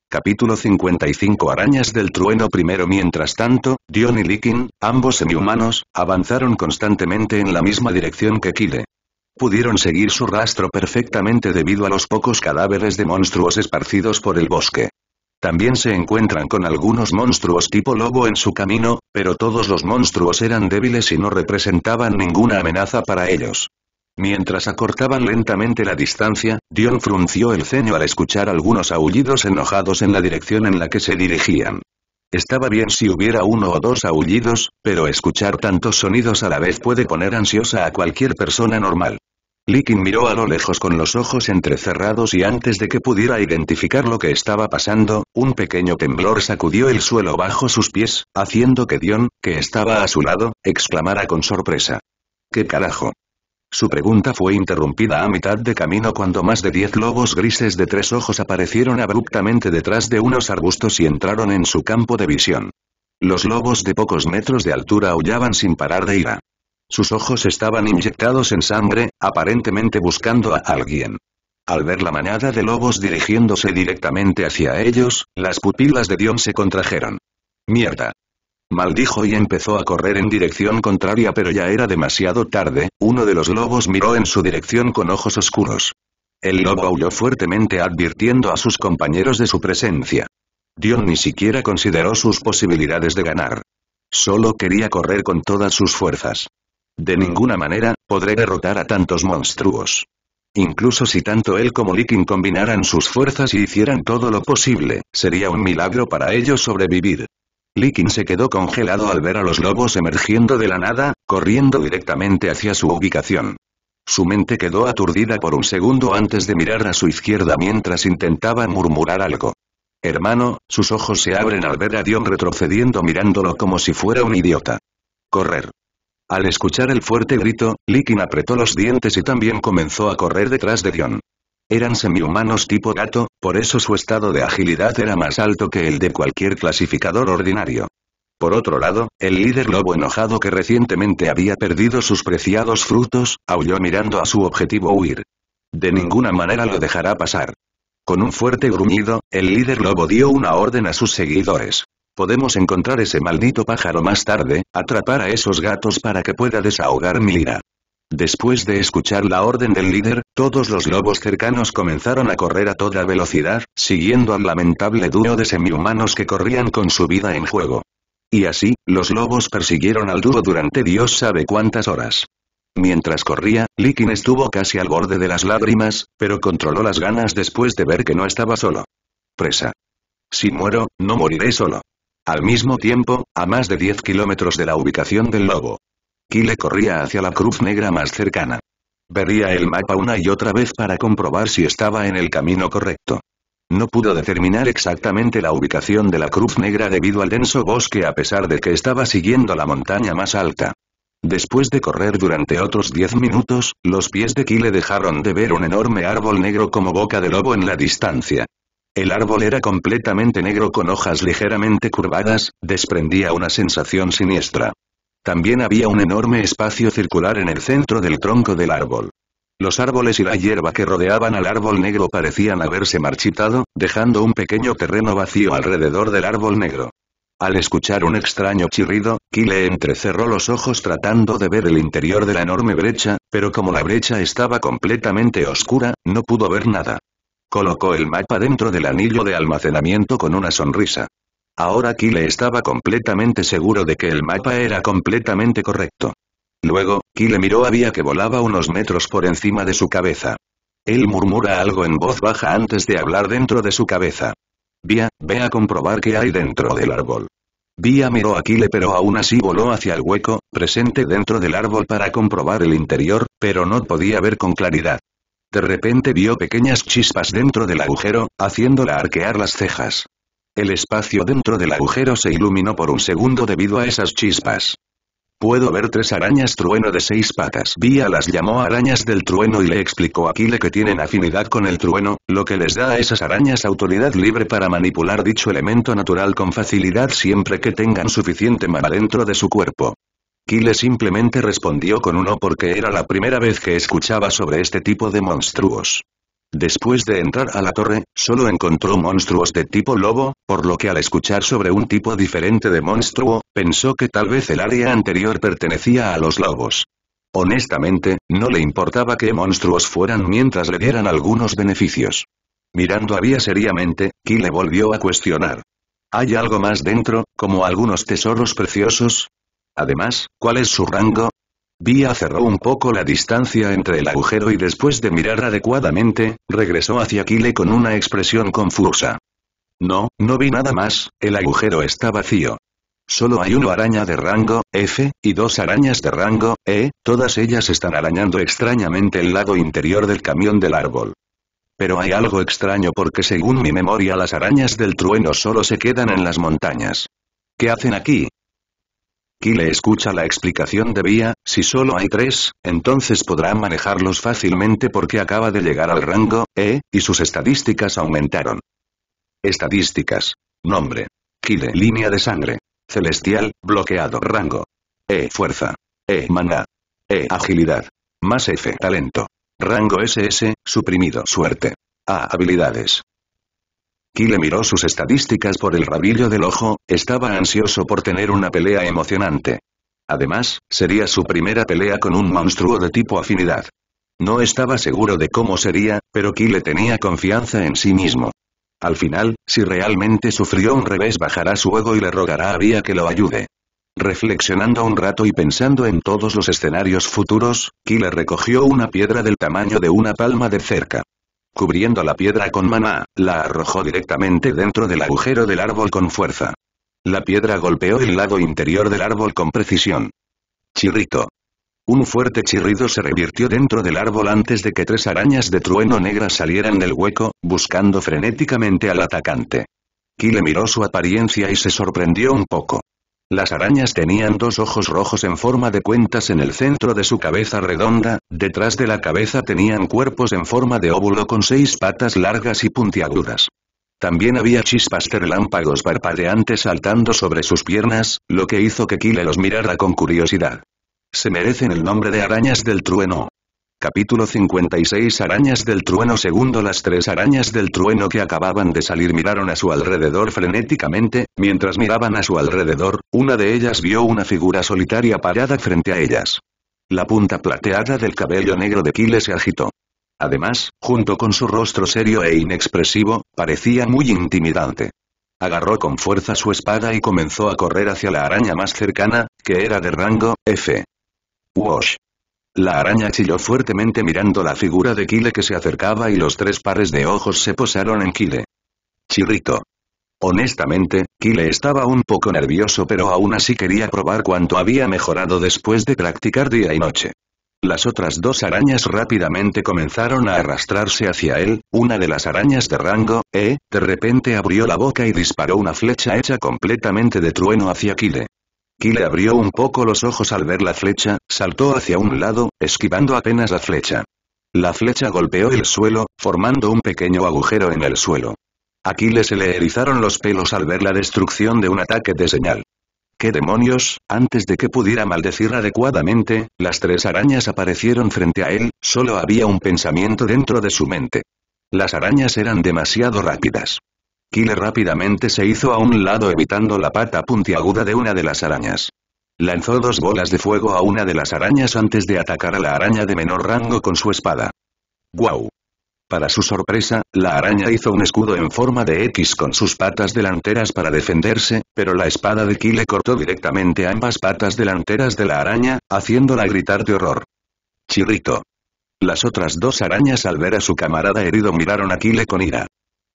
Capítulo 55 Arañas del trueno primero Mientras tanto, Dion y Likin, ambos semihumanos, avanzaron constantemente en la misma dirección que Kide. Pudieron seguir su rastro perfectamente debido a los pocos cadáveres de monstruos esparcidos por el bosque. También se encuentran con algunos monstruos tipo lobo en su camino, pero todos los monstruos eran débiles y no representaban ninguna amenaza para ellos. Mientras acortaban lentamente la distancia, Dion frunció el ceño al escuchar algunos aullidos enojados en la dirección en la que se dirigían. Estaba bien si hubiera uno o dos aullidos, pero escuchar tantos sonidos a la vez puede poner ansiosa a cualquier persona normal. Likin miró a lo lejos con los ojos entrecerrados y antes de que pudiera identificar lo que estaba pasando, un pequeño temblor sacudió el suelo bajo sus pies, haciendo que Dion, que estaba a su lado, exclamara con sorpresa. ¿Qué carajo? Su pregunta fue interrumpida a mitad de camino cuando más de diez lobos grises de tres ojos aparecieron abruptamente detrás de unos arbustos y entraron en su campo de visión. Los lobos de pocos metros de altura aullaban sin parar de ira. Sus ojos estaban inyectados en sangre, aparentemente buscando a alguien. Al ver la manada de lobos dirigiéndose directamente hacia ellos, las pupilas de Dion se contrajeron. ¡Mierda! Maldijo y empezó a correr en dirección contraria pero ya era demasiado tarde, uno de los lobos miró en su dirección con ojos oscuros. El lobo aulló fuertemente advirtiendo a sus compañeros de su presencia. Dion ni siquiera consideró sus posibilidades de ganar. Solo quería correr con todas sus fuerzas. De ninguna manera, podré derrotar a tantos monstruos. Incluso si tanto él como Likin combinaran sus fuerzas y hicieran todo lo posible, sería un milagro para ellos sobrevivir. Likin se quedó congelado al ver a los lobos emergiendo de la nada, corriendo directamente hacia su ubicación. Su mente quedó aturdida por un segundo antes de mirar a su izquierda mientras intentaba murmurar algo. Hermano, sus ojos se abren al ver a Dion retrocediendo mirándolo como si fuera un idiota. Correr. Al escuchar el fuerte grito, Likin apretó los dientes y también comenzó a correr detrás de Dion. Eran semihumanos tipo gato, por eso su estado de agilidad era más alto que el de cualquier clasificador ordinario. Por otro lado, el líder lobo enojado que recientemente había perdido sus preciados frutos, aulló mirando a su objetivo huir. De ninguna manera lo dejará pasar. Con un fuerte gruñido, el líder lobo dio una orden a sus seguidores. Podemos encontrar ese maldito pájaro más tarde, atrapar a esos gatos para que pueda desahogar mi ira. Después de escuchar la orden del líder, todos los lobos cercanos comenzaron a correr a toda velocidad, siguiendo al lamentable dúo de semihumanos que corrían con su vida en juego. Y así, los lobos persiguieron al dúo durante Dios sabe cuántas horas. Mientras corría, Likin estuvo casi al borde de las lágrimas, pero controló las ganas después de ver que no estaba solo. Presa. Si muero, no moriré solo. Al mismo tiempo, a más de 10 kilómetros de la ubicación del lobo. Kyle corría hacia la cruz negra más cercana. Vería el mapa una y otra vez para comprobar si estaba en el camino correcto. No pudo determinar exactamente la ubicación de la cruz negra debido al denso bosque a pesar de que estaba siguiendo la montaña más alta. Después de correr durante otros 10 minutos, los pies de Kyle dejaron de ver un enorme árbol negro como boca de lobo en la distancia. El árbol era completamente negro con hojas ligeramente curvadas, desprendía una sensación siniestra. También había un enorme espacio circular en el centro del tronco del árbol. Los árboles y la hierba que rodeaban al árbol negro parecían haberse marchitado, dejando un pequeño terreno vacío alrededor del árbol negro. Al escuchar un extraño chirrido, Kyle entrecerró los ojos tratando de ver el interior de la enorme brecha, pero como la brecha estaba completamente oscura, no pudo ver nada. Colocó el mapa dentro del anillo de almacenamiento con una sonrisa. Ahora Kile estaba completamente seguro de que el mapa era completamente correcto. Luego, Kile miró a Vía que volaba unos metros por encima de su cabeza. Él murmura algo en voz baja antes de hablar dentro de su cabeza. Vía, ve a comprobar qué hay dentro del árbol. Vía miró a Kile, pero aún así voló hacia el hueco, presente dentro del árbol para comprobar el interior, pero no podía ver con claridad. De repente vio pequeñas chispas dentro del agujero, haciéndola arquear las cejas. El espacio dentro del agujero se iluminó por un segundo debido a esas chispas. Puedo ver tres arañas trueno de seis patas. Vía las llamó arañas del trueno y le explicó a Kile que tienen afinidad con el trueno, lo que les da a esas arañas autoridad libre para manipular dicho elemento natural con facilidad siempre que tengan suficiente mana dentro de su cuerpo. Kyle simplemente respondió con uno porque era la primera vez que escuchaba sobre este tipo de monstruos. Después de entrar a la torre, solo encontró monstruos de tipo lobo, por lo que al escuchar sobre un tipo diferente de monstruo, pensó que tal vez el área anterior pertenecía a los lobos. Honestamente, no le importaba qué monstruos fueran mientras le dieran algunos beneficios. Mirando a Vía seriamente, Kyle volvió a cuestionar. ¿Hay algo más dentro, como algunos tesoros preciosos? Además, ¿cuál es su rango? Vía cerró un poco la distancia entre el agujero y después de mirar adecuadamente, regresó hacia Kile con una expresión confusa. No, no vi nada más, el agujero está vacío. Solo hay una araña de rango, F, y dos arañas de rango, E, todas ellas están arañando extrañamente el lado interior del camión del árbol. Pero hay algo extraño porque según mi memoria las arañas del trueno solo se quedan en las montañas. ¿Qué hacen aquí? Kile escucha la explicación de Vía, si solo hay tres, entonces podrá manejarlos fácilmente porque acaba de llegar al rango, E, y sus estadísticas aumentaron. Estadísticas. Nombre. Kile. Línea de sangre. Celestial, bloqueado. Rango. E. Fuerza. E. Maná. E. Agilidad. Más F. Talento. Rango SS, suprimido. Suerte. A. Habilidades. Kyle miró sus estadísticas por el rabillo del ojo, estaba ansioso por tener una pelea emocionante. Además, sería su primera pelea con un monstruo de tipo afinidad. No estaba seguro de cómo sería, pero Kyle tenía confianza en sí mismo. Al final, si realmente sufrió un revés bajará su ego y le rogará a Vía que lo ayude. Reflexionando un rato y pensando en todos los escenarios futuros, Kyle recogió una piedra del tamaño de una palma de cerca. Cubriendo la piedra con maná, la arrojó directamente dentro del agujero del árbol con fuerza. La piedra golpeó el lado interior del árbol con precisión. Chirrito. Un fuerte chirrido se revirtió dentro del árbol antes de que tres arañas de trueno negra salieran del hueco, buscando frenéticamente al atacante. Kyle miró su apariencia y se sorprendió un poco. Las arañas tenían dos ojos rojos en forma de cuentas en el centro de su cabeza redonda, detrás de la cabeza tenían cuerpos en forma de óvulo con seis patas largas y puntiagudas. También había chispas de relámpagos parpadeantes saltando sobre sus piernas, lo que hizo que Kyle los mirara con curiosidad. Se merecen el nombre de arañas del trueno. Capítulo 56 Arañas del trueno Segundo las tres arañas del trueno que acababan de salir miraron a su alrededor frenéticamente, mientras miraban a su alrededor, una de ellas vio una figura solitaria parada frente a ellas. La punta plateada del cabello negro de Kyle se agitó. Además, junto con su rostro serio e inexpresivo, parecía muy intimidante. Agarró con fuerza su espada y comenzó a correr hacia la araña más cercana, que era de rango, F. Wash. La araña chilló fuertemente mirando la figura de Kile que se acercaba y los tres pares de ojos se posaron en Kile. Chirrito. Honestamente, Kile estaba un poco nervioso pero aún así quería probar cuánto había mejorado después de practicar día y noche. Las otras dos arañas rápidamente comenzaron a arrastrarse hacia él, una de las arañas de rango, E, de repente abrió la boca y disparó una flecha hecha completamente de trueno hacia Kile le abrió un poco los ojos al ver la flecha, saltó hacia un lado, esquivando apenas la flecha. La flecha golpeó el suelo, formando un pequeño agujero en el suelo. Aquiles se le erizaron los pelos al ver la destrucción de un ataque de señal. ¿Qué demonios? Antes de que pudiera maldecir adecuadamente, las tres arañas aparecieron frente a él, solo había un pensamiento dentro de su mente. Las arañas eran demasiado rápidas. Kile rápidamente se hizo a un lado evitando la pata puntiaguda de una de las arañas. Lanzó dos bolas de fuego a una de las arañas antes de atacar a la araña de menor rango con su espada. ¡Guau! Para su sorpresa, la araña hizo un escudo en forma de X con sus patas delanteras para defenderse, pero la espada de Kile cortó directamente ambas patas delanteras de la araña, haciéndola gritar de horror. Chirrito. Las otras dos arañas al ver a su camarada herido miraron a Kile con ira.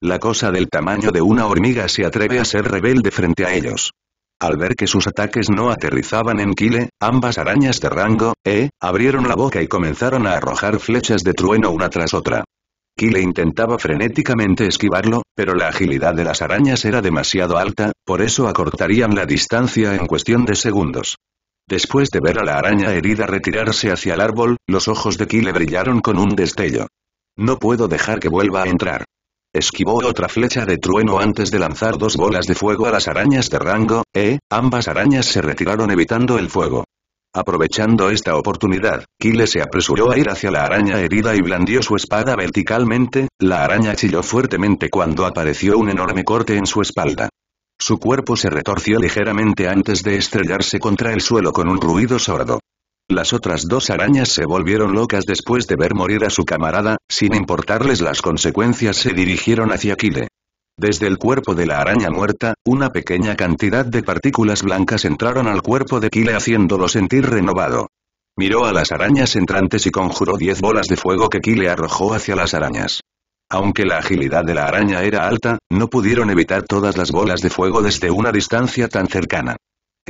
La cosa del tamaño de una hormiga se atreve a ser rebelde frente a ellos. Al ver que sus ataques no aterrizaban en Kile, ambas arañas de rango, E, abrieron la boca y comenzaron a arrojar flechas de trueno una tras otra. Kile intentaba frenéticamente esquivarlo, pero la agilidad de las arañas era demasiado alta, por eso acortarían la distancia en cuestión de segundos. Después de ver a la araña herida retirarse hacia el árbol, los ojos de Kile brillaron con un destello. No puedo dejar que vuelva a entrar. Esquivó otra flecha de trueno antes de lanzar dos bolas de fuego a las arañas de rango, E, ambas arañas se retiraron evitando el fuego. Aprovechando esta oportunidad, Kyle se apresuró a ir hacia la araña herida y blandió su espada verticalmente, la araña chilló fuertemente cuando apareció un enorme corte en su espalda. Su cuerpo se retorció ligeramente antes de estrellarse contra el suelo con un ruido sordo. Las otras dos arañas se volvieron locas después de ver morir a su camarada, sin importarles las consecuencias se dirigieron hacia Kile. Desde el cuerpo de la araña muerta, una pequeña cantidad de partículas blancas entraron al cuerpo de Kile haciéndolo sentir renovado. Miró a las arañas entrantes y conjuró diez bolas de fuego que Kile arrojó hacia las arañas. Aunque la agilidad de la araña era alta, no pudieron evitar todas las bolas de fuego desde una distancia tan cercana.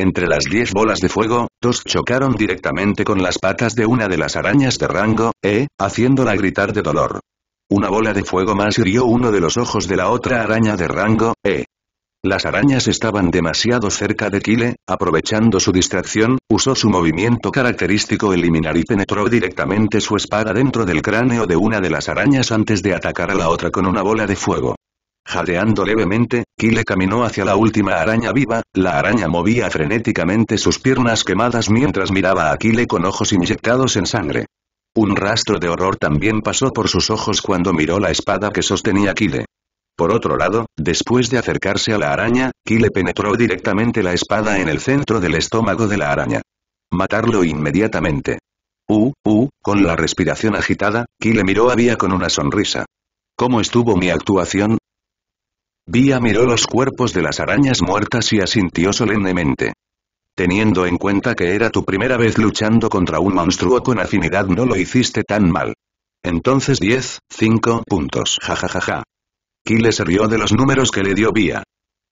Entre las diez bolas de fuego, dos chocaron directamente con las patas de una de las arañas de rango, E, haciéndola gritar de dolor. Una bola de fuego más hirió uno de los ojos de la otra araña de rango, E. Las arañas estaban demasiado cerca de Kile, aprovechando su distracción, usó su movimiento característico eliminar y penetró directamente su espada dentro del cráneo de una de las arañas antes de atacar a la otra con una bola de fuego. Jadeando levemente, Kile caminó hacia la última araña viva, la araña movía frenéticamente sus piernas quemadas mientras miraba a Kile con ojos inyectados en sangre. Un rastro de horror también pasó por sus ojos cuando miró la espada que sostenía Kile. Por otro lado, después de acercarse a la araña, Kile penetró directamente la espada en el centro del estómago de la araña. Matarlo inmediatamente. U, u, con la respiración agitada, Kile miró a Vía con una sonrisa. ¿Cómo estuvo mi actuación? Vía miró los cuerpos de las arañas muertas y asintió solemnemente. Teniendo en cuenta que era tu primera vez luchando contra un monstruo con afinidad no lo hiciste tan mal. Entonces 10, 5 puntos. jajajaja. Ja, se rió de los números que le dio Vía.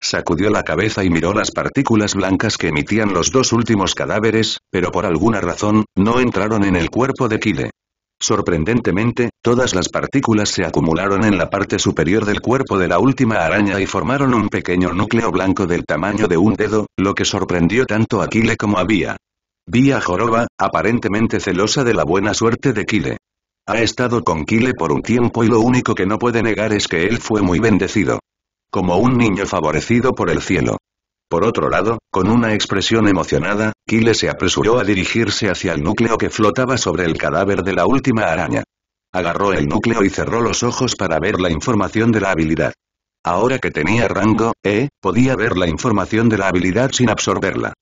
Sacudió la cabeza y miró las partículas blancas que emitían los dos últimos cadáveres, pero por alguna razón, no entraron en el cuerpo de Kile. Sorprendentemente, todas las partículas se acumularon en la parte superior del cuerpo de la última araña y formaron un pequeño núcleo blanco del tamaño de un dedo, lo que sorprendió tanto a Kile como a Vía. Vía joroba, aparentemente celosa de la buena suerte de Kile. Ha estado con Kile por un tiempo y lo único que no puede negar es que él fue muy bendecido. Como un niño favorecido por el cielo. Por otro lado, con una expresión emocionada, Kile se apresuró a dirigirse hacia el núcleo que flotaba sobre el cadáver de la última araña. Agarró el núcleo y cerró los ojos para ver la información de la habilidad. Ahora que tenía rango E, podía ver la información de la habilidad sin absorberla.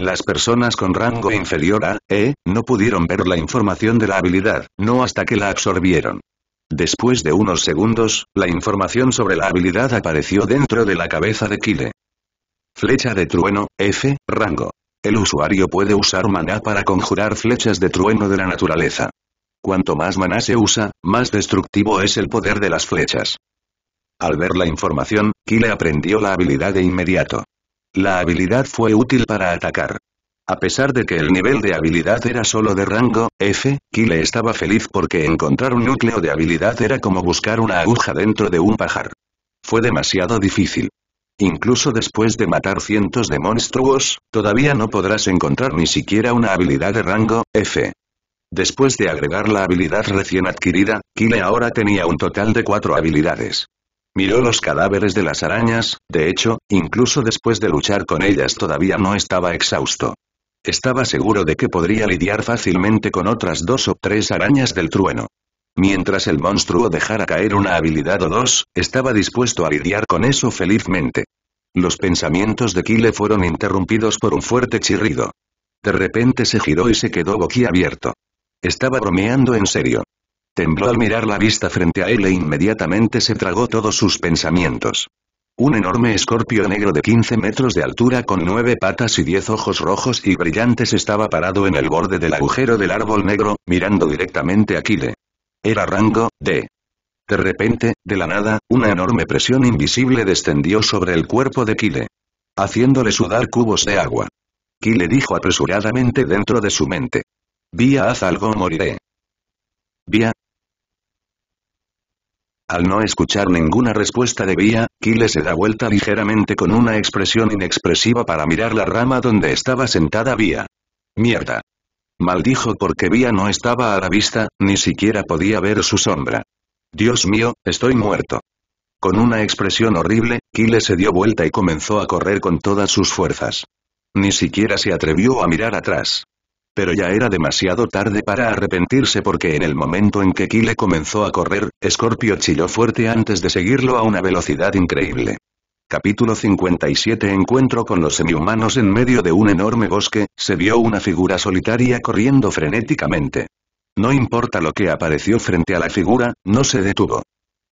Las personas con rango inferior a E no pudieron ver la información de la habilidad, no hasta que la absorbieron. Después de unos segundos, la información sobre la habilidad apareció dentro de la cabeza de Kile. Flecha de trueno, F, rango. El usuario puede usar maná para conjurar flechas de trueno de la naturaleza. Cuanto más maná se usa, más destructivo es el poder de las flechas. Al ver la información, Kile aprendió la habilidad de inmediato. La habilidad fue útil para atacar. A pesar de que el nivel de habilidad era solo de rango F, Kile estaba feliz porque encontrar un núcleo de habilidad era como buscar una aguja dentro de un pajar. Fue demasiado difícil. Incluso después de matar cientos de monstruos, todavía no podrás encontrar ni siquiera una habilidad de rango F. Después de agregar la habilidad recién adquirida, Kyle ahora tenía un total de cuatro habilidades. Miró los cadáveres de las arañas, de hecho, incluso después de luchar con ellas todavía no estaba exhausto. Estaba seguro de que podría lidiar fácilmente con otras dos o tres arañas del trueno. Mientras el monstruo dejara caer una habilidad o dos, estaba dispuesto a lidiar con eso felizmente. Los pensamientos de Kile fueron interrumpidos por un fuerte chirrido. De repente se giró y se quedó boquiabierto. Estaba bromeando en serio. Tembló al mirar la vista frente a él e inmediatamente se tragó todos sus pensamientos. Un enorme escorpio negro de 15 metros de altura con nueve patas y diez ojos rojos y brillantes estaba parado en el borde del agujero del árbol negro, mirando directamente a Kile. Era rango, D. De repente, de la nada, una enorme presión invisible descendió sobre el cuerpo de Kile. Haciéndole sudar cubos de agua. Kile dijo apresuradamente dentro de su mente. Vía haz algo moriré. Vía. Al no escuchar ninguna respuesta de Vía, Kile se da vuelta ligeramente con una expresión inexpresiva para mirar la rama donde estaba sentada Vía. Mierda. Maldijo porque Vía no estaba a la vista, ni siquiera podía ver su sombra. Dios mío, estoy muerto. Con una expresión horrible, Kyle se dio vuelta y comenzó a correr con todas sus fuerzas. Ni siquiera se atrevió a mirar atrás. Pero ya era demasiado tarde para arrepentirse porque en el momento en que Kyle comenzó a correr, Scorpio chilló fuerte antes de seguirlo a una velocidad increíble. Capítulo 57 Encuentro con los semihumanos en medio de un enorme bosque, se vio una figura solitaria corriendo frenéticamente. No importa lo que apareció frente a la figura, no se detuvo.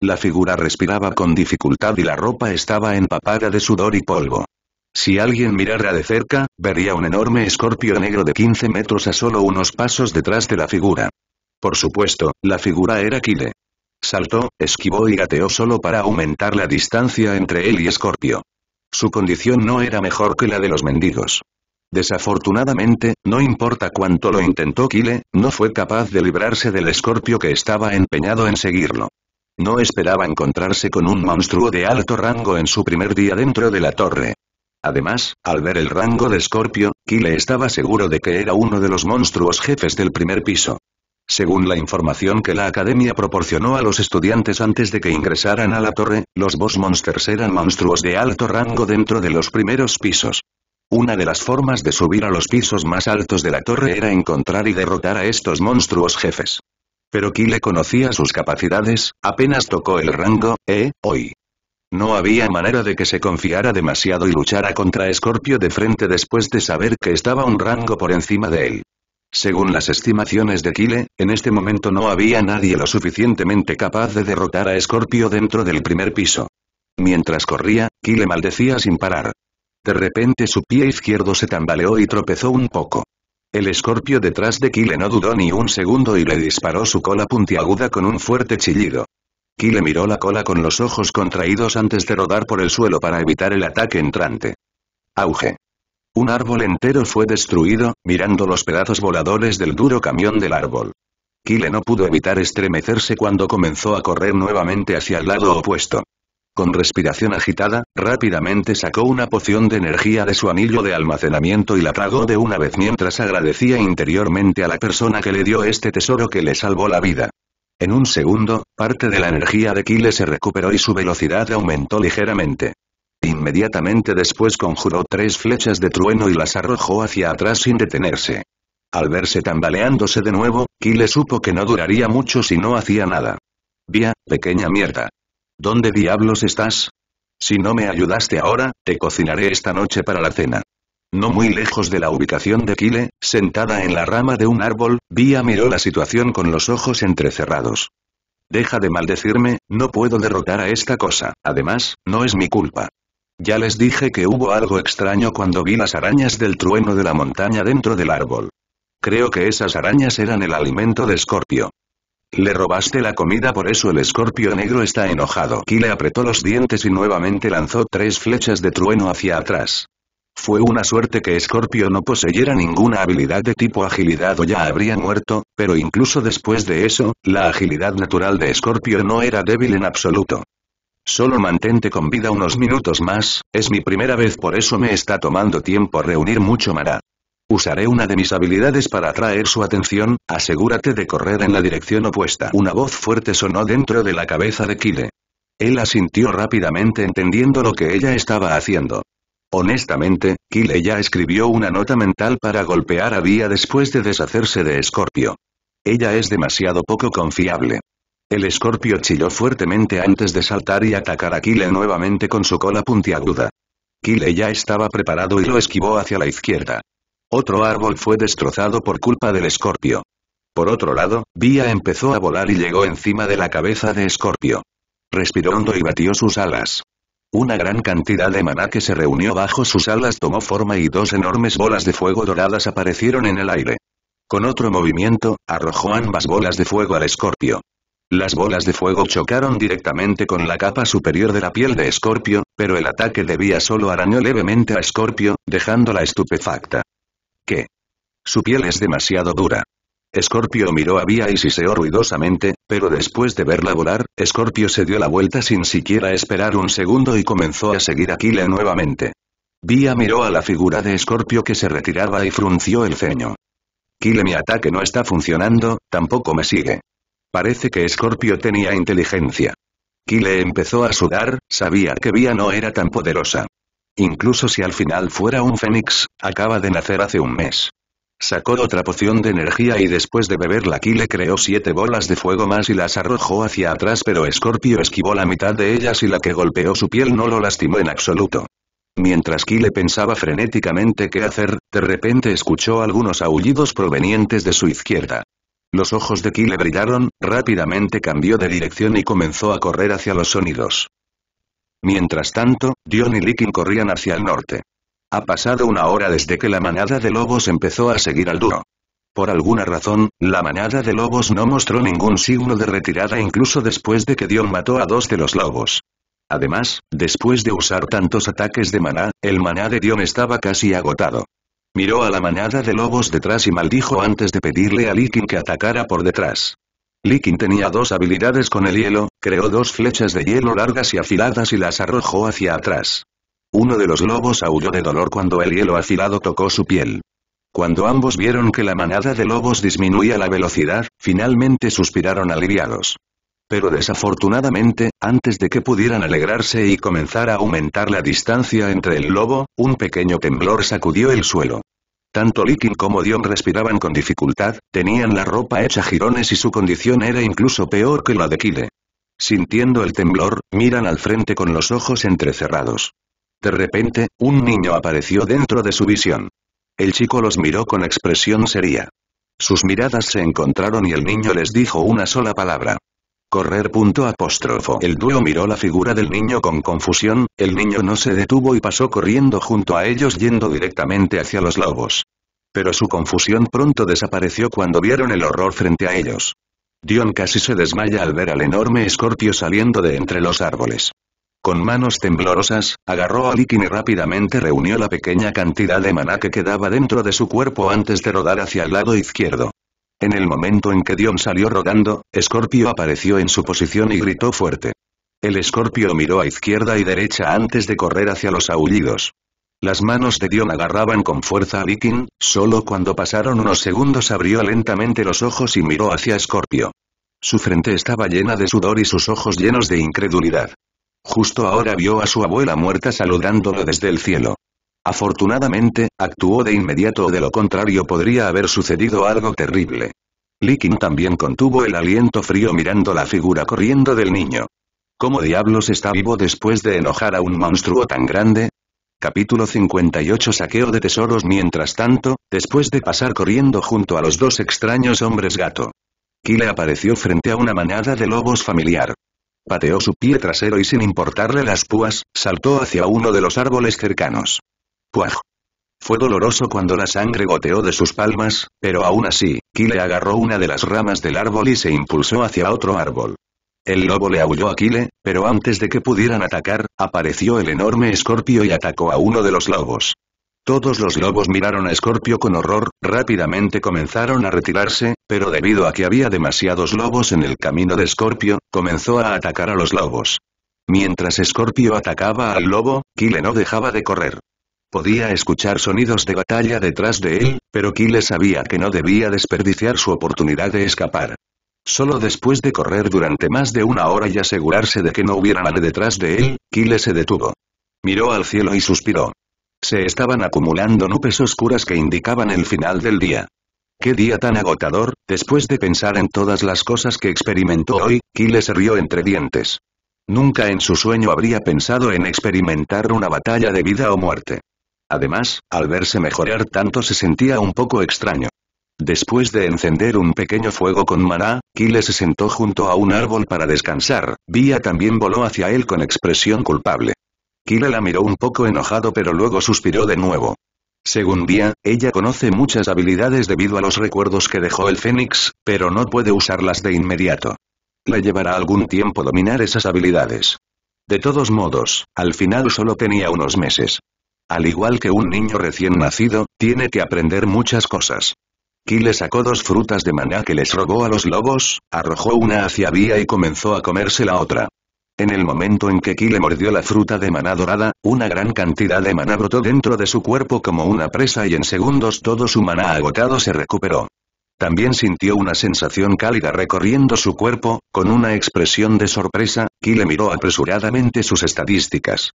La figura respiraba con dificultad y la ropa estaba empapada de sudor y polvo. Si alguien mirara de cerca, vería un enorme escorpio negro de 15 metros a solo unos pasos detrás de la figura. Por supuesto, la figura era Kide. Saltó, esquivó y gateó solo para aumentar la distancia entre él y Escorpio. Su condición no era mejor que la de los mendigos. Desafortunadamente, no importa cuánto lo intentó Kyle, no fue capaz de librarse del escorpio que estaba empeñado en seguirlo. No esperaba encontrarse con un monstruo de alto rango en su primer día dentro de la torre. Además, al ver el rango de escorpio, Kyle estaba seguro de que era uno de los monstruos jefes del primer piso. Según la información que la academia proporcionó a los estudiantes antes de que ingresaran a la torre, los boss monsters eran monstruos de alto rango dentro de los primeros pisos. Una de las formas de subir a los pisos más altos de la torre era encontrar y derrotar a estos monstruos jefes. Pero le conocía sus capacidades, apenas tocó el rango, eh, hoy. No había manera de que se confiara demasiado y luchara contra Scorpio de frente después de saber que estaba un rango por encima de él. Según las estimaciones de Kyle, en este momento no había nadie lo suficientemente capaz de derrotar a Scorpio dentro del primer piso. Mientras corría, Kyle maldecía sin parar. De repente su pie izquierdo se tambaleó y tropezó un poco. El escorpio detrás de Kyle no dudó ni un segundo y le disparó su cola puntiaguda con un fuerte chillido. Kyle miró la cola con los ojos contraídos antes de rodar por el suelo para evitar el ataque entrante. Auge. Un árbol entero fue destruido, mirando los pedazos voladores del duro camión del árbol. Kyle no pudo evitar estremecerse cuando comenzó a correr nuevamente hacia el lado opuesto. Con respiración agitada, rápidamente sacó una poción de energía de su anillo de almacenamiento y la tragó de una vez mientras agradecía interiormente a la persona que le dio este tesoro que le salvó la vida. En un segundo, parte de la energía de Kyle se recuperó y su velocidad aumentó ligeramente. Inmediatamente después conjuró tres flechas de trueno y las arrojó hacia atrás sin detenerse. Al verse tambaleándose de nuevo, Kile supo que no duraría mucho si no hacía nada. Vía, pequeña mierda. ¿Dónde diablos estás? Si no me ayudaste ahora, te cocinaré esta noche para la cena. No muy lejos de la ubicación de Kile, sentada en la rama de un árbol, Vía miró la situación con los ojos entrecerrados. Deja de maldecirme, no puedo derrotar a esta cosa, además, no es mi culpa. Ya les dije que hubo algo extraño cuando vi las arañas del trueno de la montaña dentro del árbol. Creo que esas arañas eran el alimento de Escorpio. Le robaste la comida por eso el escorpio negro está enojado. Y le apretó los dientes y nuevamente lanzó tres flechas de trueno hacia atrás. Fue una suerte que Escorpio no poseyera ninguna habilidad de tipo agilidad o ya habría muerto, pero incluso después de eso, la agilidad natural de Escorpio no era débil en absoluto. Solo mantente con vida unos minutos más, es mi primera vez por eso me está tomando tiempo reunir mucho Mara. Usaré una de mis habilidades para atraer su atención, asegúrate de correr en la dirección opuesta. Una voz fuerte sonó dentro de la cabeza de Kile. Él asintió rápidamente entendiendo lo que ella estaba haciendo. Honestamente, Kile ya escribió una nota mental para golpear a Vía después de deshacerse de Scorpio. Ella es demasiado poco confiable. El escorpio chilló fuertemente antes de saltar y atacar a Kyle nuevamente con su cola puntiaguda. Kyle ya estaba preparado y lo esquivó hacia la izquierda. Otro árbol fue destrozado por culpa del escorpio. Por otro lado, Vía empezó a volar y llegó encima de la cabeza de escorpio. Respiró hondo y batió sus alas. Una gran cantidad de maná que se reunió bajo sus alas tomó forma y dos enormes bolas de fuego doradas aparecieron en el aire. Con otro movimiento, arrojó ambas bolas de fuego al escorpio. Las bolas de fuego chocaron directamente con la capa superior de la piel de Escorpio, pero el ataque de Vía solo arañó levemente a Escorpio, dejándola estupefacta. ¿Qué? Su piel es demasiado dura. Escorpio miró a Vía y siseó ruidosamente, pero después de verla volar, Escorpio se dio la vuelta sin siquiera esperar un segundo y comenzó a seguir a Kyle nuevamente. Vía miró a la figura de Escorpio que se retiraba y frunció el ceño. Kyle mi ataque no está funcionando, tampoco me sigue. Parece que Scorpio tenía inteligencia. Kyle empezó a sudar, sabía que Vía no era tan poderosa. Incluso si al final fuera un fénix, acaba de nacer hace un mes. Sacó otra poción de energía y después de beberla Kyle creó siete bolas de fuego más y las arrojó hacia atrás pero Scorpio esquivó la mitad de ellas y la que golpeó su piel no lo lastimó en absoluto. Mientras Kyle pensaba frenéticamente qué hacer, de repente escuchó algunos aullidos provenientes de su izquierda. Los ojos de Kyle brillaron, rápidamente cambió de dirección y comenzó a correr hacia los sonidos. Mientras tanto, Dion y Licking corrían hacia el norte. Ha pasado una hora desde que la manada de lobos empezó a seguir al duro. Por alguna razón, la manada de lobos no mostró ningún signo de retirada incluso después de que Dion mató a dos de los lobos. Además, después de usar tantos ataques de maná, el maná de Dion estaba casi agotado. Miró a la manada de lobos detrás y maldijo antes de pedirle a Likin que atacara por detrás. Likin tenía dos habilidades con el hielo, creó dos flechas de hielo largas y afiladas y las arrojó hacia atrás. Uno de los lobos aulló de dolor cuando el hielo afilado tocó su piel. Cuando ambos vieron que la manada de lobos disminuía la velocidad, finalmente suspiraron aliviados pero desafortunadamente, antes de que pudieran alegrarse y comenzar a aumentar la distancia entre el lobo, un pequeño temblor sacudió el suelo. Tanto Likin como Dion respiraban con dificultad, tenían la ropa hecha jirones y su condición era incluso peor que la de Kide. Sintiendo el temblor, miran al frente con los ojos entrecerrados. De repente, un niño apareció dentro de su visión. El chico los miró con expresión seria. Sus miradas se encontraron y el niño les dijo una sola palabra. Correr. El dúo miró la figura del niño con confusión, el niño no se detuvo y pasó corriendo junto a ellos yendo directamente hacia los lobos. Pero su confusión pronto desapareció cuando vieron el horror frente a ellos. Dion casi se desmaya al ver al enorme escorpio saliendo de entre los árboles. Con manos temblorosas, agarró a Likin y rápidamente reunió la pequeña cantidad de maná que quedaba dentro de su cuerpo antes de rodar hacia el lado izquierdo. En el momento en que Dion salió rodando, Scorpio apareció en su posición y gritó fuerte. El Escorpio miró a izquierda y derecha antes de correr hacia los aullidos. Las manos de Dion agarraban con fuerza a Viking, solo cuando pasaron unos segundos abrió lentamente los ojos y miró hacia Escorpio. Su frente estaba llena de sudor y sus ojos llenos de incredulidad. Justo ahora vio a su abuela muerta saludándolo desde el cielo. Afortunadamente, actuó de inmediato o de lo contrario podría haber sucedido algo terrible. Likin también contuvo el aliento frío mirando la figura corriendo del niño. ¿Cómo diablos está vivo después de enojar a un monstruo tan grande? Capítulo 58 Saqueo de tesoros Mientras tanto, después de pasar corriendo junto a los dos extraños hombres gato, Kyle apareció frente a una manada de lobos familiar. Pateó su pie trasero y sin importarle las púas, saltó hacia uno de los árboles cercanos. Fue doloroso cuando la sangre goteó de sus palmas, pero aún así, Kile agarró una de las ramas del árbol y se impulsó hacia otro árbol. El lobo le aulló a Kile, pero antes de que pudieran atacar, apareció el enorme escorpio y atacó a uno de los lobos. Todos los lobos miraron a Escorpio con horror, rápidamente comenzaron a retirarse, pero debido a que había demasiados lobos en el camino de Escorpio, comenzó a atacar a los lobos. Mientras Escorpio atacaba al lobo, Kile no dejaba de correr. Podía escuchar sonidos de batalla detrás de él, pero Kyle sabía que no debía desperdiciar su oportunidad de escapar. Solo después de correr durante más de una hora y asegurarse de que no hubiera nadie detrás de él, Kyle se detuvo. Miró al cielo y suspiró. Se estaban acumulando nubes oscuras que indicaban el final del día. ¡Qué día tan agotador! Después de pensar en todas las cosas que experimentó hoy, Kyle se rió entre dientes. Nunca en su sueño habría pensado en experimentar una batalla de vida o muerte. Además, al verse mejorar tanto se sentía un poco extraño. Después de encender un pequeño fuego con maná, Kyle se sentó junto a un árbol para descansar, Bia también voló hacia él con expresión culpable. Kyle la miró un poco enojado pero luego suspiró de nuevo. Según Bia, ella conoce muchas habilidades debido a los recuerdos que dejó el Fénix, pero no puede usarlas de inmediato. Le llevará algún tiempo dominar esas habilidades. De todos modos, al final solo tenía unos meses. Al igual que un niño recién nacido, tiene que aprender muchas cosas. Ki le sacó dos frutas de maná que les robó a los lobos, arrojó una hacia Vía y comenzó a comerse la otra. En el momento en que Ki mordió la fruta de maná dorada, una gran cantidad de maná brotó dentro de su cuerpo como una presa y en segundos todo su maná agotado se recuperó. También sintió una sensación cálida recorriendo su cuerpo, con una expresión de sorpresa, Ki miró apresuradamente sus estadísticas.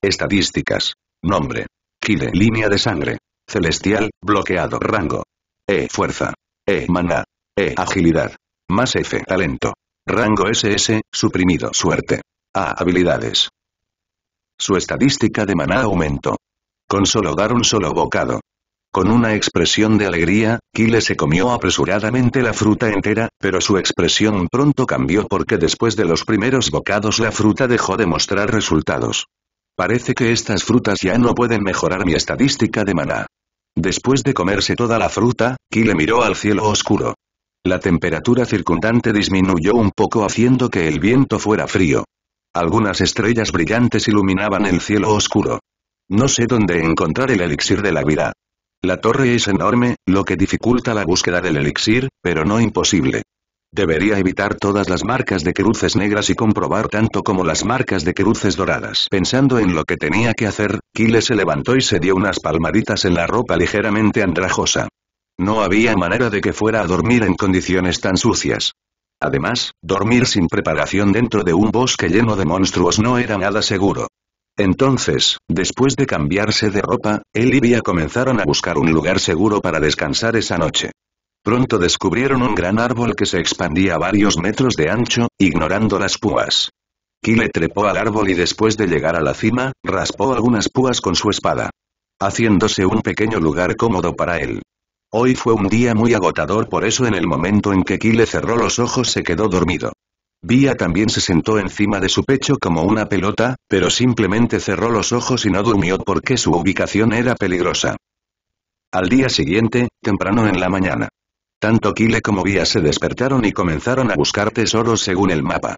Estadísticas. Nombre. Kile. Línea de sangre. Celestial, bloqueado. Rango. E. Fuerza. E. Maná. E. Agilidad. Más F. Talento. Rango SS, suprimido. Suerte. A. Habilidades. Su estadística de maná aumentó. Con solo dar un solo bocado. Con una expresión de alegría, Kile se comió apresuradamente la fruta entera, pero su expresión pronto cambió porque después de los primeros bocados la fruta dejó de mostrar resultados. Parece que estas frutas ya no pueden mejorar mi estadística de maná. Después de comerse toda la fruta, Kile miró al cielo oscuro. La temperatura circundante disminuyó un poco haciendo que el viento fuera frío. Algunas estrellas brillantes iluminaban el cielo oscuro. No sé dónde encontrar el elixir de la vida. La torre es enorme, lo que dificulta la búsqueda del elixir, pero no imposible. Debería evitar todas las marcas de cruces negras y comprobar tanto como las marcas de cruces doradas. Pensando en lo que tenía que hacer, Kyle se levantó y se dio unas palmaditas en la ropa ligeramente andrajosa. No había manera de que fuera a dormir en condiciones tan sucias. Además, dormir sin preparación dentro de un bosque lleno de monstruos no era nada seguro. Entonces, después de cambiarse de ropa, él y Bia comenzaron a buscar un lugar seguro para descansar esa noche. Pronto descubrieron un gran árbol que se expandía a varios metros de ancho, ignorando las púas. Kyle trepó al árbol y después de llegar a la cima, raspó algunas púas con su espada. Haciéndose un pequeño lugar cómodo para él. Hoy fue un día muy agotador por eso en el momento en que Kyle cerró los ojos se quedó dormido. Vía también se sentó encima de su pecho como una pelota, pero simplemente cerró los ojos y no durmió porque su ubicación era peligrosa. Al día siguiente, temprano en la mañana. Tanto Kyle como Vía se despertaron y comenzaron a buscar tesoros según el mapa.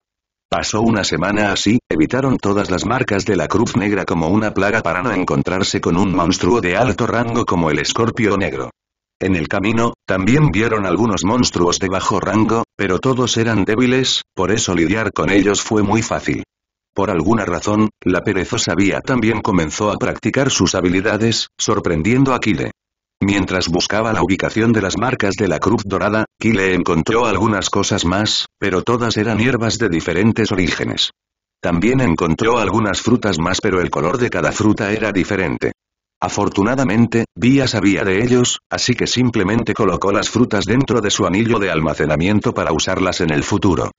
Pasó una semana así, evitaron todas las marcas de la Cruz Negra como una plaga para no encontrarse con un monstruo de alto rango como el Escorpio Negro. En el camino, también vieron algunos monstruos de bajo rango, pero todos eran débiles, por eso lidiar con ellos fue muy fácil. Por alguna razón, la perezosa vía también comenzó a practicar sus habilidades, sorprendiendo a Kyle. Mientras buscaba la ubicación de las marcas de la cruz dorada, Kyle encontró algunas cosas más, pero todas eran hierbas de diferentes orígenes. También encontró algunas frutas más pero el color de cada fruta era diferente. Afortunadamente, Vía sabía de ellos, así que simplemente colocó las frutas dentro de su anillo de almacenamiento para usarlas en el futuro.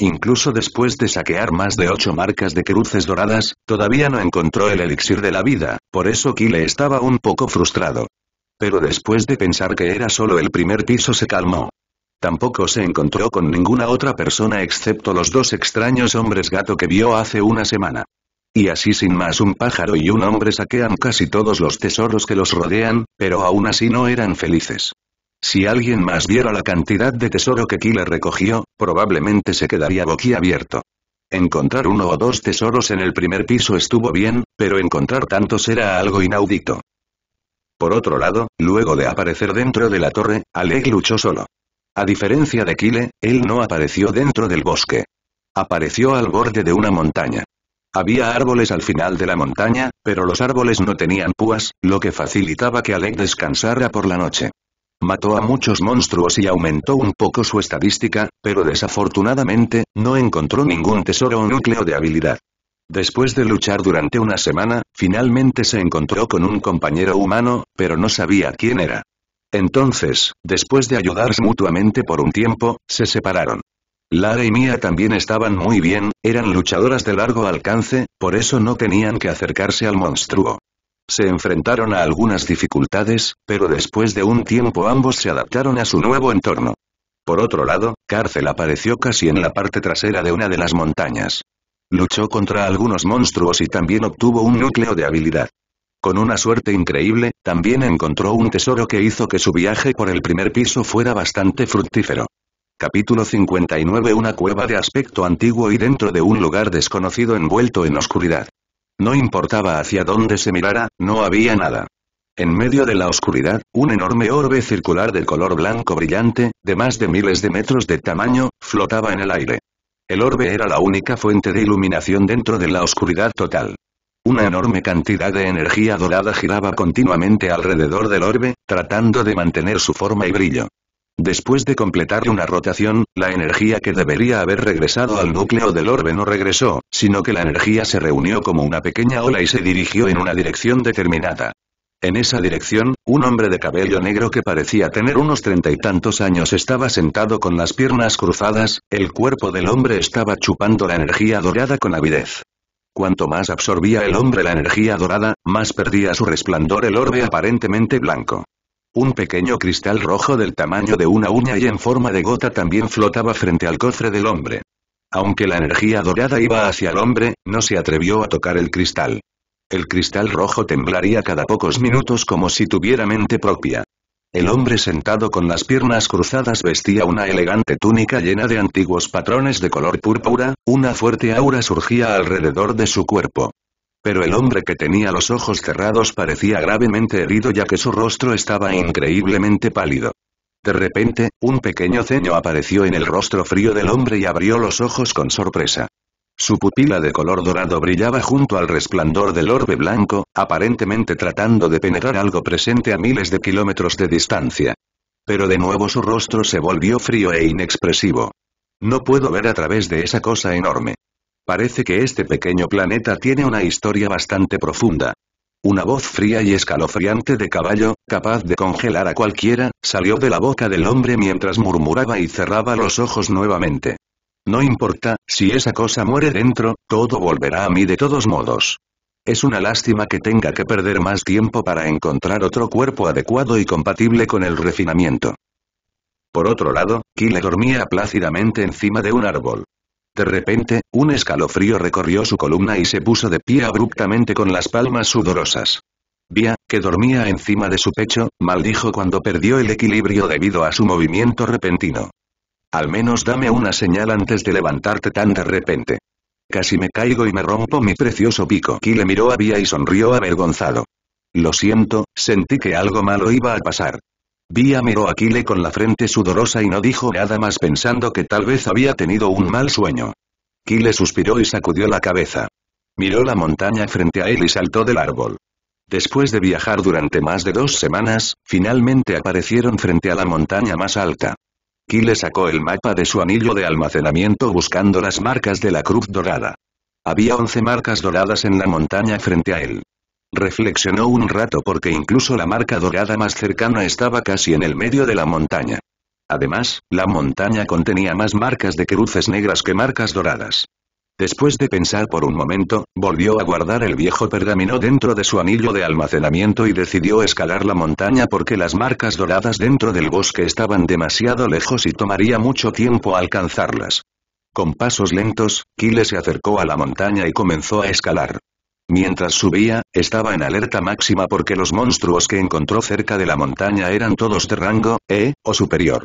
Incluso después de saquear más de ocho marcas de cruces doradas, todavía no encontró el elixir de la vida, por eso Kyle estaba un poco frustrado pero después de pensar que era solo el primer piso se calmó. Tampoco se encontró con ninguna otra persona excepto los dos extraños hombres gato que vio hace una semana. Y así sin más un pájaro y un hombre saquean casi todos los tesoros que los rodean, pero aún así no eran felices. Si alguien más viera la cantidad de tesoro que Kyle recogió, probablemente se quedaría boquiabierto. Encontrar uno o dos tesoros en el primer piso estuvo bien, pero encontrar tantos era algo inaudito. Por otro lado, luego de aparecer dentro de la torre, Alec luchó solo. A diferencia de Kile, él no apareció dentro del bosque. Apareció al borde de una montaña. Había árboles al final de la montaña, pero los árboles no tenían púas, lo que facilitaba que Alec descansara por la noche. Mató a muchos monstruos y aumentó un poco su estadística, pero desafortunadamente, no encontró ningún tesoro o núcleo de habilidad. Después de luchar durante una semana, finalmente se encontró con un compañero humano, pero no sabía quién era. Entonces, después de ayudarse mutuamente por un tiempo, se separaron. Lara y Mia también estaban muy bien, eran luchadoras de largo alcance, por eso no tenían que acercarse al monstruo. Se enfrentaron a algunas dificultades, pero después de un tiempo ambos se adaptaron a su nuevo entorno. Por otro lado, Cárcel apareció casi en la parte trasera de una de las montañas. Luchó contra algunos monstruos y también obtuvo un núcleo de habilidad. Con una suerte increíble, también encontró un tesoro que hizo que su viaje por el primer piso fuera bastante fructífero. Capítulo 59 Una cueva de aspecto antiguo y dentro de un lugar desconocido envuelto en oscuridad. No importaba hacia dónde se mirara, no había nada. En medio de la oscuridad, un enorme orbe circular de color blanco brillante, de más de miles de metros de tamaño, flotaba en el aire. El orbe era la única fuente de iluminación dentro de la oscuridad total. Una enorme cantidad de energía dorada giraba continuamente alrededor del orbe, tratando de mantener su forma y brillo. Después de completar una rotación, la energía que debería haber regresado al núcleo del orbe no regresó, sino que la energía se reunió como una pequeña ola y se dirigió en una dirección determinada. En esa dirección, un hombre de cabello negro que parecía tener unos treinta y tantos años estaba sentado con las piernas cruzadas, el cuerpo del hombre estaba chupando la energía dorada con avidez. Cuanto más absorbía el hombre la energía dorada, más perdía su resplandor el orbe aparentemente blanco. Un pequeño cristal rojo del tamaño de una uña y en forma de gota también flotaba frente al cofre del hombre. Aunque la energía dorada iba hacia el hombre, no se atrevió a tocar el cristal. El cristal rojo temblaría cada pocos minutos como si tuviera mente propia. El hombre sentado con las piernas cruzadas vestía una elegante túnica llena de antiguos patrones de color púrpura, una fuerte aura surgía alrededor de su cuerpo. Pero el hombre que tenía los ojos cerrados parecía gravemente herido ya que su rostro estaba increíblemente pálido. De repente, un pequeño ceño apareció en el rostro frío del hombre y abrió los ojos con sorpresa. Su pupila de color dorado brillaba junto al resplandor del orbe blanco, aparentemente tratando de penetrar algo presente a miles de kilómetros de distancia. Pero de nuevo su rostro se volvió frío e inexpresivo. No puedo ver a través de esa cosa enorme. Parece que este pequeño planeta tiene una historia bastante profunda. Una voz fría y escalofriante de caballo, capaz de congelar a cualquiera, salió de la boca del hombre mientras murmuraba y cerraba los ojos nuevamente. No importa, si esa cosa muere dentro, todo volverá a mí de todos modos. Es una lástima que tenga que perder más tiempo para encontrar otro cuerpo adecuado y compatible con el refinamiento. Por otro lado, Kile dormía plácidamente encima de un árbol. De repente, un escalofrío recorrió su columna y se puso de pie abruptamente con las palmas sudorosas. Vía, que dormía encima de su pecho, maldijo cuando perdió el equilibrio debido a su movimiento repentino. Al menos dame una señal antes de levantarte tan de repente. Casi me caigo y me rompo mi precioso pico. Kile miró a Bia y sonrió avergonzado. Lo siento, sentí que algo malo iba a pasar. Vía miró a Kile con la frente sudorosa y no dijo nada más pensando que tal vez había tenido un mal sueño. Kile suspiró y sacudió la cabeza. Miró la montaña frente a él y saltó del árbol. Después de viajar durante más de dos semanas, finalmente aparecieron frente a la montaña más alta. Kyle sacó el mapa de su anillo de almacenamiento buscando las marcas de la cruz dorada. Había once marcas doradas en la montaña frente a él. Reflexionó un rato porque incluso la marca dorada más cercana estaba casi en el medio de la montaña. Además, la montaña contenía más marcas de cruces negras que marcas doradas. Después de pensar por un momento, volvió a guardar el viejo pergamino dentro de su anillo de almacenamiento y decidió escalar la montaña porque las marcas doradas dentro del bosque estaban demasiado lejos y tomaría mucho tiempo alcanzarlas. Con pasos lentos, Kile se acercó a la montaña y comenzó a escalar. Mientras subía, estaba en alerta máxima porque los monstruos que encontró cerca de la montaña eran todos de rango, E, o superior.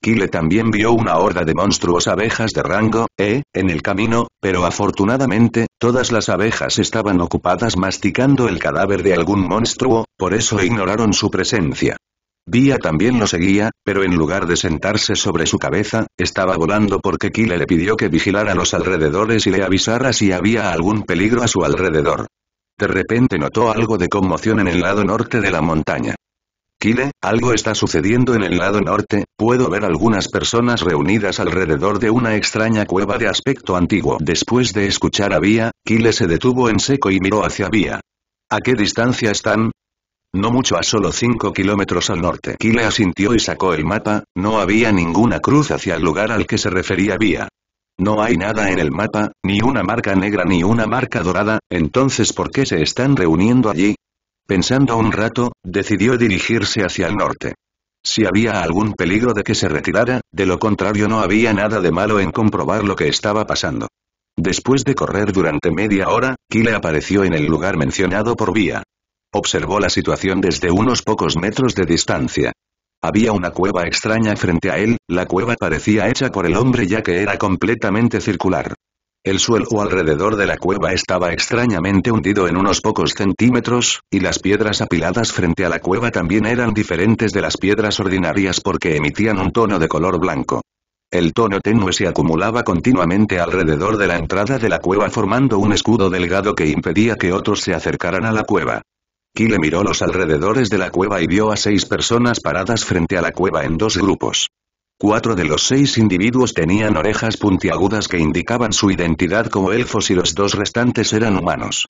Kile también vio una horda de monstruos abejas de rango E, en el camino, pero afortunadamente, todas las abejas estaban ocupadas masticando el cadáver de algún monstruo, por eso ignoraron su presencia. Bia también lo seguía, pero en lugar de sentarse sobre su cabeza, estaba volando porque Kyle le pidió que vigilara los alrededores y le avisara si había algún peligro a su alrededor. De repente notó algo de conmoción en el lado norte de la montaña. Kyle, algo está sucediendo en el lado norte, puedo ver algunas personas reunidas alrededor de una extraña cueva de aspecto antiguo. Después de escuchar a Vía, Kyle se detuvo en seco y miró hacia Vía. ¿A qué distancia están? No mucho a solo 5 kilómetros al norte. Kyle asintió y sacó el mapa, no había ninguna cruz hacia el lugar al que se refería Vía. No hay nada en el mapa, ni una marca negra ni una marca dorada, entonces ¿por qué se están reuniendo allí? Pensando un rato, decidió dirigirse hacia el norte. Si había algún peligro de que se retirara, de lo contrario no había nada de malo en comprobar lo que estaba pasando. Después de correr durante media hora, Kyle apareció en el lugar mencionado por Vía. Observó la situación desde unos pocos metros de distancia. Había una cueva extraña frente a él, la cueva parecía hecha por el hombre ya que era completamente circular. El suelo alrededor de la cueva estaba extrañamente hundido en unos pocos centímetros, y las piedras apiladas frente a la cueva también eran diferentes de las piedras ordinarias porque emitían un tono de color blanco. El tono tenue se acumulaba continuamente alrededor de la entrada de la cueva formando un escudo delgado que impedía que otros se acercaran a la cueva. Kile miró los alrededores de la cueva y vio a seis personas paradas frente a la cueva en dos grupos. Cuatro de los seis individuos tenían orejas puntiagudas que indicaban su identidad como elfos y los dos restantes eran humanos.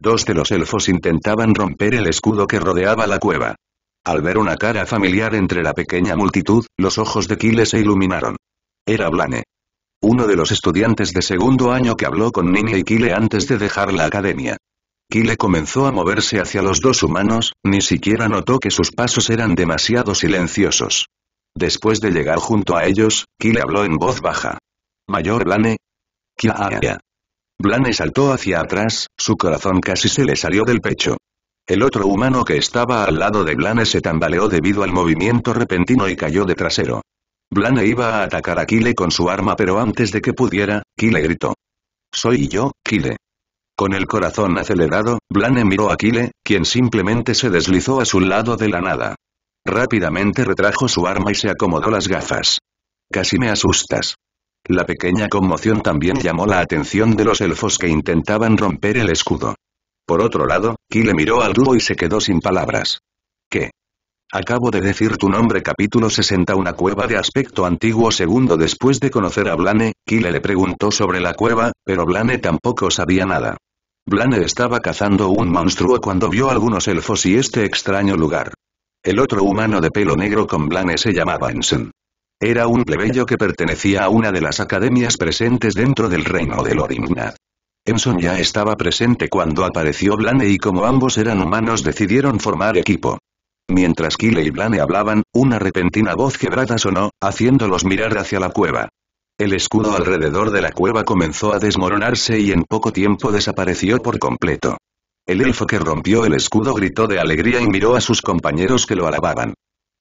Dos de los elfos intentaban romper el escudo que rodeaba la cueva. Al ver una cara familiar entre la pequeña multitud, los ojos de Kyle se iluminaron. Era Blane. Uno de los estudiantes de segundo año que habló con Nini y Kyle antes de dejar la academia. Kyle comenzó a moverse hacia los dos humanos, ni siquiera notó que sus pasos eran demasiado silenciosos. Después de llegar junto a ellos, Kile habló en voz baja. Mayor Blane. Kia. Blane saltó hacia atrás, su corazón casi se le salió del pecho. El otro humano que estaba al lado de Blane se tambaleó debido al movimiento repentino y cayó de trasero. Blane iba a atacar a Kile con su arma pero antes de que pudiera, Kile gritó. Soy yo, Kile. Con el corazón acelerado, Blane miró a Kile, quien simplemente se deslizó a su lado de la nada. Rápidamente retrajo su arma y se acomodó las gafas. Casi me asustas. La pequeña conmoción también llamó la atención de los elfos que intentaban romper el escudo. Por otro lado, Kyle miró al dúo y se quedó sin palabras. ¿Qué? Acabo de decir tu nombre capítulo 60 Una cueva de aspecto antiguo segundo después de conocer a Blane, Kyle le preguntó sobre la cueva, pero Blane tampoco sabía nada. Blane estaba cazando un monstruo cuando vio algunos elfos y este extraño lugar. El otro humano de pelo negro con Blane se llamaba Enson. Era un plebeyo que pertenecía a una de las academias presentes dentro del reino de Loringna. Enson ya estaba presente cuando apareció Blane y como ambos eran humanos decidieron formar equipo. Mientras Kyle y Blane hablaban, una repentina voz quebrada sonó, haciéndolos mirar hacia la cueva. El escudo alrededor de la cueva comenzó a desmoronarse y en poco tiempo desapareció por completo. El elfo que rompió el escudo gritó de alegría y miró a sus compañeros que lo alababan.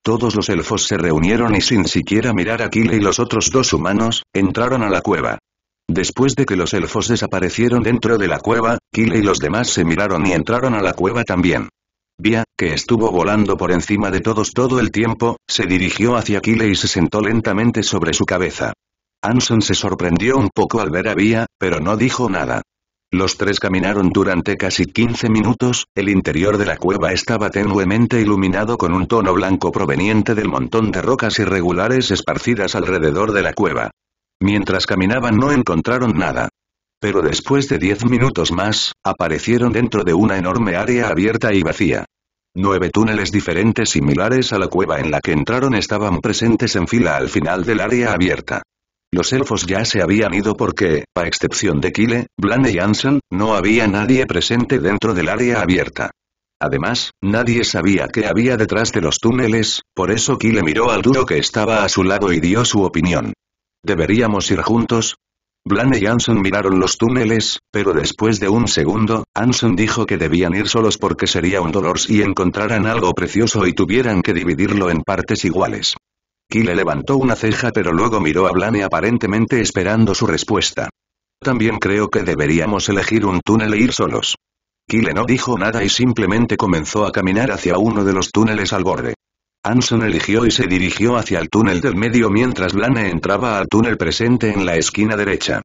Todos los elfos se reunieron y sin siquiera mirar a Kile y los otros dos humanos, entraron a la cueva. Después de que los elfos desaparecieron dentro de la cueva, Kile y los demás se miraron y entraron a la cueva también. Via, que estuvo volando por encima de todos todo el tiempo, se dirigió hacia Kile y se sentó lentamente sobre su cabeza. Anson se sorprendió un poco al ver a Via, pero no dijo nada. Los tres caminaron durante casi 15 minutos, el interior de la cueva estaba tenuemente iluminado con un tono blanco proveniente del montón de rocas irregulares esparcidas alrededor de la cueva. Mientras caminaban no encontraron nada. Pero después de 10 minutos más, aparecieron dentro de una enorme área abierta y vacía. Nueve túneles diferentes similares a la cueva en la que entraron estaban presentes en fila al final del área abierta. Los elfos ya se habían ido porque, a excepción de Kyle, Blane y Anson, no había nadie presente dentro del área abierta. Además, nadie sabía qué había detrás de los túneles, por eso Kyle miró al duro que estaba a su lado y dio su opinión. ¿Deberíamos ir juntos? Blane y Anson miraron los túneles, pero después de un segundo, Anson dijo que debían ir solos porque sería un dolor si encontraran algo precioso y tuvieran que dividirlo en partes iguales. Kyle levantó una ceja pero luego miró a Blane aparentemente esperando su respuesta. También creo que deberíamos elegir un túnel e ir solos. Kyle no dijo nada y simplemente comenzó a caminar hacia uno de los túneles al borde. Anson eligió y se dirigió hacia el túnel del medio mientras Blane entraba al túnel presente en la esquina derecha.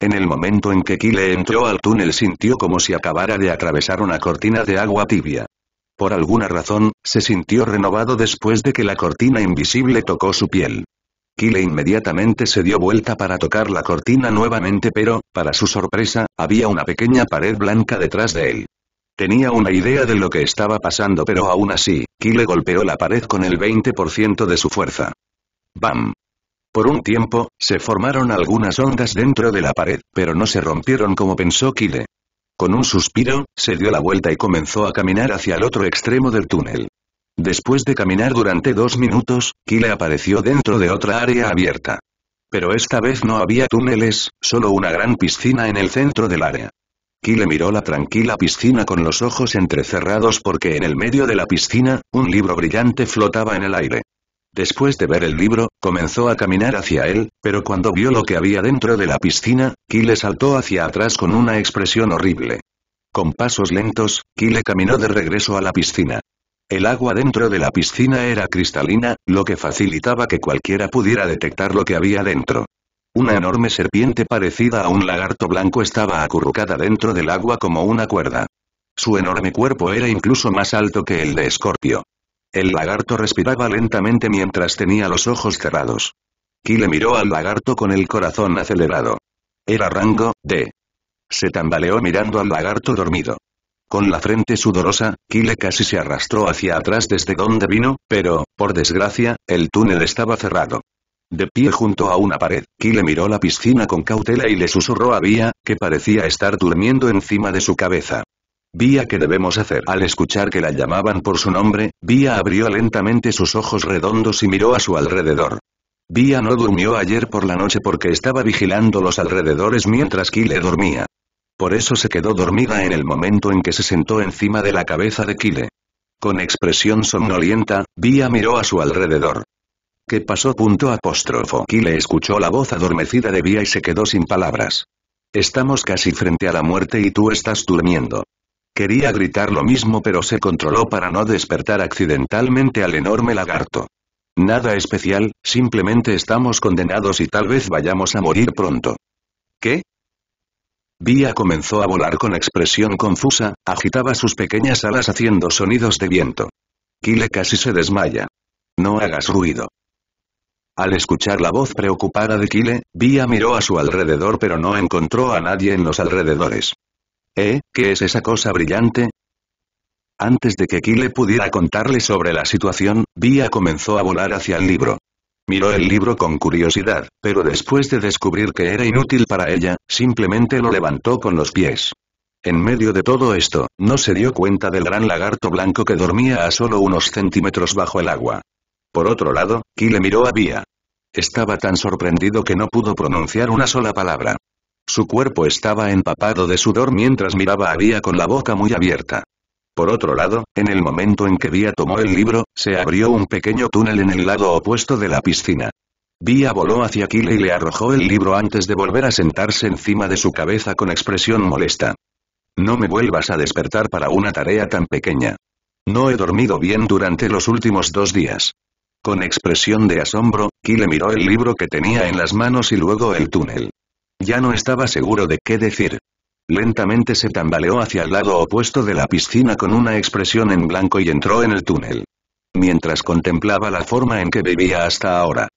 En el momento en que Kyle entró al túnel sintió como si acabara de atravesar una cortina de agua tibia. Por alguna razón, se sintió renovado después de que la cortina invisible tocó su piel. Kyle inmediatamente se dio vuelta para tocar la cortina nuevamente pero, para su sorpresa, había una pequeña pared blanca detrás de él. Tenía una idea de lo que estaba pasando pero aún así, Kyle golpeó la pared con el 20% de su fuerza. ¡Bam! Por un tiempo, se formaron algunas ondas dentro de la pared, pero no se rompieron como pensó Kyle. Con un suspiro, se dio la vuelta y comenzó a caminar hacia el otro extremo del túnel. Después de caminar durante dos minutos, Kyle apareció dentro de otra área abierta. Pero esta vez no había túneles, solo una gran piscina en el centro del área. Kyle miró la tranquila piscina con los ojos entrecerrados porque en el medio de la piscina, un libro brillante flotaba en el aire. Después de ver el libro, comenzó a caminar hacia él, pero cuando vio lo que había dentro de la piscina, Kyle saltó hacia atrás con una expresión horrible. Con pasos lentos, Kyle caminó de regreso a la piscina. El agua dentro de la piscina era cristalina, lo que facilitaba que cualquiera pudiera detectar lo que había dentro. Una enorme serpiente parecida a un lagarto blanco estaba acurrucada dentro del agua como una cuerda. Su enorme cuerpo era incluso más alto que el de Escorpio. El lagarto respiraba lentamente mientras tenía los ojos cerrados. Kile miró al lagarto con el corazón acelerado. Era rango, de. Se tambaleó mirando al lagarto dormido. Con la frente sudorosa, Kile casi se arrastró hacia atrás desde donde vino, pero, por desgracia, el túnel estaba cerrado. De pie junto a una pared, Kile miró la piscina con cautela y le susurró a Bia, que parecía estar durmiendo encima de su cabeza. Vía que debemos hacer. Al escuchar que la llamaban por su nombre, Vía abrió lentamente sus ojos redondos y miró a su alrededor. Vía no durmió ayer por la noche porque estaba vigilando los alrededores mientras Kile dormía. Por eso se quedó dormida en el momento en que se sentó encima de la cabeza de Kile. Con expresión somnolienta, Vía miró a su alrededor. ¿Qué pasó? Punto apóstrofo. Kile escuchó la voz adormecida de Vía y se quedó sin palabras. Estamos casi frente a la muerte y tú estás durmiendo. Quería gritar lo mismo pero se controló para no despertar accidentalmente al enorme lagarto. Nada especial, simplemente estamos condenados y tal vez vayamos a morir pronto. ¿Qué? Vía comenzó a volar con expresión confusa, agitaba sus pequeñas alas haciendo sonidos de viento. Kile casi se desmaya. No hagas ruido. Al escuchar la voz preocupada de Kile, Vía miró a su alrededor pero no encontró a nadie en los alrededores. ¿Eh? ¿Qué es esa cosa brillante? Antes de que Kyle pudiera contarle sobre la situación, Vía comenzó a volar hacia el libro. Miró el libro con curiosidad, pero después de descubrir que era inútil para ella, simplemente lo levantó con los pies. En medio de todo esto, no se dio cuenta del gran lagarto blanco que dormía a solo unos centímetros bajo el agua. Por otro lado, Kyle miró a Vía. Estaba tan sorprendido que no pudo pronunciar una sola palabra. Su cuerpo estaba empapado de sudor mientras miraba a Vía con la boca muy abierta. Por otro lado, en el momento en que Vía tomó el libro, se abrió un pequeño túnel en el lado opuesto de la piscina. Vía voló hacia Kyle y le arrojó el libro antes de volver a sentarse encima de su cabeza con expresión molesta. No me vuelvas a despertar para una tarea tan pequeña. No he dormido bien durante los últimos dos días. Con expresión de asombro, Kyle miró el libro que tenía en las manos y luego el túnel. Ya no estaba seguro de qué decir. Lentamente se tambaleó hacia el lado opuesto de la piscina con una expresión en blanco y entró en el túnel. Mientras contemplaba la forma en que vivía hasta ahora.